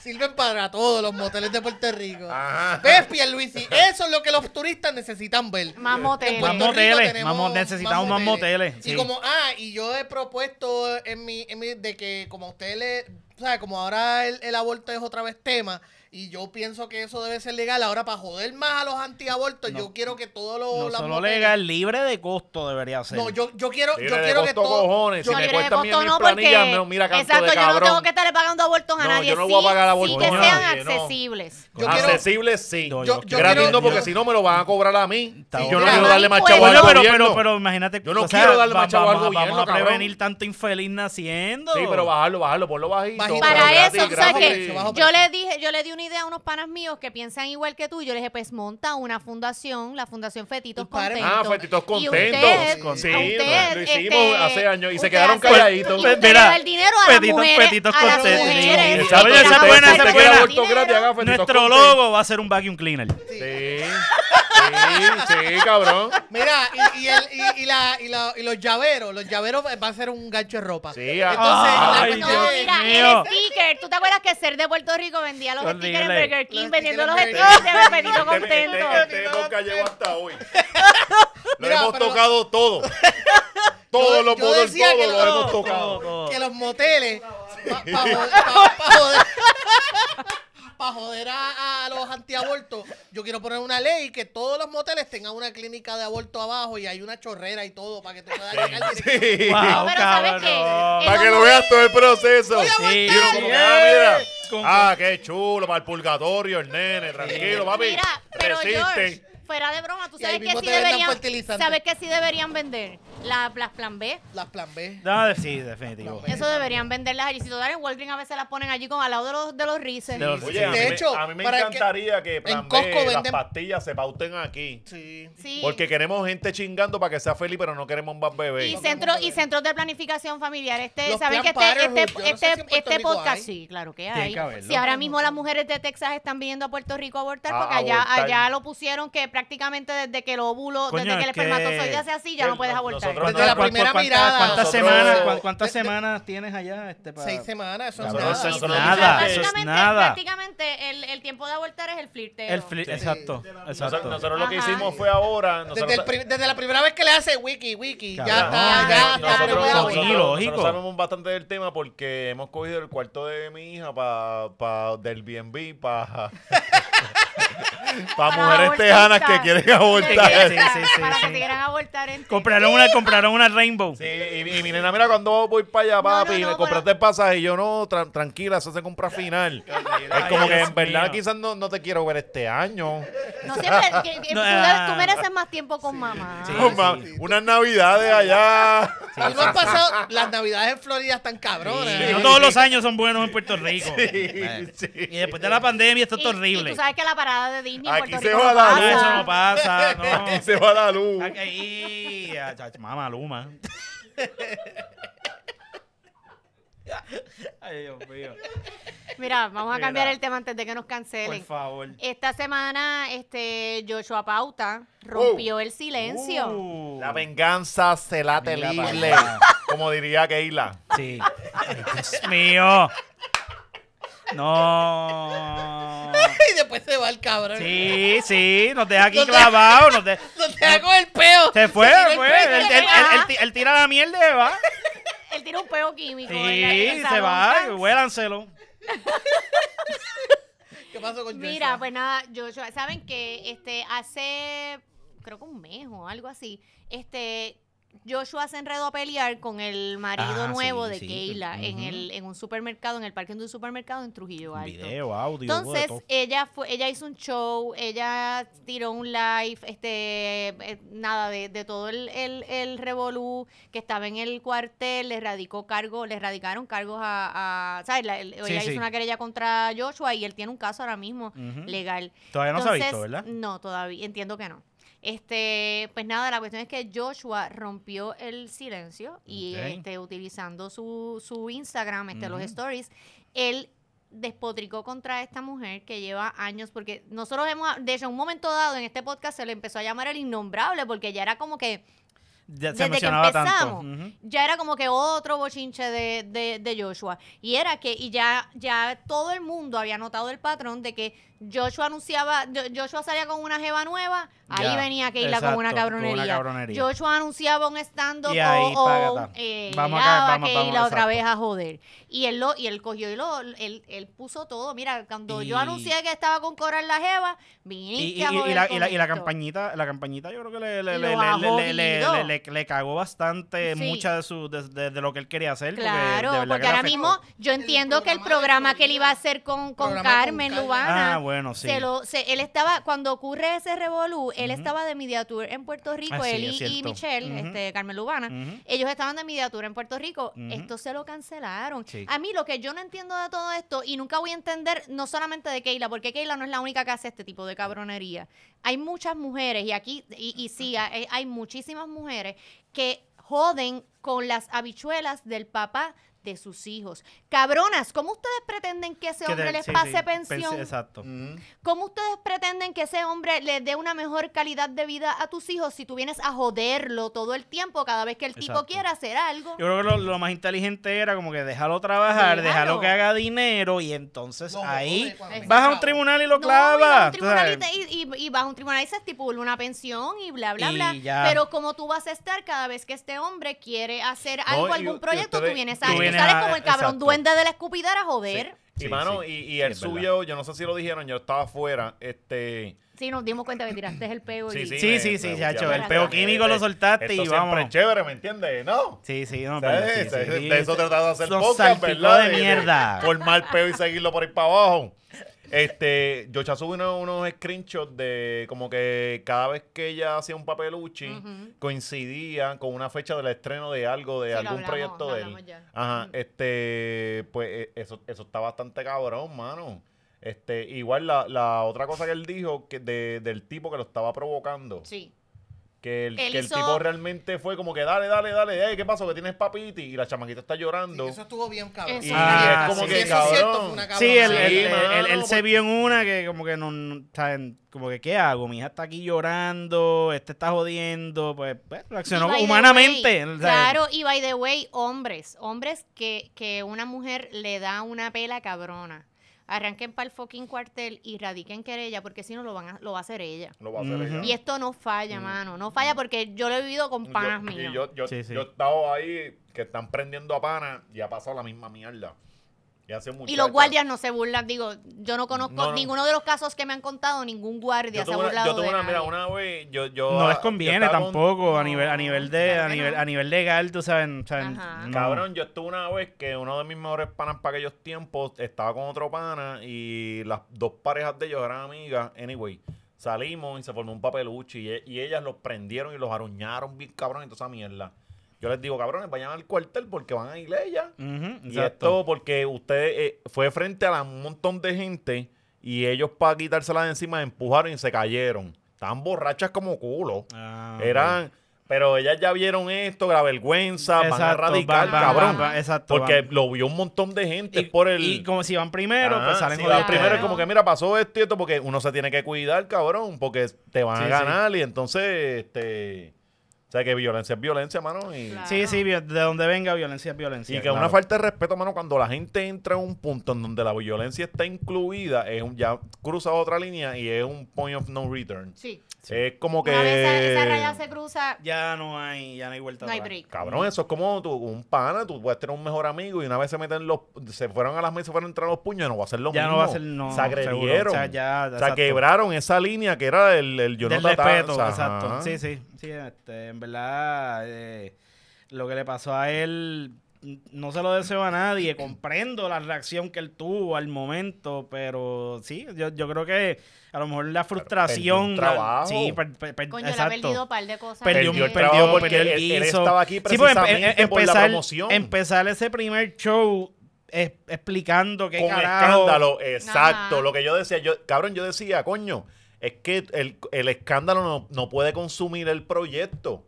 Sirven para todos los moteles de Puerto Rico. Ajá. ¿Ves, Pierluisi? Eso es lo que los turistas necesitan ver. Más moteles. Más moteles. Más necesitamos más moteles. Y como, ah, y yo he propuesto en mi, en mi de que como ustedes le... sea, Como ahora el, el aborto es otra vez tema y yo pienso que eso debe ser legal. Ahora, para joder más a los antiabortos, yo quiero que todos los. No solo legal, libre de costo debería ser. No, yo, yo quiero, libre yo de quiero costo, que todo. Cojones. Yo si me cuesta mi no, porque... no, mira canto Exacto, yo no tengo que estarle pagando abortos a nadie. Yo no sí, voy a pagar abortos sí que sean accesibles. Yo accesibles, sí. yo, Gratis porque si no me lo van a cobrar a mí. Y yo no quiero darle más chavo al gobierno. Pero imagínate. Yo no quiero darle más chavo al gobierno. Vamos a prevenir tanto infeliz naciendo. Sí, pero bajarlo, bajarlo, ponlo bajito. Para eso, o sea que yo le dije, yo le di un idea a unos panas míos que piensan igual que tú. Yo les dije, pues monta una fundación, la Fundación Fetitos Contentos. Ah, Fetitos Contentos. sí, lo este, hicimos hace años y se quedaron calladitos. Mira, el dinero a mujeres, Fetitos Contentos. esa buena, esa Nuestro logo va a ser un vacuum cleaner. Sí. Sí, sí, cabrón. Mira, y, y, el, y, la, y, la, y los llaveros, los llaveros va a ser un gancho de ropa. Sí, ah. Entonces, no, mira, el sticker. ¿Tú te acuerdas que Ser de Puerto Rico vendía los stickers? stickers de Burger King vendiendo los stickers de Benito Contento. Este nunca llegó hasta hoy. Lo hemos tocado todo. Todos los modelos, todos los hemos tocado. Que los moteles, para poder para joder a, los antiabortos, yo quiero poner una ley que todos los moteles tengan una clínica de aborto abajo y hay una chorrera y todo para que tú puedas llegar Para que lo veas todo el proceso. ah, qué chulo, para el purgatorio, el nene, tranquilo, papi. pero era de broma, tú sabes que, sí deberían, sabes que sí deberían vender las, las plan B. Las plan B. sí, definitivo. Eso deberían venderlas allí. Si tú en Walgreens a veces las ponen allí con al lado de los, de los rices. De, hecho, a mí me encantaría que, B, las pastillas se pauten aquí. Sí. Porque queremos gente chingando para que sea feliz, pero no queremos más bebé. Y, y centros de planificación familiar. Este, ¿Saben que este, este, este, este podcast sí, claro que hay. si ahora mismo las mujeres de Texas están viniendo a Puerto Rico a abortar, porque allá, allá lo pusieron que prácticamente prácticamente desde que el óvulo, desde que el espermatozoide hace así, ya no puedes abortar. Desde la primera mirada. ¿Cuántas semanas, cuántas semanas tienes allá? Este, Seis semanas, eso es nada. es nada. es prácticamente, nada. prácticamente el, el tiempo de abortar es el flirteo. El flirt Exacto, Nosotros, exacto. nosotros lo que hicimos fue ahora. Desde, la primera vez que le hace wiki, wiki, ya está, ya está, nosotros, pero lógico, sabemos bastante del tema porque hemos cogido el cuarto de mi hija pa, pa, del B&B, para Para mujeres tejanas que que quieren abortar. Sí, sí, sí, para que quieran abortar. Compraron una, compraron una Rainbow. Sí, y, mi nena, mira, cuando voy para allá, papi, me compraste el pasaje y yo no, tranquila, eso se compra final. es como que en verdad quizás no, no te quiero ver este año. No siempre, tú, ah. mereces más tiempo con mamá. Sí. Unas navidades allá. Algo no las navidades en Florida están cabrones todos los años son buenos en Puerto Rico. Sí, Y después de la pandemia esto es horrible. tú sabes que la parada de Disney en Puerto se Rico va no pasa, no. Se va la luz. Ahí, mamá Luma. Ay, Dios mío. Mira, vamos a cambiar el tema antes de que nos cancelen. Por favor. Esta semana, este Joshua Pauta rompió el silencio. Uh. la venganza se la terrible, como diría Keila. Sí. Dios mío. No. y después se va el cabrón. Sí, sí, nos deja aquí clavado. nos, deja con el peo. Se fue, se fue. Él, tira la mierda y va. Él tira un peo químico. Sí, se va, huélanselo. ¿Qué pasó con Mira, pues nada, saben que este hace creo que un mes o algo así, este Joshua se enredó a pelear con el marido ah, nuevo de Keila en, el, en un supermercado, en el parque de un supermercado en Trujillo Alto. Video, audio, Entonces, ella fue, ella hizo un show, ella tiró un live, este, eh, nada, de, de, todo el, el, revolú que estaba en el cuartel, le radicó cargo, le radicaron cargos a, a ¿sabes? ella hizo una querella contra Joshua y él tiene un caso ahora mismo legal. Todavía no se ha visto, ¿verdad? No, todavía, entiendo que no. Este, pues nada, la cuestión es que Joshua rompió el silencio y este, utilizando su, su Instagram, este, los stories, él despotricó contra esta mujer que lleva años, porque nosotros hemos, desde un momento dado en este podcast se le empezó a llamar el innombrable, porque ya era como que... Ya desde que empezamos, ya era como que otro bochinche de, Joshua. Y era que, y ya, ya todo el mundo había notado el patrón de que Joshua anunciaba, Joshua salía con una jeva nueva, ahí venía que irla con una cabronería. Joshua anunciaba un estando o, eh, vamos a otra vez a joder. Y él lo, y él cogió y lo, él, puso todo. Mira, cuando yo anuncié que estaba con Cora en la jeva, viniste y, a joder y la, la, campañita, la campañita yo creo que le, le, le cagó bastante mucha de su, de, de, lo que él quería hacer. Claro, porque, ahora mismo yo entiendo que el programa que él iba a hacer con, con Carmen Lubana. Ah, bueno, sí. él estaba, cuando ocurre ese revolú, él estaba de mediatur ah, este, en Puerto Rico, él y, Michelle, este, Carmen Lubana, ellos estaban de mediatur en Puerto Rico. Esto se lo cancelaron. A mí lo que yo no entiendo de todo esto, y nunca voy a entender, no solamente de Keila, porque Keila no es la única que hace este tipo de cabronería. Hay muchas mujeres, y aquí, y, sí, hay, hay muchísimas mujeres que joden con las habichuelas del papá de sus hijos. Cabronas, ¿cómo ustedes pretenden que ese hombre les pase pensión? exacto. Mm. ¿Cómo ustedes pretenden que ese hombre Le dé una mejor calidad de vida a tus hijos si tú vienes a joderlo todo el tiempo cada vez que el tipo quiera hacer algo? Yo creo que lo, más inteligente era como que dejarlo trabajar, Déjalo dejarlo que haga dinero y entonces ahí vas a un tribunal y lo clava y, vas a un tribunal y se estipula una pensión y bla, bla, bla. Pero como tú vas a estar cada vez que este hombre quiere hacer algo, algún proyecto, tú vienes a tú sales como el cabrón duende de la escupidera, joder. y mano, y, el suyo, yo no sé si lo dijeron, yo estaba afuera, este... Sí, nos dimos cuenta que tiraste el peo. Y... Sí, sí, sí, El peo químico lo soltaste y vamos. Siempre es chévere, ¿me entiendes? ¿No? Sí, sí, no, pero sí, De eso tratado de hacer podcast, ¿verdad? de mierda. Formar peo y seguirlo por ahí para abajo. Este, yo ya unos screenshots de como que cada vez que ella hacía un papeluchi coincidía con una fecha del estreno de algo, de algún proyecto de él. Ajá, este, pues e, eso, eso está bastante cabrón, mano. Este, igual la, la otra cosa que él dijo que de, del tipo que lo estaba provocando. Sí. Que el, que el tipo realmente fue como que dale, dale, dale, ¿qué pasó? Que tienes papiti y la chamaquita está llorando. Eso estuvo bien, cabrón. es cierto, Sí, él, se vio en una que como que no, está como que ¿qué hago? Mi hija está aquí llorando, este está jodiendo, pues, pues reaccionó humanamente. claro, y by the way, hombres, hombres que, que una mujer le da una pela cabrona arranquen para el fucking cuartel y radiquen querella, porque si no lo, van lo va a hacer ella. Lo va a hacer ella. Y esto no falla, mm. mano. No falla porque yo lo he vivido con panas mías. yo, yo he estado ahí que están prendiendo a panas y ha pasado la misma mierda. Y los guardias no se burlan, digo, yo no conozco ninguno de los casos que me han contado, ningún guardia se ha burlado. Yo tuve una, mira, una vez, No les conviene tampoco, a nivel, a nivel de, nivel, legal, tú sabes. Cabrón, yo estuve una vez que uno de mis mejores panas para aquellos tiempos estaba con otro pana y las dos parejas de ellos eran amigas, anyway. Salimos y se formó un papelucho y, e, y ellas los prendieron y los aruñaron bien cabrón y toda esa mierda. Yo les digo, cabrones, vayan al cuartel porque van a iglesia. y esto porque usted eh, fue frente a un montón de gente y ellos para quitársela de encima empujaron y se cayeron. Estaban borrachas como culo. Ah, Eran... Pero ellas ya vieron esto, la vergüenza, van a radical, cabrón. exacto, porque lo vio un montón de gente y, por el. Y como si van primero, pues salen los van primero. Es como que, mira, pasó esto y esto, porque uno se tiene que cuidar, cabrón, porque te van a ganar y entonces. este o sea, que violencia es violencia, mano. Sí, sí, de donde venga violencia es violencia. Y que una falta de respeto, mano, cuando la gente entra en un punto en donde la violencia está incluida, es un, ya cruza otra línea y es un point of no return. Sí. Es como que... Una vez esa, raya se cruza... Ya no hay, ya no hay vuelta No hay break. Cabrón, eso es como tú, un pana, tú puedes tener un mejor amigo y una vez se meten los... Se fueron a las mesas, se fueron a entrar los puños, no va a ser lo mismo. Ya no va a ser, no. Se agredieron. O sea, ya, quebraron esa línea que era el, yo no respeto, exacto. Sí, sí. Este, en verdad, eh, lo que le pasó a él, no se lo deseo a nadie. Comprendo la reacción que él tuvo al momento, pero sí, yo, yo creo que a lo mejor la frustración. trabajo. La, sí, per, per, per, exacto. perdido un par de cosas. Perdió, perdió, perdió porque él, estaba aquí pues, em, em, precisamente sí, empezar, por la promoción. Empezar ese primer show explicando qué Con carajo. escándalo, exacto. Lo que yo decía, yo, cabrón, yo decía, coño es que el, escándalo no, puede consumir el proyecto.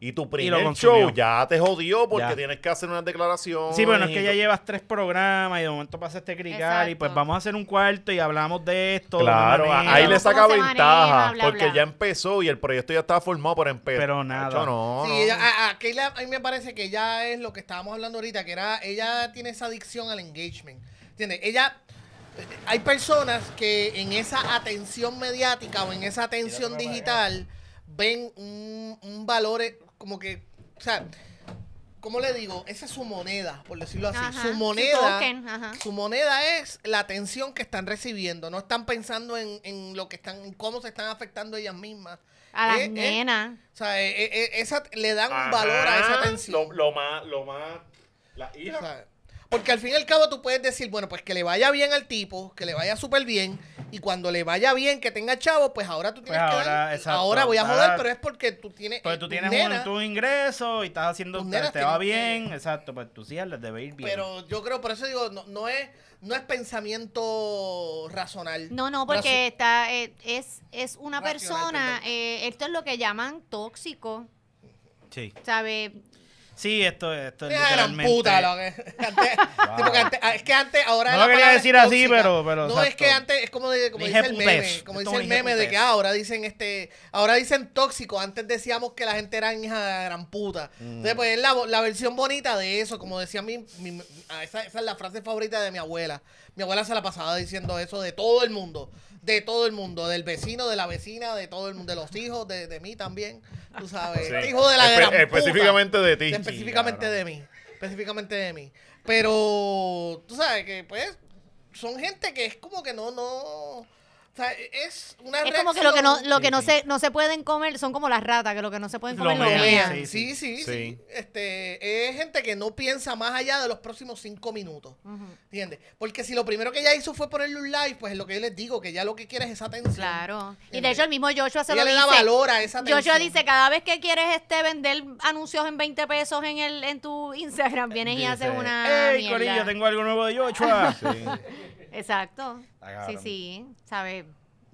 Y tu primer ya te jodió porque tienes que hacer una declaración. Sí, bueno, es que ya llevas tres programas y de momento pasa este crical y pues vamos a hacer un cuarto y hablamos de esto. Claro, ahí le saca ventaja porque ya empezó y el proyecto ya estaba formado por empezar. Pero nada. sí, a, que a mí me parece que ya es lo que estábamos hablando ahorita, que era, ella tiene esa adicción al engagement. ¿Entiendes? Ella hay personas que en esa atención mediática o en esa atención digital ven un, valor eh, como que, o sea, ¿cómo le digo? Esa es su moneda, por decirlo así. su moneda. Su, moneda es la atención que están recibiendo. No están pensando en, lo que están, cómo se están afectando ellas mismas. A las eh, eh, o sea, esa, le dan un valor a esa atención. Lo, más, lo más. La porque al fin y al cabo tú puedes decir, bueno, pues que le vaya bien al tipo, que le vaya súper bien, y cuando le vaya bien, que tenga chavo, pues ahora tú tienes pues ahora, que ahora voy a joder, pero es porque tú tienes Pues tú tienes un, ingreso y estás haciendo te, va bien, exacto, pues tus hijas les debe ir bien. Pero yo creo, por eso digo, no, no es no es pensamiento racional No, no, porque está eh, es es una persona, eh, esto es lo que llaman tóxico. Sí. ¿Sabe? Sí, esto, esto es literalmente... puta, lo que... Ah, es que antes, ahora... No lo quería decir así, pero, pero... No, es que antes, es como, como dice el meme, como dice el meme de que ahora dicen este... Ahora dicen tóxico, antes decíamos que la gente era hija de gran puta. Mm. Entonces, pues es la, la, versión bonita de eso, como decía mi... Ah, esa, esa es la frase favorita de mi abuela. Mi abuela se la pasaba diciendo eso de todo el mundo de todo el mundo, del vecino, de la vecina, de todo el mundo, de los hijos, de, mí también, tú sabes, hijo de la Específicamente de ti. específicamente de mí, específicamente de mí. Pero tú sabes que pues son gente que es como que no, no es como que lo que no, lo no se, pueden comer son como las ratas, que lo que no se pueden comer Sí sí, sí, este, es gente que no piensa más allá de los próximos cinco minutos. ¿Entiendes? Porque si lo primero que ella hizo fue ponerle un live pues es lo que yo les digo, que ya lo que quieres es esa atención. Claro. Y de hecho el mismo Joshua se lo le dice. da valor esa atención. Joshua dice, cada vez que quieres este vender anuncios en 20 pesos en el en tu Instagram, vienes y haces una ¡Ey, corillo, tengo algo nuevo de Joshua! sí. Exacto. Sí, sí, sabe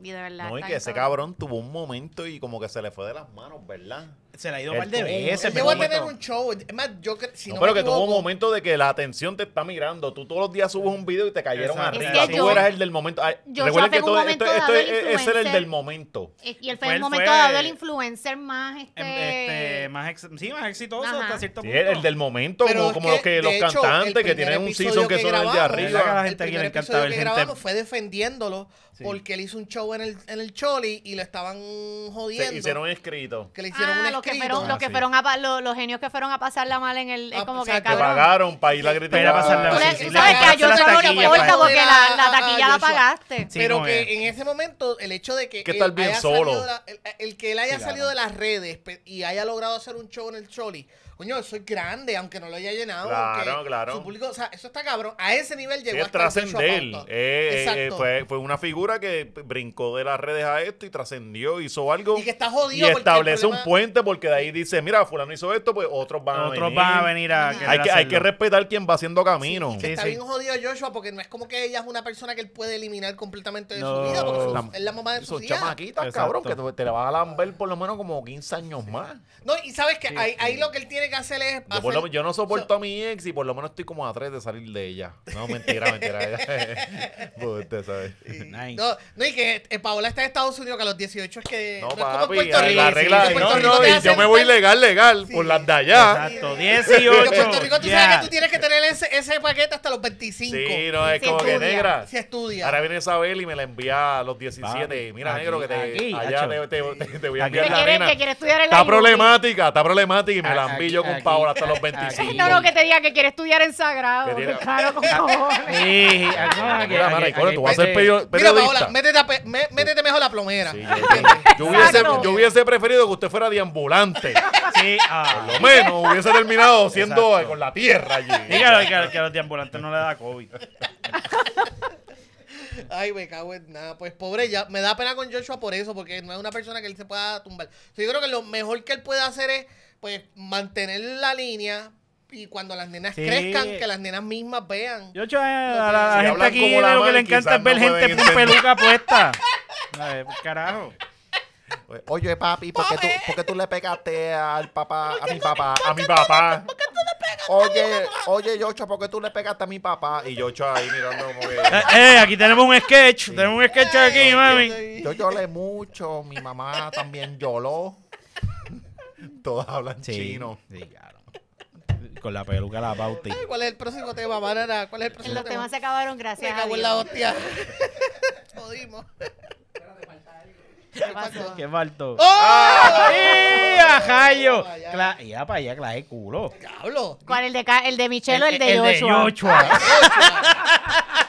Y de verdad. No, que ese cabrón tuvo un momento y como que se le fue de las manos, ¿verdad? se la ha ido mal de veces. voy a tener un show. Es más, yo si no, no Pero que tuvo un momento de que la atención te está mirando. Tú todos los días subes un video y te cayeron arriba. tú eras el del momento. yo recuerden que todo esto, eh, Ese es, el del momento. Eh, y él fue, el momento dado el influencer más em, este, este... más sí, más exitoso hasta cierto punto. Sí, el del momento, como, los que los cantantes que tienen un season que, son allá arriba. La gente el primer que grabamos fue defendiéndolo porque él hizo un show en el, en el Choli y lo estaban jodiendo. Se hicieron escrito. Que le hicieron un ah, escrito que fueron, ah, los, que fueron los, genios que fueron a pasarla mal en el. Es como que, pagaron para ir a gritar. pasarla mal. Tú sabes que a porque la, ah, taquilla la pagaste. Pero que en ese momento, el hecho de que. Que estar bien solo. El que él haya salido de las redes y haya logrado hacer un show en el Choli coño, soy grande, aunque no lo haya llenado. Claro, claro. Su público, o sea, eso está cabrón. A ese nivel llegó a trascender. Eh, eh, eh, fue, fue, una figura que brincó de las redes a esto y trascendió, hizo algo. Y que está jodido. Y establece un puente porque que de ahí dice, mira, fulano hizo esto, pues otros van a venir. Otros van a venir hay, que, hay que respetar quien va haciendo camino. está bien jodido Joshua porque no es como que ella es una persona que él puede eliminar completamente de su vida porque es la mamá de sus chamaquitas, cabrón, que te, la van a lamber por lo menos como 15 años más. No, y sabes que ahí, ahí, lo que él tiene que hacer es... Yo, no soporto a mi ex y por lo menos estoy como a tres de salir de ella. No, mentira, mentira. Pues, usted sabe. No, no, y que eh, Paola está en Estados Unidos que a los 18 es que... No, no es como Puerto Rico. La regla, no, no, yo me voy legal, legal, por las de allá. Exacto, 18. En Puerto Rico tú sabes que tú tienes que tener ese, paquete hasta los 25. Sí, no, es como que negra. Se estudia. Ahora viene Isabel y me la envía a los 17. Mira, negro, que te, allá te, te, voy a enviar quiere estudiar en está problemática, está problemática y me la envío con Paola hasta los 25. No, no, que te diga que quiere estudiar en Sagrado. Claro, con cojones. Sí, Mira, tú vas a ser periodista. Mira, Paola, métete mejor la plomera. Yo hubiese preferido que usted fuera deambulante volante, Sí, ah. Por lo menos hubiese terminado siendo con la tierra allí. que, que a los deambulantes no le da COVID. Ay, me cago en nada. Pues pobre, ya me da pena con Joshua por eso, porque no es una persona que él se pueda tumbar. yo creo que lo mejor que él puede hacer es, pues, mantener la línea y cuando las nenas crezcan, que las nenas mismas vean. Joshua, eh, a la, gente aquí lo que le encanta es ver gente con peluca puesta. carajo. Oye, papi, ¿por qué, tú, tú le pegaste al papá, a mi papá, a mi papá? tú le pegaste? Oye, oye, Yocho, ¿por qué tú le pegaste a mi papá? Y Yocho ahí mirando como eh, eh, aquí tenemos un sketch, tenemos un sketch aquí, mami. Yo lloré mucho, mi mamá también lloró. Todos hablan chino. Sí, claro. Con la peluca la pauti. ¿Cuál es el próximo tema, Marana? ¿Cuál es el próximo tema? Los temas se acabaron, gracias. Me la hostia. Jodimos. ¿Qué ¿Qué faltó? ¡Oh! ¡Ah! ¡Oh! ¡Ay, Ya para allá, clase culo. Cablo ¿Cuál? ¿El de, el de Michelo o el de Yoshua?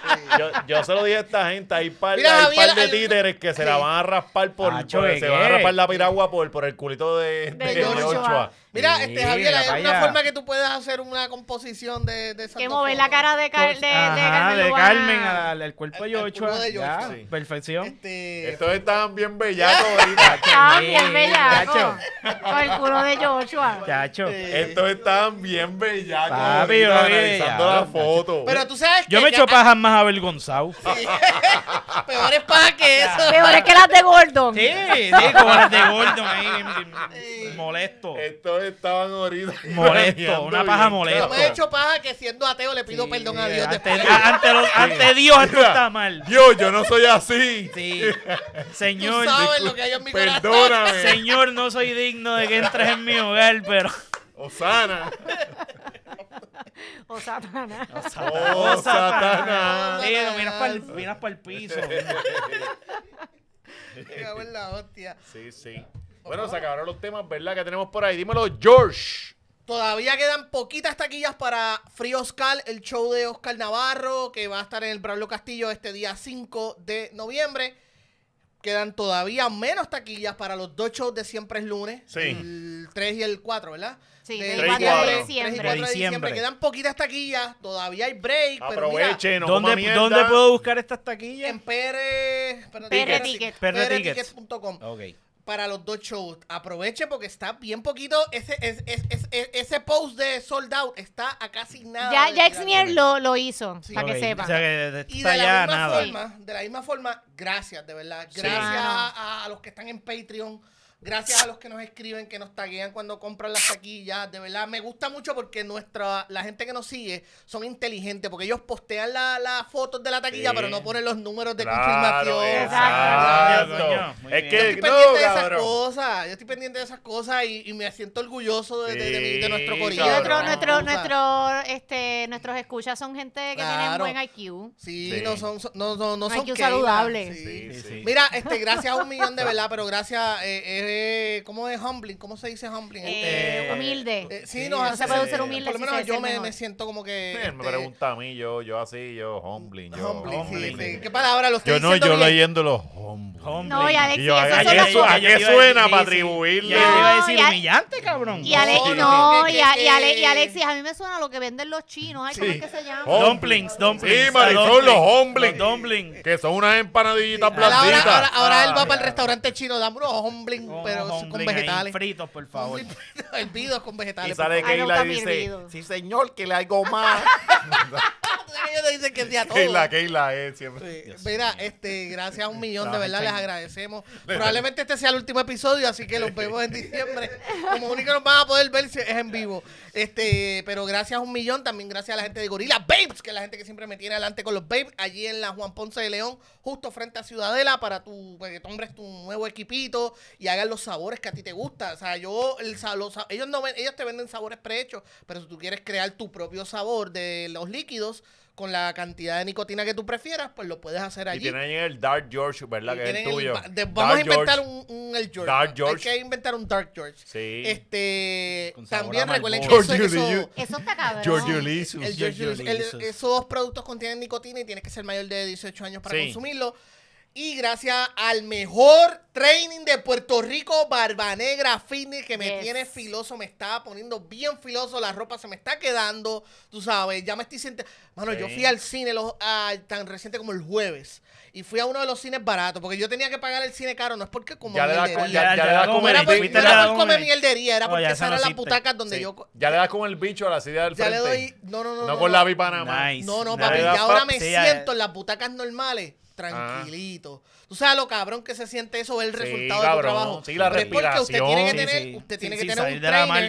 yo, se lo dije a esta gente, hay par, par de títeres que se la van a raspar por, ah, se van a raspar la piragua por, el culito de, de, Mira, este Javier, hay una forma que tú puedes hacer una composición de, de Que mover la cara de, de, Carmen al, cuerpo de Ochoa. Perfección. Este... Estos estaban bien bellacos ahorita. Estaban ah, bien bellacos. Con el culo de Joshua Chacho. Estos estaban bien bellacos. Papi, Pero tú sabes que. Yo me echo pajas más a ver el Gonzalo Peor es que eso. peores es que las de Gordon. Sí, sí, como las de Gordon ahí. Molesto. Estos estaban Molesto, una paja molesta. Yo me he hecho paja que siendo ateo le pido perdón a Dios. Ante, Dios esto está mal. Dios, yo no soy así. Sí. Señor. perdóname. Señor, no soy digno de que entres en mi hogar, pero. Osana. O Satanás. Oh, Mira, miras para el, miras el piso. la hostia. Sí, sí. Bueno, se acabaron los temas, ¿verdad? Que tenemos por ahí. Dímelo, George. Todavía quedan poquitas taquillas para Frío Oscar, el show de Oscar Navarro, que va a estar en el Pablo Castillo este día 5 de noviembre. Quedan todavía menos taquillas para los dos shows de siempre es lunes, sí. el 3 y el 4, ¿verdad? Sí, del 4 de diciembre. 3 y 4 de diciembre. Quedan poquitas taquillas, todavía hay break. Aprovechen, ah, ¿Dónde, ¿Dónde puedo buscar estas taquillas? En Perreticket.com. Ok para los dos shows. Aproveche porque está bien poquito. Ese, ese, ese, ese post de sold out está a casi nada. Ya, ya lo, lo hizo, sí. para que sepa. O sea, que y de la, misma nada. Forma, de la misma forma, gracias, de verdad. Gracias a, los que están en Patreon. Gracias a los que nos escriben, que nos taguean cuando compran las taquillas. De verdad, me gusta mucho porque nuestra, la gente que nos sigue son inteligentes porque ellos postean las fotos de la taquilla, pero no ponen los números de confirmación. Es que yo estoy pendiente de esas cosas. Yo estoy pendiente de esas cosas y, me siento orgulloso de, nuestro corillo. Nuestro, nuestro, este, nuestros escuchas son gente que buen IQ. Sí, no son, no, no, no Mira, este, gracias a un millón de verdad, pero gracias. Eh, ¿cómo es humbling? ¿Cómo se dice humbling? Eh, este, humilde. Eh, sí, no se este, puede ser humilde. Por lo menos yo me, siento como que. me este, pregunta a mí, yo, yo así, yo humbling. Yo, humbling, humbling. ¿Qué palabra los Yo no, yo bien? los humbling. humbling. No, y Alexis. ¿a, qué suena para atribuirle? Yo iba a decir humillante, cabrón. Y Alex, y Alexis, a mí me suena lo que venden los chinos. ¿Cómo es que se llama? Dumplings, dumplings. Sí, Marisol, los humblings. Que son unas empanadillitas blanditas. Ahora él va ah, para el restaurante chino, dame unos humblings pero con vegetales. fritos, por favor. hervidos con vegetales. Y sale Keila y dice, sí señor, que le hago más. ellos te dicen que a Keila, Keila es eh, siempre. Mira, este, gracias a un millón, de verdad, les agradecemos. Probablemente este sea el último episodio, así que los vemos en diciembre. Como único nos van a poder ver es en vivo. Este, pero gracias a un millón, también gracias a la gente de Gorila Babes, que es la gente que siempre me tiene adelante con los Babes, allí en la Juan Ponce de León justo frente a Ciudadela para tu, para que tomes tu nuevo equipito y hagas los sabores que a ti te gusta. O sea, yo, el, ellos, no, ellos te venden sabores prehechos, pero si tú quieres crear tu propio sabor de los líquidos, con la cantidad de nicotina que tú prefieras, pues lo puedes hacer allí. Y tienen el Dark George, ¿verdad? que es tuyo. vamos a inventar Un, el George. Dark George. Hay que inventar un Dark George. Sí. Este, también recuerden que eso, eso, está George Ulysses. Esos dos esos productos contienen nicotina y tienes que ser mayor de 18 años para consumirlo. Y gracias al mejor training de Puerto Rico, Barba Negra Fitness, que me tiene filoso, me está poniendo bien filoso, la ropa se me está quedando, tú sabes, ya me estoy sintiendo... Mano, yo fui al cine los, ah, tan reciente como el jueves y fui a uno de los cines baratos, porque yo tenía que pagar el cine caro, no es porque como ya mierdería. Le da, ya, da como era, mierdería, era porque esas eran donde yo... Ya le das con el bicho a la silla del frente. Ya le doy... No, no, no. No, con la bipanamá. Nice. No, no, papi, ya ahora me siento en las butacas normales. Ah. tranquilito. Tú sabes lo cabrón que se siente eso, el resultado de tu trabajo. Sí, la Pero porque usted tiene que tener, usted tiene que tener un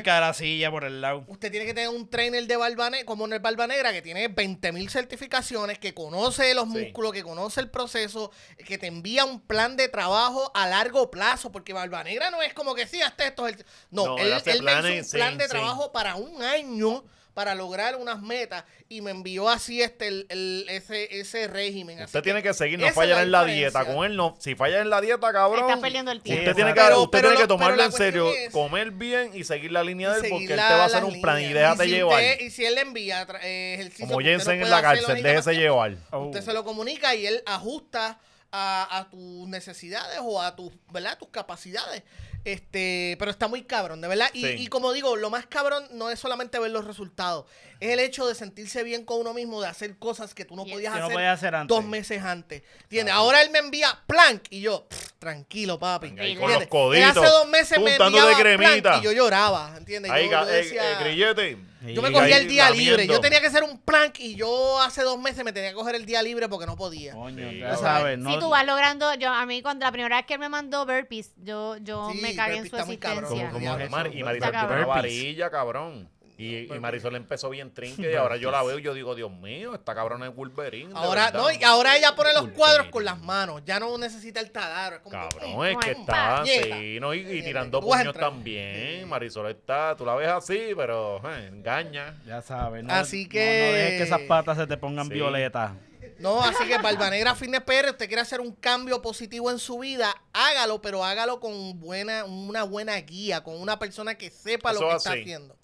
trainer, por el lado. Usted tiene que tener un trainer de barba como en el barba que tiene 20.000 certificaciones, que conoce los músculos, que conoce el proceso, que te envía un plan de trabajo a largo plazo, porque barba no es como que sí, hasta estos... No, no él, él un plan de trabajo para un año para lograr unas metas y me envió así este el, ese, ese régimen. usted tiene que seguir, no fallar en la dieta. Con él no, si falla en la dieta, cabrón. Está perdiendo el tiempo. Usted tiene que, tiene que tomarlo en serio, comer bien y seguir la línea de él porque él te va a hacer un plan y déjate si llevar. y si él le envía eh, ejercicio. Como Jensen en la cárcel, déjese llevar. Usted se lo comunica y él ajusta a, a tus necesidades o a tus, ¿verdad? tus capacidades. Este, pero está muy cabrón, de verdad. Y, como digo, lo más cabrón no es solamente ver los resultados, es el hecho de sentirse bien con uno mismo, de hacer cosas que tú no podías, hacer, dos meses antes. tiene Ahora él me envía plank y yo, tranquilo, papi. Y hace dos meses me enviaba plank y yo lloraba, ¿entiendes? yo, eh, decía, eh, yo me cogía el día libre. Yo tenía que hacer un plank y yo hace dos meses me tenía que coger el día libre porque no podía. Coño, sabes, no, si tú vas logrando, yo a mí cuando la primera vez que él me mandó burpees, yo, yo me cagué en su existencia. Como, la y es una varilla, cabrón. Y, Marisol empezó bien trinque y ahora yo la veo y yo digo, Dios mío, está cabrón el Wolverine. Ahora, no, y ahora ella pone los cuadros con las manos. Ya no necesita el tadar Cabrón, es que está así, ¿no? Y, tirando puños también. Marisol está, tú la ves así, pero eh, engaña. Ya sabes, no, así que... No, dejes que esas patas se te pongan violetas. No, así que Barbanegra Fitness PR, usted quiere hacer un cambio positivo en su vida, hágalo, pero hágalo con buena, una buena guía, con una persona que sepa lo que está haciendo.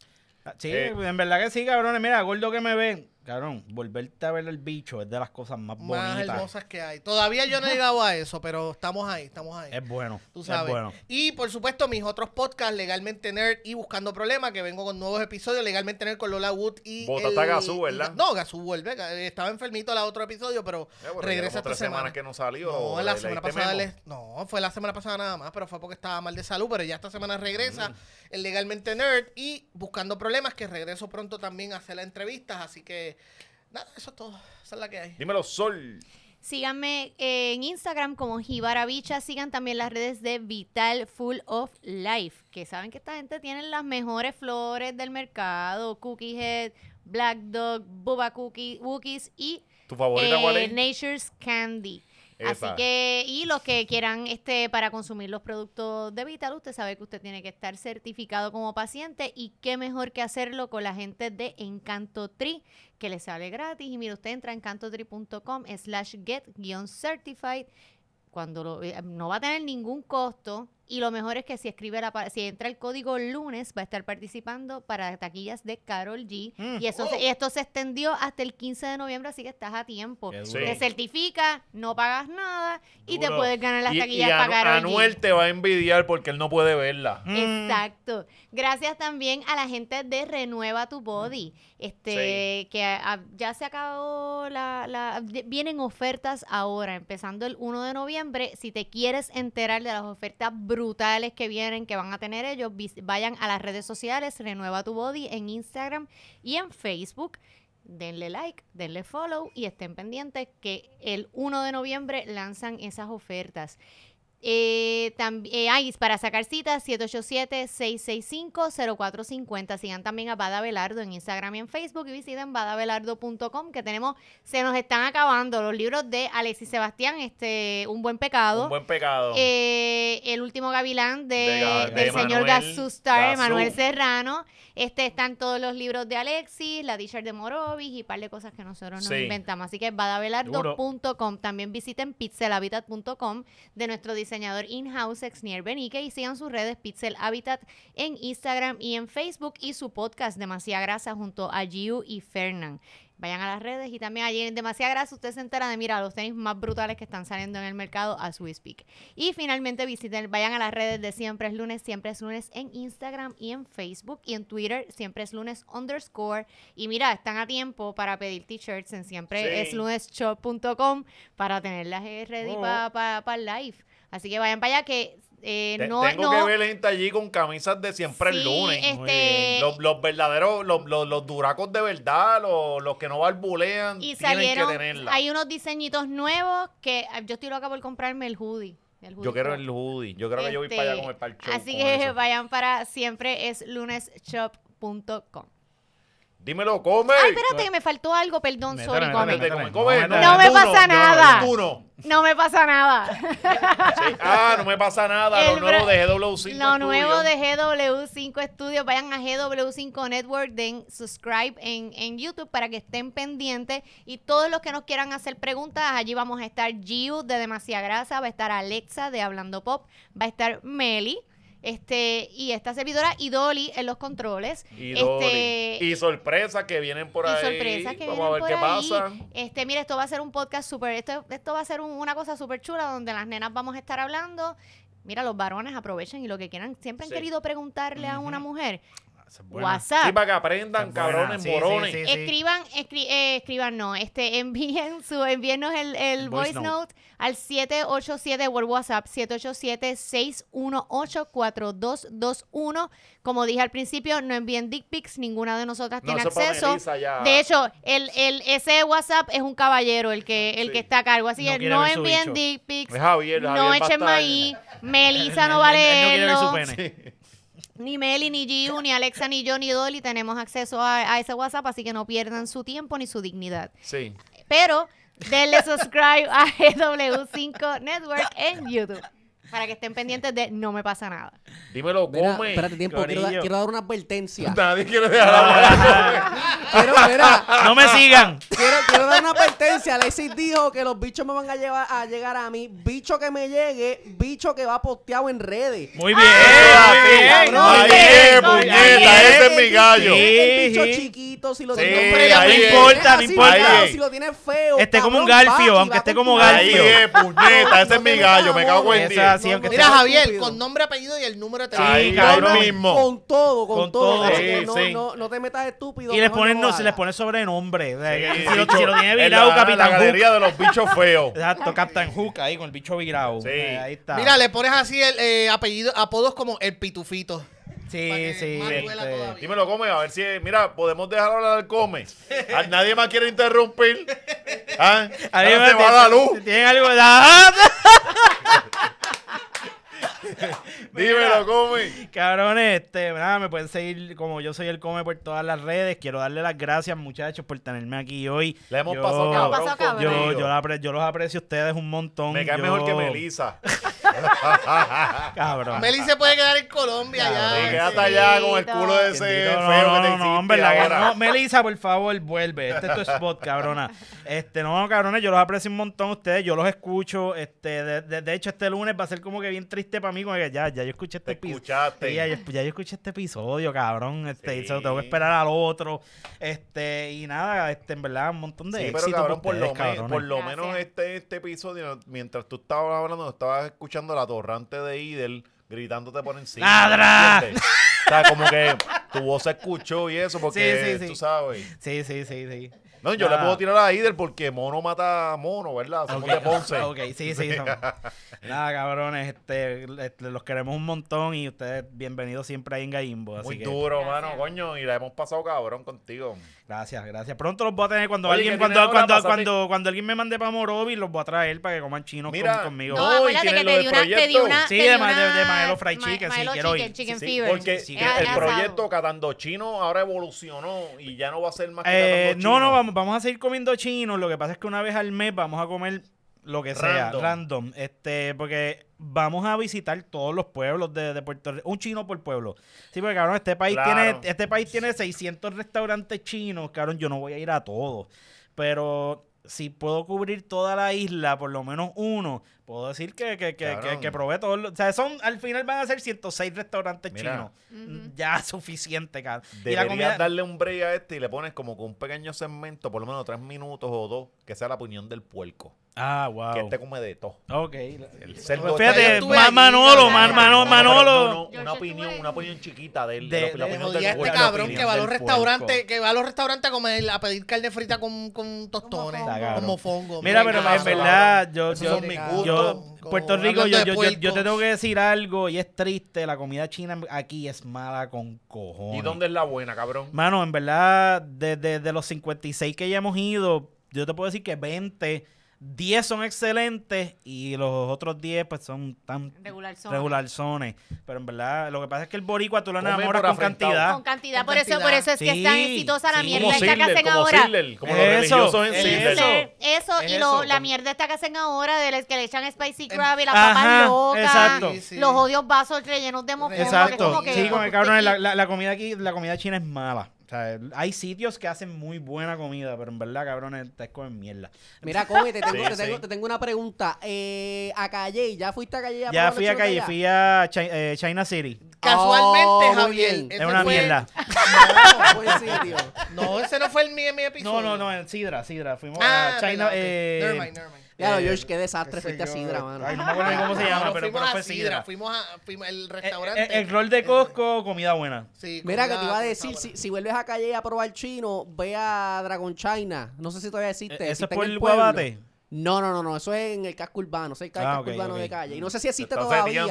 Sí, eh, en verdad que sí, cabrones. Mira, gordo que me ven. Cabrón, volverte a ver el bicho es de las cosas más, bonitas. Más hermosas que hay. Todavía yo no he llegado a eso, pero estamos ahí, estamos ahí. Es bueno. Tú sabes. Es bueno. Y por supuesto, mis otros podcasts, Legalmente Nerd y Buscando Problemas, que vengo con nuevos episodios. Legalmente Nerd con Lola Wood y. Botaste a Gazú, ¿verdad? no, Gazú vuelve. Estaba enfermito el otro episodio, pero regresa esta semana. semanas que no salió. No, la, semana pasada. no, fue la semana pasada nada más, pero fue porque estaba mal de salud, pero ya esta semana regresa. Mm. El Legalmente Nerd y Buscando Problemas, que regreso pronto también a hacer las entrevistas, así que nada, eso es todo. Esa es la que hay. Dímelo, Sol. Síganme en Instagram como Jibarabicha. Sigan también las redes de Vital Full of Life, que saben que esta gente tiene las mejores flores del mercado: Cookie Head, Black Dog, Boba Cookie, Wookies y ¿Tu favorita, eh, Nature's Candy. Así que, y los que quieran este para consumir los productos de Vital, usted sabe que usted tiene que estar certificado como paciente y qué mejor que hacerlo con la gente de Encanto Tri, que le sale gratis. Y mire, usted entra a encantotri.com slash get-certified. Cuando eh, no va a tener ningún costo, y lo mejor es que si escribe la si entra el código lunes, va a estar participando para taquillas de Carol G. Mm. Y eso oh. esto se extendió hasta el 15 de noviembre, así que estás a tiempo. Te certifica, no pagas nada y te puedes ganar las taquillas y, para Anuel te va a envidiar porque él no puede verla. Mm. Exacto. Gracias también a la gente de Renueva Tu Body. Mm. Este, que ya se acabó la, vienen ofertas ahora, empezando el 1 de noviembre. Si te quieres enterar de las ofertas brutales que vienen, que van a tener ellos, vayan a las redes sociales, Renueva tu Body en Instagram y en Facebook. Denle like, denle follow y estén pendientes que el 1 de noviembre lanzan esas ofertas. Eh, también, eh, para sacar citas, 787-665-0450. Sigan también a Bada Velardo en Instagram y en Facebook y visiten badabelardo.com que tenemos, se nos están acabando los libros de Alexis Sebastián, este, Un Buen Pecado. Un Buen Pecado. Eh, el Último Gavilán del señor Gasustar, Manuel Serrano. Este, están todos los libros de Alexis, La Teacher de Morovis y un par de cosas que nosotros nos inventamos. Así que badabelardo.com. También visiten pizzelhabitat.com de nuestro diseño diseñador in-house Exnier Benique y sigan sus redes Pixel Habitat en Instagram y en Facebook y su podcast Demasiada Grasa junto a Giu y Fernan Vayan a las redes y también allí en Demasiada Grasa usted se entera de, mira, los tenis más brutales que están saliendo en el mercado a Swiss speak. Y finalmente visiten, vayan a las redes de Siempre es Lunes, Siempre es Lunes en Instagram y en Facebook y en Twitter, Siempre es Lunes underscore. Y mira, están a tiempo para pedir t-shirts en Siempre es Lunes Shop.com para tenerlas eh, ready oh. para el live. Así que vayan para allá que eh, no, tengo que ver gente allí con camisas de siempre el lunes. Este, los, verdaderos, los, los, duracos de verdad, los, los que no barbulean, y tienen que tenerla. Hay unos diseñitos nuevos que ah, yo estoy loca por comprarme el hoodie. yo quiero el hoodie. Yo creo que yo voy para allá este, con el parcho. Así que vayan para siempre es lunesshop.com. Dímelo, come. Ay, espérate, que me faltó algo, perdón, sorry, come. come, No, me pasa nada. No me pasa nada. Ah, no me pasa nada. lo nuevo de GW5. Lo nuevo de GW5 Studios. Vayan a GW5 Network, den subscribe en, YouTube para que estén pendientes. Y todos los que nos quieran hacer preguntas, allí vamos a estar Giu de Demasiagrasa, va a estar Alexa de Hablando Pop, va a estar Meli este y esta servidora y Dolly en los controles. Y este, Y sorpresa que vienen por y ahí. que Vamos a ver qué pasa. Este, mira, esto va a ser un podcast súper, esto, esto va a ser una cosa súper chula donde las nenas vamos a estar hablando. Mira, los varones aprovechen y lo que quieran. Siempre han querido preguntarle a una mujer. WhatsApp. para que aprendan, cabrones, morones. escriban, eh, escriban, no. Este, envíen su, envíenos el, el, voice, note. al 787 World WhatsApp, 787-618-4221. Como dije al principio, no envíen dick pics, ninguna de nosotras tiene acceso. De hecho, el, el, ese WhatsApp es un caballero el que, el que está a cargo. Así que no, envíen dick pics. no echen maíz. Melissa no vale. Ni Meli, ni Giu, ni Alexa, ni yo, ni Dolly tenemos acceso a, ese WhatsApp, así que no pierdan su tiempo ni su dignidad. Sí. Pero denle subscribe a GW5 Network en YouTube. Para que estén pendientes de No me pasa nada. Dímelo, Mira, come. espérate tiempo, quiero, dar- una advertencia. Nadie quiere dejar Pero Quiero, No me sigan. quiero, quiero dar una advertencia. Alexis dijo que los bichos me van a llevar a llegar a mí. Bicho que me llegue, bicho que va posteado en redes. Muy bien. Ah, muy bien. muy puñeta, ese es mi gallo. Sí, El bicho chiquito, si lo tiene feo, importa, no importa. Si lo tiene feo. Esté como un garfio, aunque esté como un Ahí puñeta, ese es mi gallo, me cago en ti. Mira, Javier, con nombre, apellido y el número de teléfono. Sí, Con todo, con, todo. no, te metas estúpido. Y les pone sobrenombre. Eh, si, lo, tiene virado, Capitán galería de los bichos feos. Exacto, Captain Hook ahí con el bicho virado. Eh, ahí está. Mira, le pones así el eh, apellido, apodos como el pitufito. sí, sí. Este. come, a ver si. Mira, podemos dejar hablar al come. Ah, nadie más quiere interrumpir. ¿Ah? la luz. Dímelo, come. Cabrón, este, me pueden seguir como yo soy el come por todas las redes. Quiero darle las gracias, muchachos, por tenerme aquí hoy. Le hemos yo, pasado Yo, los aprecio a ustedes un montón. Me cae mejor que Melissa. Cabrón. Meli puede quedar en Colombia ya. quédate allá con el culo de ese feo no, que te no, no, en verdad Melissa, por favor, vuelve. Este es tu spot, cabrona. Este, no, cabrones, yo los aprecio un montón ustedes. Yo los escucho. Este, de, hecho, este lunes va a ser como que bien triste para mí. porque ya, ya yo escuché este episodio. Ya, yo escuché este episodio, cabrón. Este, tengo que esperar al otro. Este, y nada, este, en verdad, un montón de éxito. por, lo menos este, este episodio, mientras tú estabas hablando, estabas escuchando la torrante de Idel gritándote por encima. O sea, como que tu voz se escuchó y eso, porque sí, tú sabes. Sí, sí, sí, No, yo le puedo tirar a Ídel porque mono mata a mono, ¿verdad? Somos de Ponce. Ok, sí, sí. Nada, cabrones, este, este, los queremos un montón y ustedes bienvenidos siempre ahí en Gaimbo Muy duro, mano, coño, y la hemos pasado cabrón contigo. Gracias, gracias. Pronto los voy a tener cuando alguien cuando cuando, alguien me mande para Morovi, los voy a traer para que coman chinos conmigo. No, que te di, una, de, una... quiero Porque el, proyecto Catando Chino ahora evolucionó y ya no va a ser más que eh, Catando Chino. No, no, vamos, vamos a seguir comiendo chinos. Lo que pasa es que una vez al mes vamos a comer lo que sea, random. Este, porque vamos a visitar todos los pueblos de, Puerto Rico, un chino por pueblo. Sí, porque cabrón, este país tiene este país tiene 600 restaurantes chinos, cabrón, yo no voy a ir a todos, pero si puedo cubrir toda la isla, por lo menos uno, puedo decir que, que, que, que, probé todo. o sea, son, al final van a ser 106 restaurantes chinos. Ya suficiente, cara. Deberías y la comida... darle un break a este y le pones como un pequeño segmento, por lo menos tres minutos o dos, que sea la opinión del puerco. Ah, wow. Que este come de todo. Ok. El cerdo pues Fíjate, Manolo, Manolo, Manolo. una opinión, una opinión chiquita de él. De, este cabrón que va a los restaurantes, que va a los restaurantes a comer, a pedir carne frita con, con tostones, como fongo. Mira, pero en verdad, yo, yo, Puerto Rico, yo, te tengo que decir algo y es triste. La comida china aquí es mala con cojones. ¿Y dónde es la buena, cabrón? Mano, en verdad, desde de, de los 56 que ya hemos ido, yo te puedo decir que 20 10 son excelentes y los otros 10 pues son tan regularzones, Pero en verdad, lo que pasa es que el boricua tú lo enamoras con cantidad. Con cantidad, por, Eso, por eso es que es tan exitosa la mierda esta que hacen ahora. eso, religiosos en Eso, eso y lo, la mierda esta que hacen ahora de que le echan spicy em, crab y las papas locas. Exacto. los odios vasos rellenos de mofón. Exacto. Que sí, con el la, la, comida aquí, la comida china es mala. O sea, hay sitios que hacen muy buena comida, pero en verdad, cabrones, te comen mierda. Mira, Kobe, te tengo, te, tengo una pregunta. Eh, a Calle, ¿ya fuiste a Calle? Ya, ya fui a Calle, fui a eh, China, City. Casualmente, oh, Javier. Es una mierda. No, buen sitio. No, ese no fue el mi, mi episodio. No, no, no, en Sidra, Sidra. Fuimos ah, a China. Eh, Claro, eh, George, qué desastre. Fuiste a Sidra, mano. Ay, no me acuerdo cómo se llama, pero, fue Sidra. Fuimos a el eh, eh, restaurante. El, rol de Costco, comida buena. Mira, que te iba a decir, si, vuelves a calle a probar chino, ve a Dragon China. No sé si todavía existe. Ese es por el, el Guabate? No, no, no, no, eso es en el casco urbano, ese el ah, casco, urbano de calle. Y no sé si existe todavía.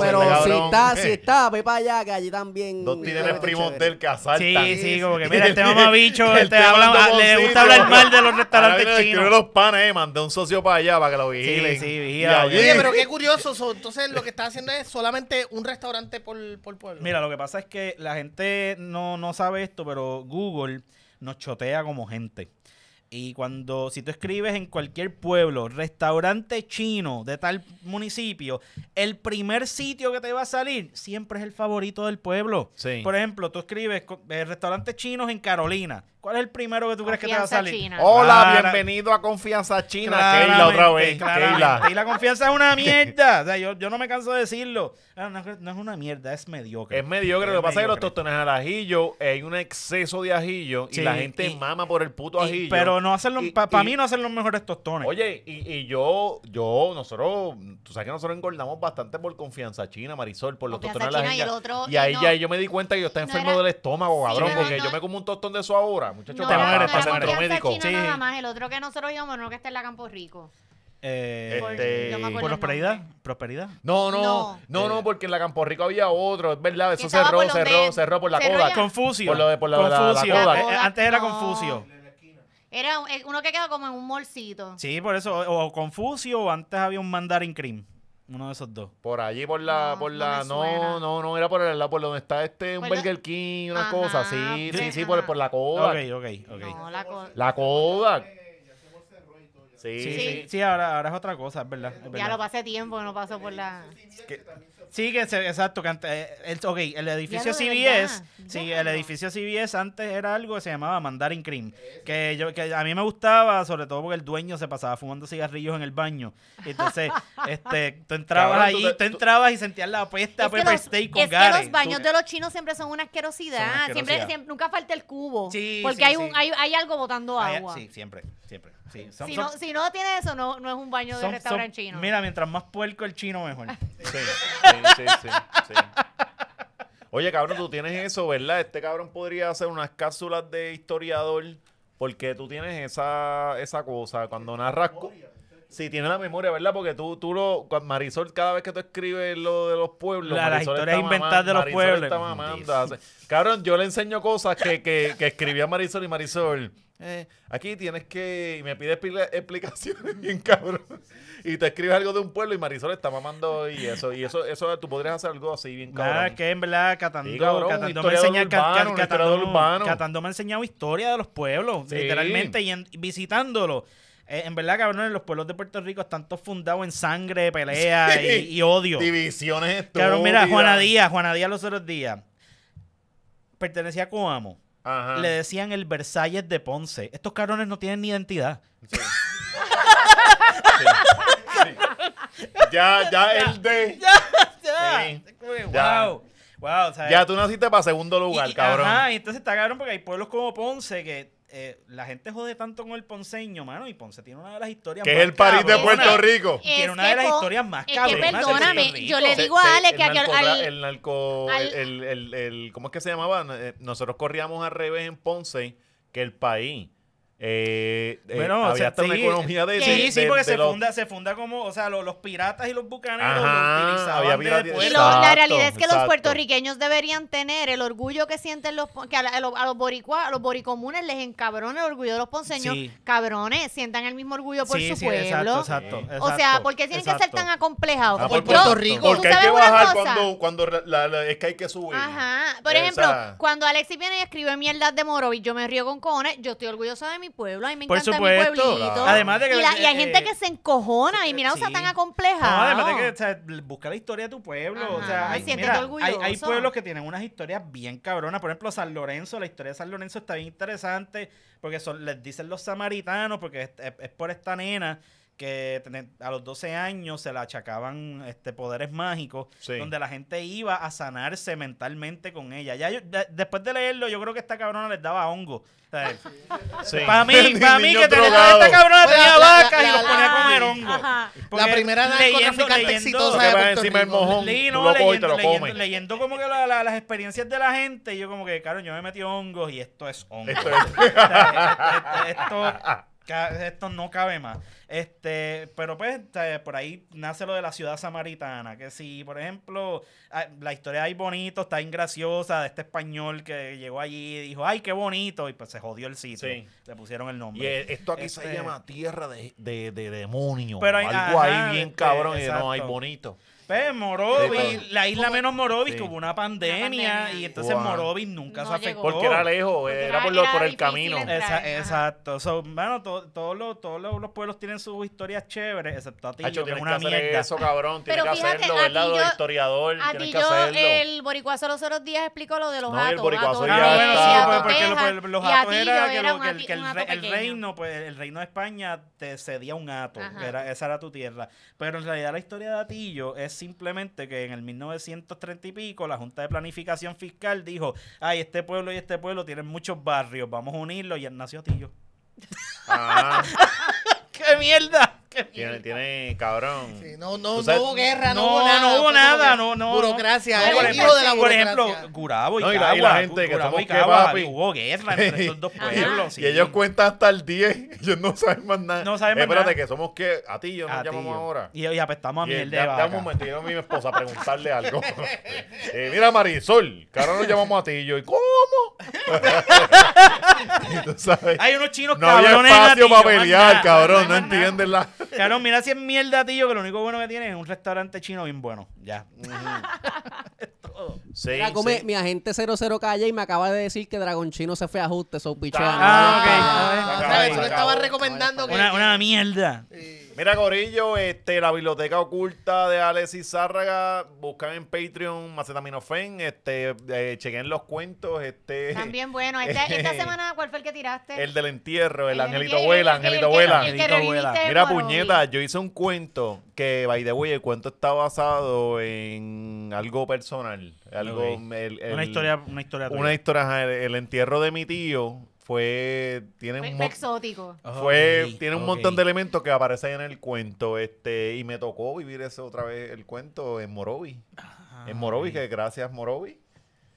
pero si está, si está, ve para allá, que allí también. Dos títeres primos del que asaltan. Sí, sí, como que mira, este mamá bicho, este tema habla- ah, le gusta hablar mal de los restaurantes chinos. le escribe los panes, eh, mandé un socio para allá para que lo vigilen. sí, vigila, Oye, pero qué curioso. entonces, lo que está haciendo es solamente un restaurante por, por pueblo. Mira, lo que pasa es que la gente no, no sabe esto, pero Google nos chotea como gente. Y cuando, si tú escribes en cualquier pueblo, restaurante chino de tal municipio, el primer sitio que te va a salir siempre es el favorito del pueblo. Sí. Por ejemplo, tú escribes eh, restaurantes chinos en Carolina ¿Cuál es el primero que tú crees que te va a salir? Hola, bienvenido a Confianza China. Keila otra vez. Keila. Y la confianza es una mierda. yo, yo no me canso de decirlo. Ah, no, es una mierda, es mediocre. Es mediocre. lo que pasa es que los tostones al ajillo hay un exceso de ajillo y la gente mama por el puto ajillo. pero no hacen para mí no hacen los mejores tostones. Oye, y, yo, yo, nosotros, tú sabes que nosotros engordamos bastante por Confianza China, Marisol, por los tostones al ajillo. Y, ahí ya yo me di cuenta que yo estaba enfermo del estómago, cabrón, porque yo me como un tostón de eso ahora muchacho. No, te mueres médico. sí. nada más. El otro que nosotros íbamos, no que está en la Campo Rico. Eh, por, este, prosperidad, prosperidad. No, no, no, no, eh. porque en la Campo Rico había otro, es verdad, eso cerró, cerró, cerró por la coda. Confucio. la, antes era Confucio. Era eh, uno que quedó como en un molcito. Sí, por eso, o, Confucio, o antes había un mandarin cream. Uno de esos dos. Por allí, por la. Ah, no, por la no, no, no, era por el lado, por donde está este, un Burger King, una cosa Sí, sí, sí, por, la coda. Ok, ok, ok. No, la, coda. la coda. Sí sí, sí, sí, ahora, ahora es otra cosa, es verdad. Ya lo pasé tiempo, no pasó por la. Sí, que exacto. Que antes, eh, el, edificio CBS. Sí, el edificio CBS antes era algo que se llamaba Mandarin Cream. Que, yo, que a mí me gustaba, sobre todo porque el dueño se pasaba fumando cigarrillos en el baño. Entonces, este, tú entrabas ahí, tú, entrabas y sentías la apuesta pepper pues, steak con Es los baños de los chinos siempre son una asquerosidad. Siempre, nunca falta el cubo. porque hay, Un, hay, algo botando agua. Sí, siempre, siempre. si, no, si, tiene eso, no, no es un baño de restaurante chino. Mira, mientras más puerco el chino, mejor. Sí. Oye, cabrón, tú tienes eso, ¿verdad? Este cabrón podría hacer unas cápsulas de historiador porque tú tienes esa, esa cosa. Cuando narras... Sí, tiene la memoria, ¿verdad? Porque tú, tú lo. Marisol, cada vez que tú escribes lo de los pueblos. La, historia historias de los pueblos. cabrón, yo le enseño cosas que, que, que escribía Marisol y Marisol. Eh, aquí tienes que. Y me pides explicaciones bien, cabrón y te escribes algo de un pueblo y Marisol está mamando y eso. Y eso, eso tú podrías hacer algo así bien cabrón. Nada, que en verdad Catando, me ha enseñado historia de los pueblos, literalmente, y visitándolo eh, en verdad, cabrón, los pueblos de Puerto Rico están todos fundados en sangre, pelea y, odio. Divisiones estúpidas. Cabrón, mira, Juana Díaz, Juana Díaz los otros días pertenecía a Coamo. Ajá. Le decían el Versalles de Ponce. Estos cabrones no tienen ni identidad. Ya, ya el de. Ya, ya. Wow. Ya tú naciste para segundo lugar, cabrón. entonces está cabrón porque hay pueblos como Ponce que eh, la gente jode tanto con el ponceño, mano, y Ponce tiene una de las historias que es el París de Puerto Rico. tiene una de las historias más es Que perdóname, yo le digo a Ale que el, narco, al, el, el, ¿cómo es que se llamaba? Eh, nosotros corríamos al revés en Ponce que el país. Eh, eh, bueno, había hasta una economía de. Sí, sí, porque se, funda, se funda como, o sea, los, piratas y los bucaneros utilizaban. y la realidad es que los puertorriqueños deberían tener el orgullo que sienten los. que a, los, boricuas a los boricomunes les encabrona el orgullo de los ponceños. Cabrones, sientan el mismo orgullo por su pueblo. Exacto, exacto, exacto, eh. O sea, ¿por qué tienen que ser tan acomplejados? Ah, pues puerto Rico. Porque hay que bajar cuando, cuando es que hay que subir. Ajá. Por ejemplo, cuando Alexis viene y escribe mierda de Morovis, yo me río con cojones, yo estoy orgulloso de mí pueblo, a mí me encanta mi pueblito. y, hay eh, gente que se encojona y mira, o sea, tan No, además de que busca la historia de tu pueblo. o sea, hay, pueblos que tienen unas historias bien cabronas. Por ejemplo, San Lorenzo, la historia de San Lorenzo está bien interesante porque les dicen los samaritanos, porque es por esta nena que a los 12 años se le achacaban este, poderes mágicos, donde la gente iba a sanarse mentalmente con ella. Ya después de leerlo, yo creo que esta cabrona les daba hongo. Para mí, para mí que tenía, esta cabrona tenía vacas y los ponía a comer hongo. La primera narcotraficante exitosa de Puerto leyendo, como que las experiencias de la gente, yo como que, caro, yo me metí hongos y esto es hongo. Esto, es... E, e, esto esto no cabe más. Este, pero pues por ahí nace lo de la ciudad samaritana, que si, por ejemplo, ah, la historia Hay bonito, está ingraciosa, de este español que llegó allí y dijo, ay, qué bonito, y pues se jodió el sitio, le pusieron el nombre. Eh, esto aquí se este llama tierra de, de, de demonios, algo ahí bien cabrón, y no hay bonito. Pues Morovis, la isla menos Morovis, que hubo una pandemia, y entonces Wow. Morovis nunca se afectó. Porque era lejos, era por, el camino. exacto. So, bueno, todos los, todos los pueblos tienen sus historias chéveres, excepto a ti, yo, que es una hacer mierda. eso, cabrón. Pero que fíjate, hacerlo, ¿verdad? historiador, A ti yo, el boricuazo los otros días explicó lo de los No, el boricuazo los era que, el- reino, pues el reino de España te cedía un ato. esa era tu tierra. Pero en realidad la historia de Atillo es simplemente que en el 1930 y pico la Junta de Planificación Fiscal dijo, ay, este pueblo y este pueblo tienen muchos barrios, vamos a unirlos y el nació Tillo. Ah. ¡Qué mierda! Tiene, cabrón. no, no, no hubo guerra, no, no hubo nada. No hubo nada, no, no. Burocracia, por, ejemplo, de burocracia. por ejemplo, Curabo y, la gente que y buscando hubo guerra entre estos dos pueblos. Y ellos cuentan hasta el 10, ellos no saben más nada. No saben más Espérate, que somos que a ti yo nos llamamos ahora. Y, y apestamos a miel de Dame un momento, a mi esposa a preguntarle algo. Eh, mira Marisol, que ahora nos llamamos a ti y yo, ¿y cómo? ¿Tú sabes? Hay unos chinos cabrones No hay espacio para pelear, cabrón, no entienden la... Claro, mira si es mierda, tío, que lo único bueno que tiene es un restaurante chino bien bueno. Ya. come, mi agente 00 calle y me acaba de decir que Dragon Chino se fue a ajuste, so pichón. Ah, ok. le ah, ah, estaba recomendando. Una, que... una mierda. Mira, Gorillo, este, la biblioteca oculta de Alexis Zárraga, buscan en Patreon Macetaminofen, este, eh, chequen los cuentos. Este, También bueno, este, esta semana, ¿cuál fue el que tiraste? El del entierro, el, angelito vuela, angelito vuela. Mira, puñeta, yo hice un cuento que, by the way, el cuento está basado en algo personal. Algo, una historia, una historia. Una historia, el entierro de mi tío fue tiene un exótico fue tiene un montón de elementos que aparecen en el cuento este y me tocó vivir eso otra vez el cuento en Morovi ah, en Morovi que gracias Morovi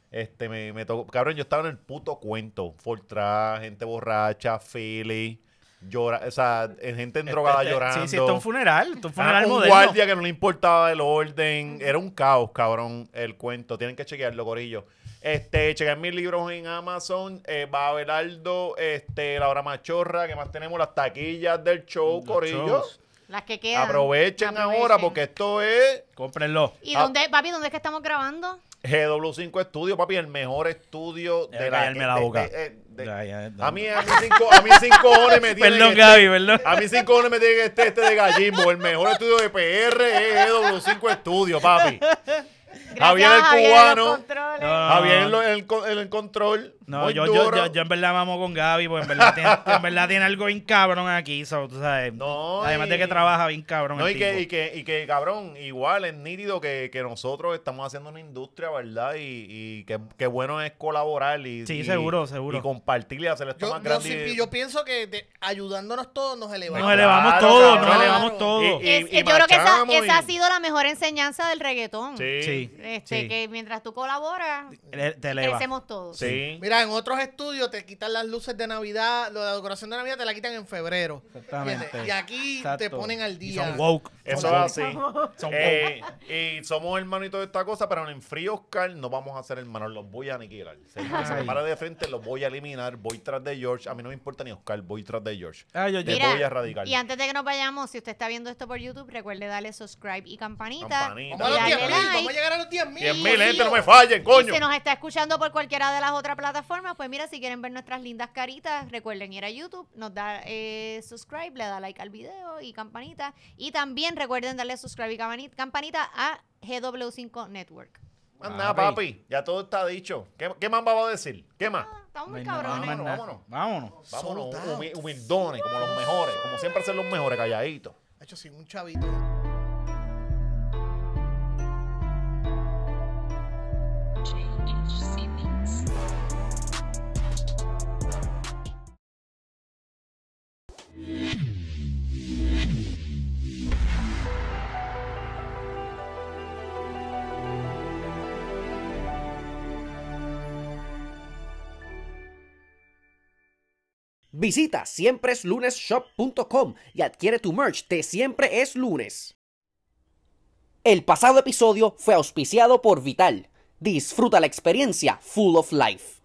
este me, tocó cabrón yo estaba en el puto cuento Fortra gente borracha Philly llora, o sea, eh, gente este, drogada este, llorando. Sí, un ah, funeral, un guardia que no le importaba el orden, era un caos, cabrón, el cuento. Tienen que chequearlo, corillo. Este, chequen mis libros en Amazon. Eh, Babelardo, este, Laura Machorra, que más tenemos las taquillas del show, Corillos Las que quedan. Aprovechen, ahora porque esto es Cómprenlo. ¿Y ah. dónde, papi, dónde es que estamos grabando? GW5 Estudio, papi, el mejor estudio de la, eh, boca. Eh, a mí, a mí cinco, a mí cinco horas me tiene Perdón, este, Gaby, perdón. A mí cinco horas me tiene que este, este de gallimbo. El mejor estudio de PR es GW5 Estudio, papi. Javier el cubano. Ah. Javier, el, el, el, control. No, yo, yo, yo, en verdad vamos con Gaby, porque en verdad tiene, algo bien cabrón aquí, sabes. Además de que trabaja bien cabrón. No, y, Que, y, que, y que, cabrón, igual es nítido que, que nosotros estamos haciendo una industria, ¿verdad? Y, y que, que, bueno es colaborar y, seguro, seguro. y compartir y hacer esto más grande. Yo, pienso que ayudándonos todos nos elevamos. Nos elevamos todos, nos elevamos todos. Y yo creo que esa, ha sido la mejor enseñanza del reggaetón. Sí. este, Que mientras tú colaboras, te elevamos crecemos todos. Sí. Mira, en otros estudios te quitan las luces de Navidad, lo de la decoración de Navidad te la quitan en febrero. Exactamente. Y aquí te ponen al día. Y son woke. Eso es así. Son eh, y somos hermanitos de esta cosa, pero en frío, Oscar, no vamos a ser hermanos. Los voy a aniquilar. Se, se me para de frente, los voy a eliminar. Voy tras de George. A mí no me importa ni Oscar, voy tras de George. Ay, ah, yo, voy a erradicar. Y antes de que nos vayamos, si usted está viendo esto por YouTube, recuerde darle subscribe y campanita. campanita. Vamos, a los vamos a llegar a los 10 mil. 10 mil, gente, no me fallen, coño. Y si nos está escuchando por cualquiera de las otras plataformas, pues mira, si quieren ver nuestras lindas caritas, recuerden ir a YouTube, nos da eh, subscribe, le da like al video y campanita. Y también recuerden darle subscribe y campanita a GW5 Network. papi, ya todo está dicho. ¿Qué, más vamos a decir? ¿Qué ah, más? estamos muy cabrones. Vámonos, vámonos. Vámonos, humildones, como los mejores. Como siempre ser los mejores, calladitos. hecho, sin un chavito. Visita siempre siempreeslunesshop.com y adquiere tu merch de Siempre es lunes. El pasado episodio fue auspiciado por Vital. Disfruta la experiencia Full of Life.